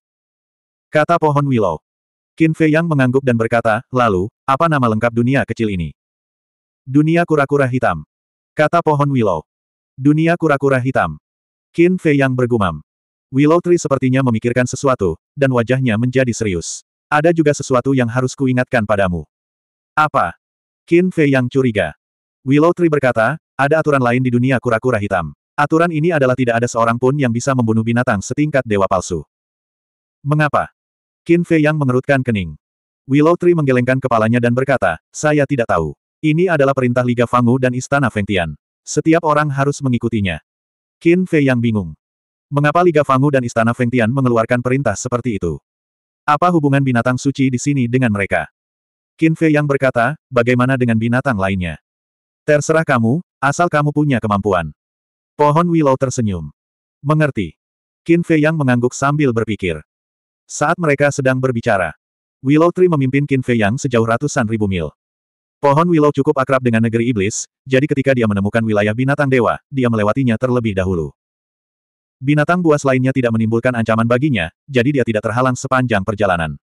A: Kata pohon willow. Qin Fei Yang mengangguk dan berkata, lalu, apa nama lengkap dunia kecil ini? Dunia kura-kura hitam. Kata pohon Willow. Dunia kura-kura hitam. Qin Fei Yang bergumam. Willow Tree sepertinya memikirkan sesuatu, dan wajahnya menjadi serius. Ada juga sesuatu yang harus kuingatkan padamu. Apa? Qin Fei Yang curiga. Willow Tree berkata, ada aturan lain di dunia kura-kura hitam. Aturan ini adalah tidak ada seorang pun yang bisa membunuh binatang setingkat dewa palsu. Mengapa? Qin Fei yang mengerutkan kening. Willow Tree menggelengkan kepalanya dan berkata, saya tidak tahu. Ini adalah perintah Liga Fangu dan Istana Fengtian. Setiap orang harus mengikutinya. Qin Fei yang bingung. Mengapa Liga Fangu dan Istana Fengtian mengeluarkan perintah seperti itu? Apa hubungan binatang suci di sini dengan mereka? Qin Fei yang berkata, bagaimana dengan binatang lainnya? Terserah kamu, asal kamu punya kemampuan. Pohon Willow tersenyum. Mengerti. Qin Fei yang mengangguk sambil berpikir. Saat mereka sedang berbicara, Willow Tree memimpin Qin Fei Yang sejauh ratusan ribu mil. Pohon Willow cukup akrab dengan negeri iblis, jadi ketika dia menemukan wilayah binatang dewa, dia melewatinya terlebih dahulu. Binatang buas lainnya tidak menimbulkan ancaman baginya, jadi dia tidak terhalang sepanjang perjalanan.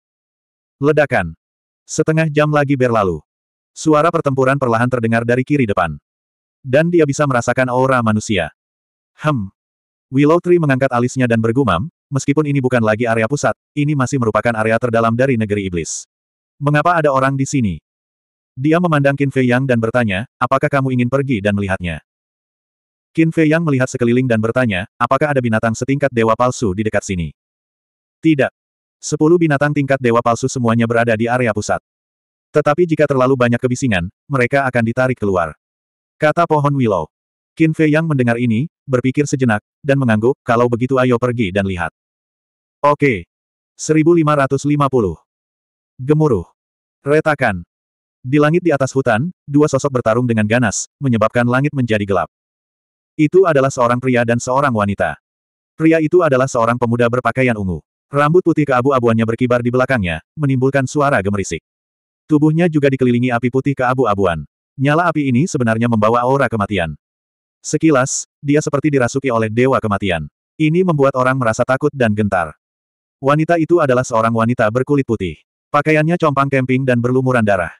A: Ledakan. Setengah jam lagi berlalu. Suara pertempuran perlahan terdengar dari kiri depan. Dan dia bisa merasakan aura manusia. Hem, Willow Tree mengangkat alisnya dan bergumam, meskipun ini bukan lagi area pusat, ini masih merupakan area terdalam dari negeri iblis. Mengapa ada orang di sini? Dia memandang Qin Fei Yang dan bertanya, apakah kamu ingin pergi dan melihatnya? Qin Fei Yang melihat sekeliling dan bertanya, apakah ada binatang setingkat dewa palsu di dekat sini? Tidak. Sepuluh binatang tingkat dewa palsu semuanya berada di area pusat. Tetapi jika terlalu banyak kebisingan, mereka akan ditarik keluar. Kata pohon Willow. Qin Fei Yang mendengar ini, berpikir sejenak, dan mengangguk, kalau begitu ayo pergi dan lihat. Oke. 1550. Gemuruh. Retakan. Di langit di atas hutan, dua sosok bertarung dengan ganas, menyebabkan langit menjadi gelap. Itu adalah seorang pria dan seorang wanita. Pria itu adalah seorang pemuda berpakaian ungu. Rambut putih keabu-abuannya berkibar di belakangnya, menimbulkan suara gemerisik. Tubuhnya juga dikelilingi api putih keabu-abuan. Nyala api ini sebenarnya membawa aura kematian. Sekilas, dia seperti dirasuki oleh dewa kematian. Ini membuat orang merasa takut dan gentar. Wanita itu adalah seorang wanita berkulit putih. Pakaiannya compang kemping dan berlumuran darah.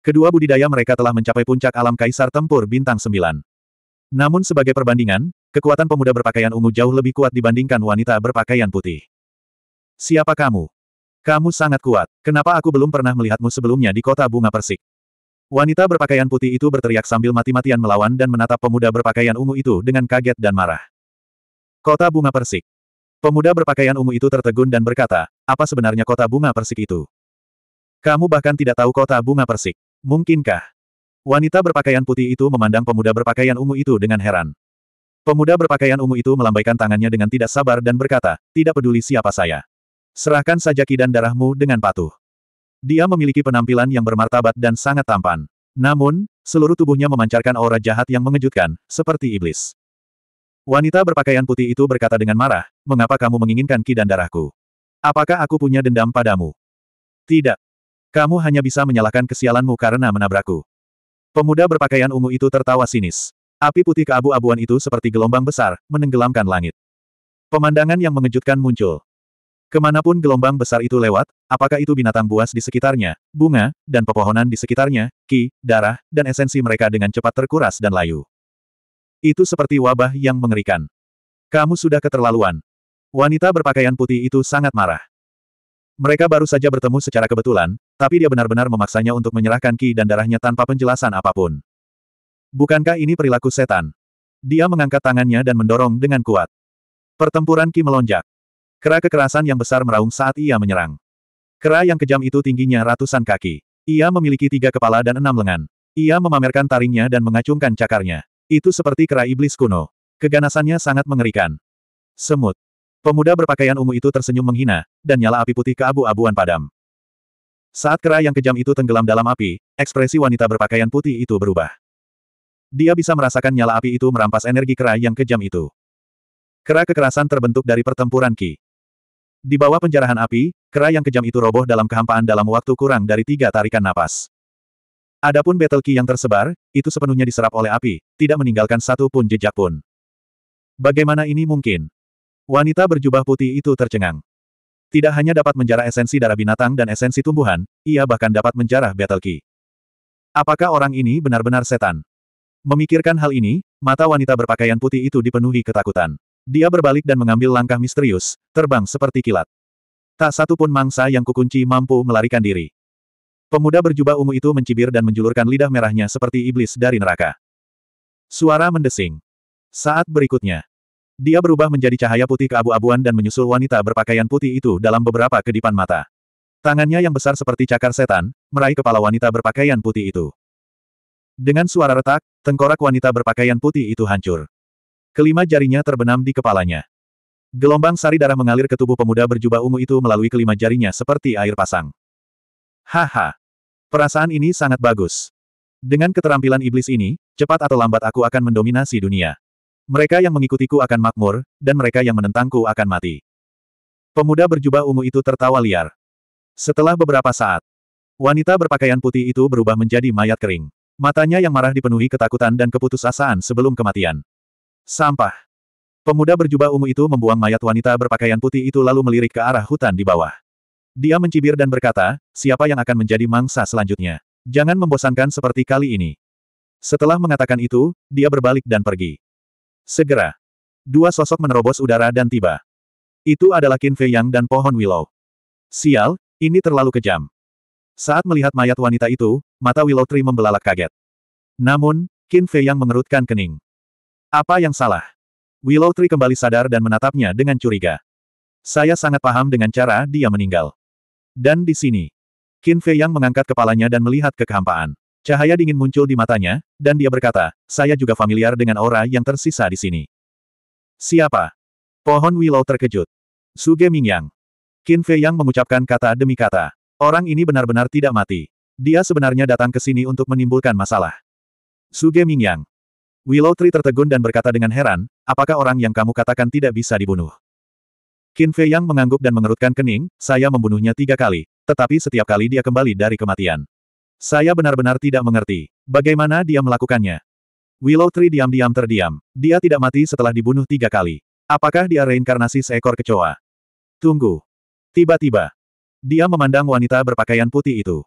A: Kedua budidaya mereka telah mencapai puncak alam kaisar tempur bintang 9. Namun sebagai perbandingan, kekuatan pemuda berpakaian ungu jauh lebih kuat dibandingkan wanita berpakaian putih. Siapa kamu? Kamu sangat kuat. Kenapa aku belum pernah melihatmu sebelumnya di kota bunga persik? Wanita berpakaian putih itu berteriak sambil mati-matian melawan dan menatap pemuda berpakaian ungu itu dengan kaget dan marah. Kota bunga persik. Pemuda berpakaian ungu itu tertegun dan berkata, apa sebenarnya kota bunga persik itu? Kamu bahkan tidak tahu kota bunga persik. Mungkinkah? Wanita berpakaian putih itu memandang pemuda berpakaian ungu itu dengan heran. Pemuda berpakaian ungu itu melambaikan tangannya dengan tidak sabar dan berkata, tidak peduli siapa saya. Serahkan saja kidan darahmu dengan patuh. Dia memiliki penampilan yang bermartabat dan sangat tampan. Namun, seluruh tubuhnya memancarkan aura jahat yang mengejutkan, seperti iblis. Wanita berpakaian putih itu berkata dengan marah, mengapa kamu menginginkan ki dan darahku? Apakah aku punya dendam padamu? Tidak. Kamu hanya bisa menyalahkan kesialanmu karena menabrakku. Pemuda berpakaian ungu itu tertawa sinis. Api putih keabu-abuan itu seperti gelombang besar, menenggelamkan langit. Pemandangan yang mengejutkan muncul. Kemanapun gelombang besar itu lewat, apakah itu binatang buas di sekitarnya, bunga, dan pepohonan di sekitarnya, ki, darah, dan esensi mereka dengan cepat terkuras dan layu. Itu seperti wabah yang mengerikan. Kamu sudah keterlaluan. Wanita berpakaian putih itu sangat marah. Mereka baru saja bertemu secara kebetulan, tapi dia benar-benar memaksanya untuk menyerahkan ki dan darahnya tanpa penjelasan apapun. Bukankah ini perilaku setan? Dia mengangkat tangannya dan mendorong dengan kuat. Pertempuran ki melonjak. Kera kekerasan yang besar meraung saat ia menyerang. Kera yang kejam itu tingginya ratusan kaki. Ia memiliki tiga kepala dan enam lengan. Ia memamerkan taringnya dan mengacungkan cakarnya. Itu seperti kera iblis kuno. Keganasannya sangat mengerikan. Semut. Pemuda berpakaian ungu itu tersenyum menghina, dan nyala api putih ke abu abuan padam. Saat kera yang kejam itu tenggelam dalam api, ekspresi wanita berpakaian putih itu berubah. Dia bisa merasakan nyala api itu merampas energi kera yang kejam itu. Kera kekerasan terbentuk dari pertempuran Ki. Di bawah penjarahan api, kera yang kejam itu roboh dalam kehampaan dalam waktu kurang dari tiga tarikan napas. Adapun battle key yang tersebar, itu sepenuhnya diserap oleh api, tidak meninggalkan satu pun jejak pun. Bagaimana ini mungkin? Wanita berjubah putih itu tercengang. Tidak hanya dapat menjarah esensi darah binatang dan esensi tumbuhan, ia bahkan dapat menjarah battle key. Apakah orang ini benar-benar setan? Memikirkan hal ini, mata wanita berpakaian putih itu dipenuhi ketakutan. Dia berbalik dan mengambil langkah misterius, terbang seperti kilat. Tak satu pun mangsa yang kukunci mampu melarikan diri. Pemuda berjubah ungu itu mencibir dan menjulurkan lidah merahnya seperti iblis dari neraka. Suara mendesing. Saat berikutnya, dia berubah menjadi cahaya putih keabu-abuan dan menyusul wanita berpakaian putih itu dalam beberapa kedipan mata. Tangannya yang besar seperti cakar setan, meraih kepala wanita berpakaian putih itu. Dengan suara retak, tengkorak wanita berpakaian putih itu hancur. Kelima jarinya terbenam di kepalanya. Gelombang sari darah mengalir ke tubuh pemuda berjubah ungu itu melalui kelima jarinya seperti air pasang. Haha! Perasaan ini sangat bagus. Dengan keterampilan iblis ini, cepat atau lambat aku akan mendominasi dunia. Mereka yang mengikutiku akan makmur, dan mereka yang menentangku akan mati. Pemuda berjubah ungu itu tertawa liar. Setelah beberapa saat, wanita berpakaian putih itu berubah menjadi mayat kering. Matanya yang marah dipenuhi ketakutan dan keputusasaan sebelum kematian. Sampah. Pemuda berjubah ungu itu membuang mayat wanita berpakaian putih itu lalu melirik ke arah hutan di bawah. Dia mencibir dan berkata, siapa yang akan menjadi mangsa selanjutnya? Jangan membosankan seperti kali ini. Setelah mengatakan itu, dia berbalik dan pergi. Segera. Dua sosok menerobos udara dan tiba. Itu adalah Qin Fei Yang dan pohon Willow. Sial, ini terlalu kejam. Saat melihat mayat wanita itu, mata Willow Tree membelalak kaget. Namun, Qin Fei Yang mengerutkan kening. Apa yang salah? Willow Tree kembali sadar dan menatapnya dengan curiga. Saya sangat paham dengan cara dia meninggal. Dan di sini. Qin Fei Yang mengangkat kepalanya dan melihat kekehampaan. Cahaya dingin muncul di matanya, dan dia berkata, saya juga familiar dengan aura yang tersisa di sini. Siapa? Pohon Willow terkejut. Suge Mingyang. Qin Fei Yang mengucapkan kata demi kata. Orang ini benar-benar tidak mati. Dia sebenarnya datang ke sini untuk menimbulkan masalah. Suge Mingyang. Willow Tree tertegun dan berkata dengan heran, apakah orang yang kamu katakan tidak bisa dibunuh? Qin Fei Yang mengangguk dan mengerutkan kening, saya membunuhnya tiga kali, tetapi setiap kali dia kembali dari kematian. Saya benar-benar tidak mengerti. Bagaimana dia melakukannya? Willow Tree diam-diam terdiam. Dia tidak mati setelah dibunuh tiga kali. Apakah dia reinkarnasi seekor kecoa? Tunggu. Tiba-tiba. Dia memandang wanita berpakaian putih itu.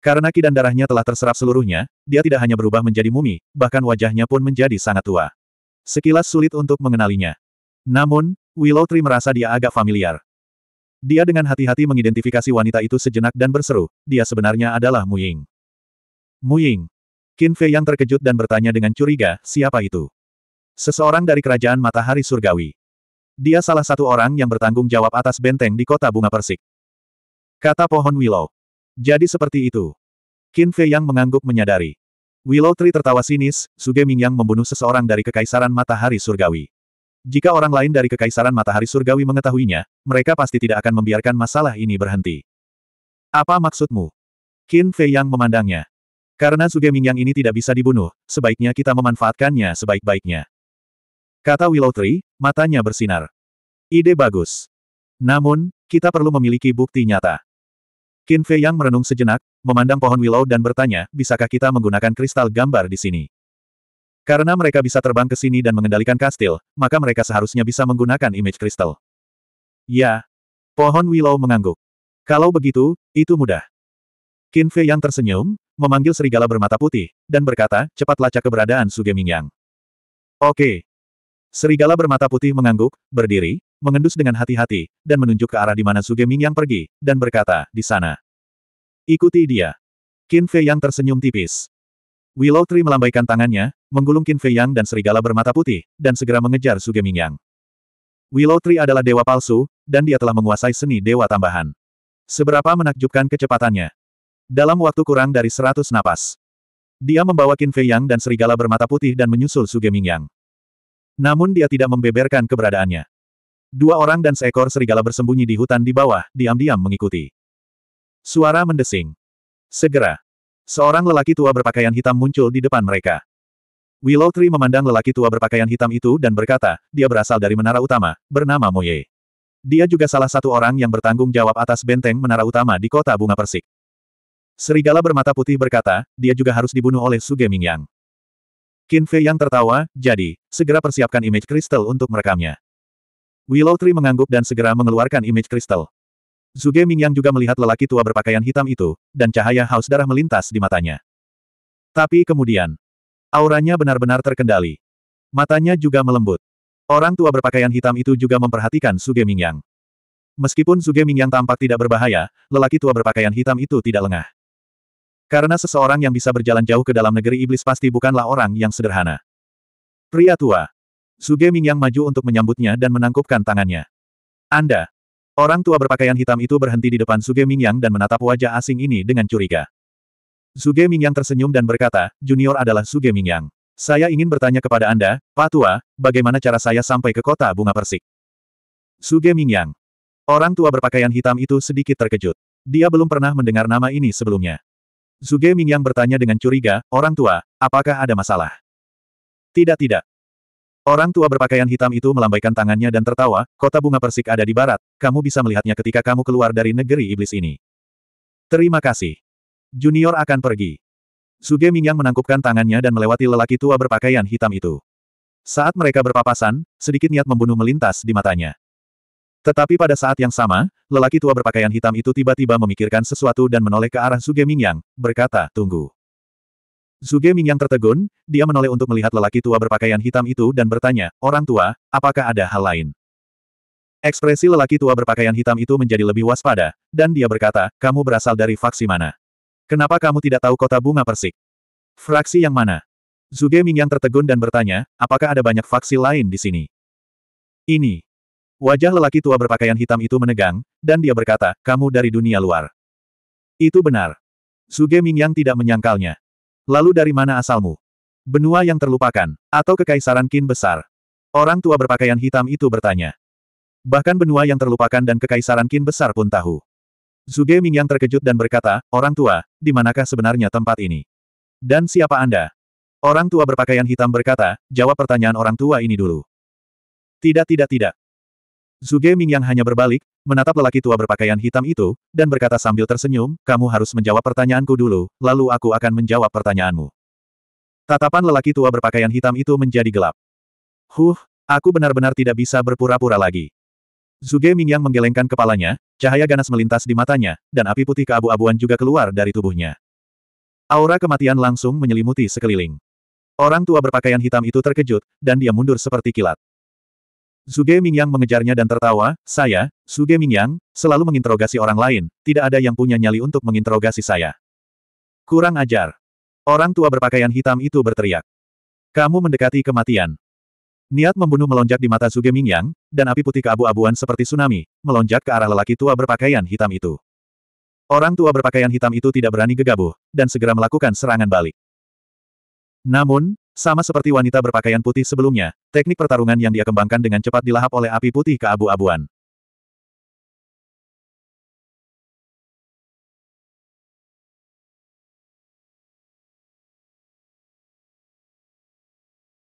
A: Karena kidan darahnya telah terserap seluruhnya, dia tidak hanya berubah menjadi mumi, bahkan wajahnya pun menjadi sangat tua. Sekilas sulit untuk mengenalinya. Namun, Willow Tree merasa dia agak familiar. Dia dengan hati-hati mengidentifikasi wanita itu sejenak dan berseru, dia sebenarnya adalah Mu Ying. Mu Ying, Qin Fei yang terkejut dan bertanya dengan curiga, siapa itu? Seseorang dari kerajaan matahari surgawi. Dia salah satu orang yang bertanggung jawab atas benteng di kota bunga persik. Kata pohon Willow. Jadi seperti itu. Qin Fei yang mengangguk menyadari. Willow Tree tertawa sinis, Suge Mingyang membunuh seseorang dari kekaisaran matahari surgawi. Jika orang lain dari Kekaisaran Matahari Surgawi mengetahuinya, mereka pasti tidak akan membiarkan masalah ini berhenti. Apa maksudmu? Qin Fei yang memandangnya. Karena Ming yang ini tidak bisa dibunuh, sebaiknya kita memanfaatkannya sebaik-baiknya. Kata Willow Tree, matanya bersinar. Ide bagus. Namun, kita perlu memiliki bukti nyata. Qin Fei yang merenung sejenak, memandang pohon Willow dan bertanya, bisakah kita menggunakan kristal gambar di sini? Karena mereka bisa terbang ke sini dan mengendalikan kastil, maka mereka seharusnya bisa menggunakan image kristal. Ya. Pohon Willow mengangguk. Kalau begitu, itu mudah. Qin Fei yang tersenyum, memanggil serigala bermata putih, dan berkata, cepat lacak keberadaan Suge Mingyang. Oke. Serigala bermata putih mengangguk, berdiri, mengendus dengan hati-hati, dan menunjuk ke arah di mana Suge Mingyang pergi, dan berkata, di sana. Ikuti dia. Qin Fei yang tersenyum tipis. Willow Tree melambaikan tangannya, Menggulung Qin Fei Yang dan serigala bermata putih, dan segera mengejar Ming Yang. Willow Tree adalah dewa palsu, dan dia telah menguasai seni dewa tambahan. Seberapa menakjubkan kecepatannya. Dalam waktu kurang dari seratus napas. Dia membawa Qin Fei Yang dan serigala bermata putih dan menyusul Ming Yang. Namun dia tidak membeberkan keberadaannya. Dua orang dan seekor serigala bersembunyi di hutan di bawah, diam-diam mengikuti. Suara mendesing. Segera. Seorang lelaki tua berpakaian hitam muncul di depan mereka. Willow Tree memandang lelaki tua berpakaian hitam itu dan berkata, dia berasal dari menara utama, bernama Moye. Dia juga salah satu orang yang bertanggung jawab atas benteng menara utama di kota bunga persik. Serigala bermata putih berkata, dia juga harus dibunuh oleh Suge Mingyang. Qin Fei yang tertawa, jadi, segera persiapkan image kristal untuk merekamnya. Willow Tree mengangguk dan segera mengeluarkan image kristal. Suge Mingyang juga melihat lelaki tua berpakaian hitam itu, dan cahaya haus darah melintas di matanya. Tapi kemudian, Auranya benar-benar terkendali. Matanya juga melembut. Orang tua berpakaian hitam itu juga memperhatikan Suge Mingyang. Meskipun Suge Mingyang tampak tidak berbahaya, lelaki tua berpakaian hitam itu tidak lengah. Karena seseorang yang bisa berjalan jauh ke dalam negeri iblis pasti bukanlah orang yang sederhana. Pria tua. Suge Mingyang maju untuk menyambutnya dan menangkupkan tangannya. Anda. Orang tua berpakaian hitam itu berhenti di depan Suge Mingyang dan menatap wajah asing ini dengan curiga. Suge Mingyang tersenyum dan berkata, Junior adalah Suge Mingyang. Saya ingin bertanya kepada Anda, Pak Tua, bagaimana cara saya sampai ke kota bunga persik? Suge Mingyang. Orang tua berpakaian hitam itu sedikit terkejut. Dia belum pernah mendengar nama ini sebelumnya. Suge Mingyang bertanya dengan curiga, orang tua, apakah ada masalah? Tidak tidak. Orang tua berpakaian hitam itu melambaikan tangannya dan tertawa, kota bunga persik ada di barat, kamu bisa melihatnya ketika kamu keluar dari negeri iblis ini. Terima kasih. Junior akan pergi. Suge Mingyang menangkupkan tangannya dan melewati lelaki tua berpakaian hitam itu. Saat mereka berpapasan, sedikit niat membunuh melintas di matanya. Tetapi pada saat yang sama, lelaki tua berpakaian hitam itu tiba-tiba memikirkan sesuatu dan menoleh ke arah Suge Mingyang, berkata, tunggu. Suge Mingyang tertegun, dia menoleh untuk melihat lelaki tua berpakaian hitam itu dan bertanya, orang tua, apakah ada hal lain? Ekspresi lelaki tua berpakaian hitam itu menjadi lebih waspada, dan dia berkata, kamu berasal dari faksi mana? Kenapa kamu tidak tahu kota bunga persik? Fraksi yang mana? Zuge Mingyang tertegun dan bertanya, apakah ada banyak faksi lain di sini? Ini. Wajah lelaki tua berpakaian hitam itu menegang, dan dia berkata, kamu dari dunia luar. Itu benar. Zuge Mingyang tidak menyangkalnya. Lalu dari mana asalmu? Benua yang terlupakan, atau kekaisaran Qin besar? Orang tua berpakaian hitam itu bertanya. Bahkan benua yang terlupakan dan kekaisaran Qin besar pun tahu. Zuge Mingyang terkejut dan berkata, Orang tua, di manakah sebenarnya tempat ini? Dan siapa Anda? Orang tua berpakaian hitam berkata, jawab pertanyaan orang tua ini dulu. Tidak tidak tidak. Zuge Mingyang hanya berbalik, menatap lelaki tua berpakaian hitam itu, dan berkata sambil tersenyum, kamu harus menjawab pertanyaanku dulu, lalu aku akan menjawab pertanyaanmu. Tatapan lelaki tua berpakaian hitam itu menjadi gelap. Huh, aku benar-benar tidak bisa berpura-pura lagi. Zuge Mingyang menggelengkan kepalanya, cahaya ganas melintas di matanya, dan api putih keabu-abuan juga keluar dari tubuhnya. Aura kematian langsung menyelimuti sekeliling. Orang tua berpakaian hitam itu terkejut, dan dia mundur seperti kilat. Zuge Mingyang mengejarnya dan tertawa, saya, Zuge Mingyang, selalu menginterogasi orang lain, tidak ada yang punya nyali untuk menginterogasi saya. Kurang ajar. Orang tua berpakaian hitam itu berteriak. Kamu mendekati kematian. Niat membunuh melonjak di mata Zuge Mingyang, dan api putih keabu-abuan seperti tsunami, melonjak ke arah lelaki tua berpakaian hitam itu. Orang tua berpakaian hitam itu tidak berani gegabah, dan segera melakukan serangan balik. Namun, sama seperti wanita berpakaian putih sebelumnya, teknik pertarungan yang dia kembangkan dengan cepat dilahap oleh api putih keabu-abuan.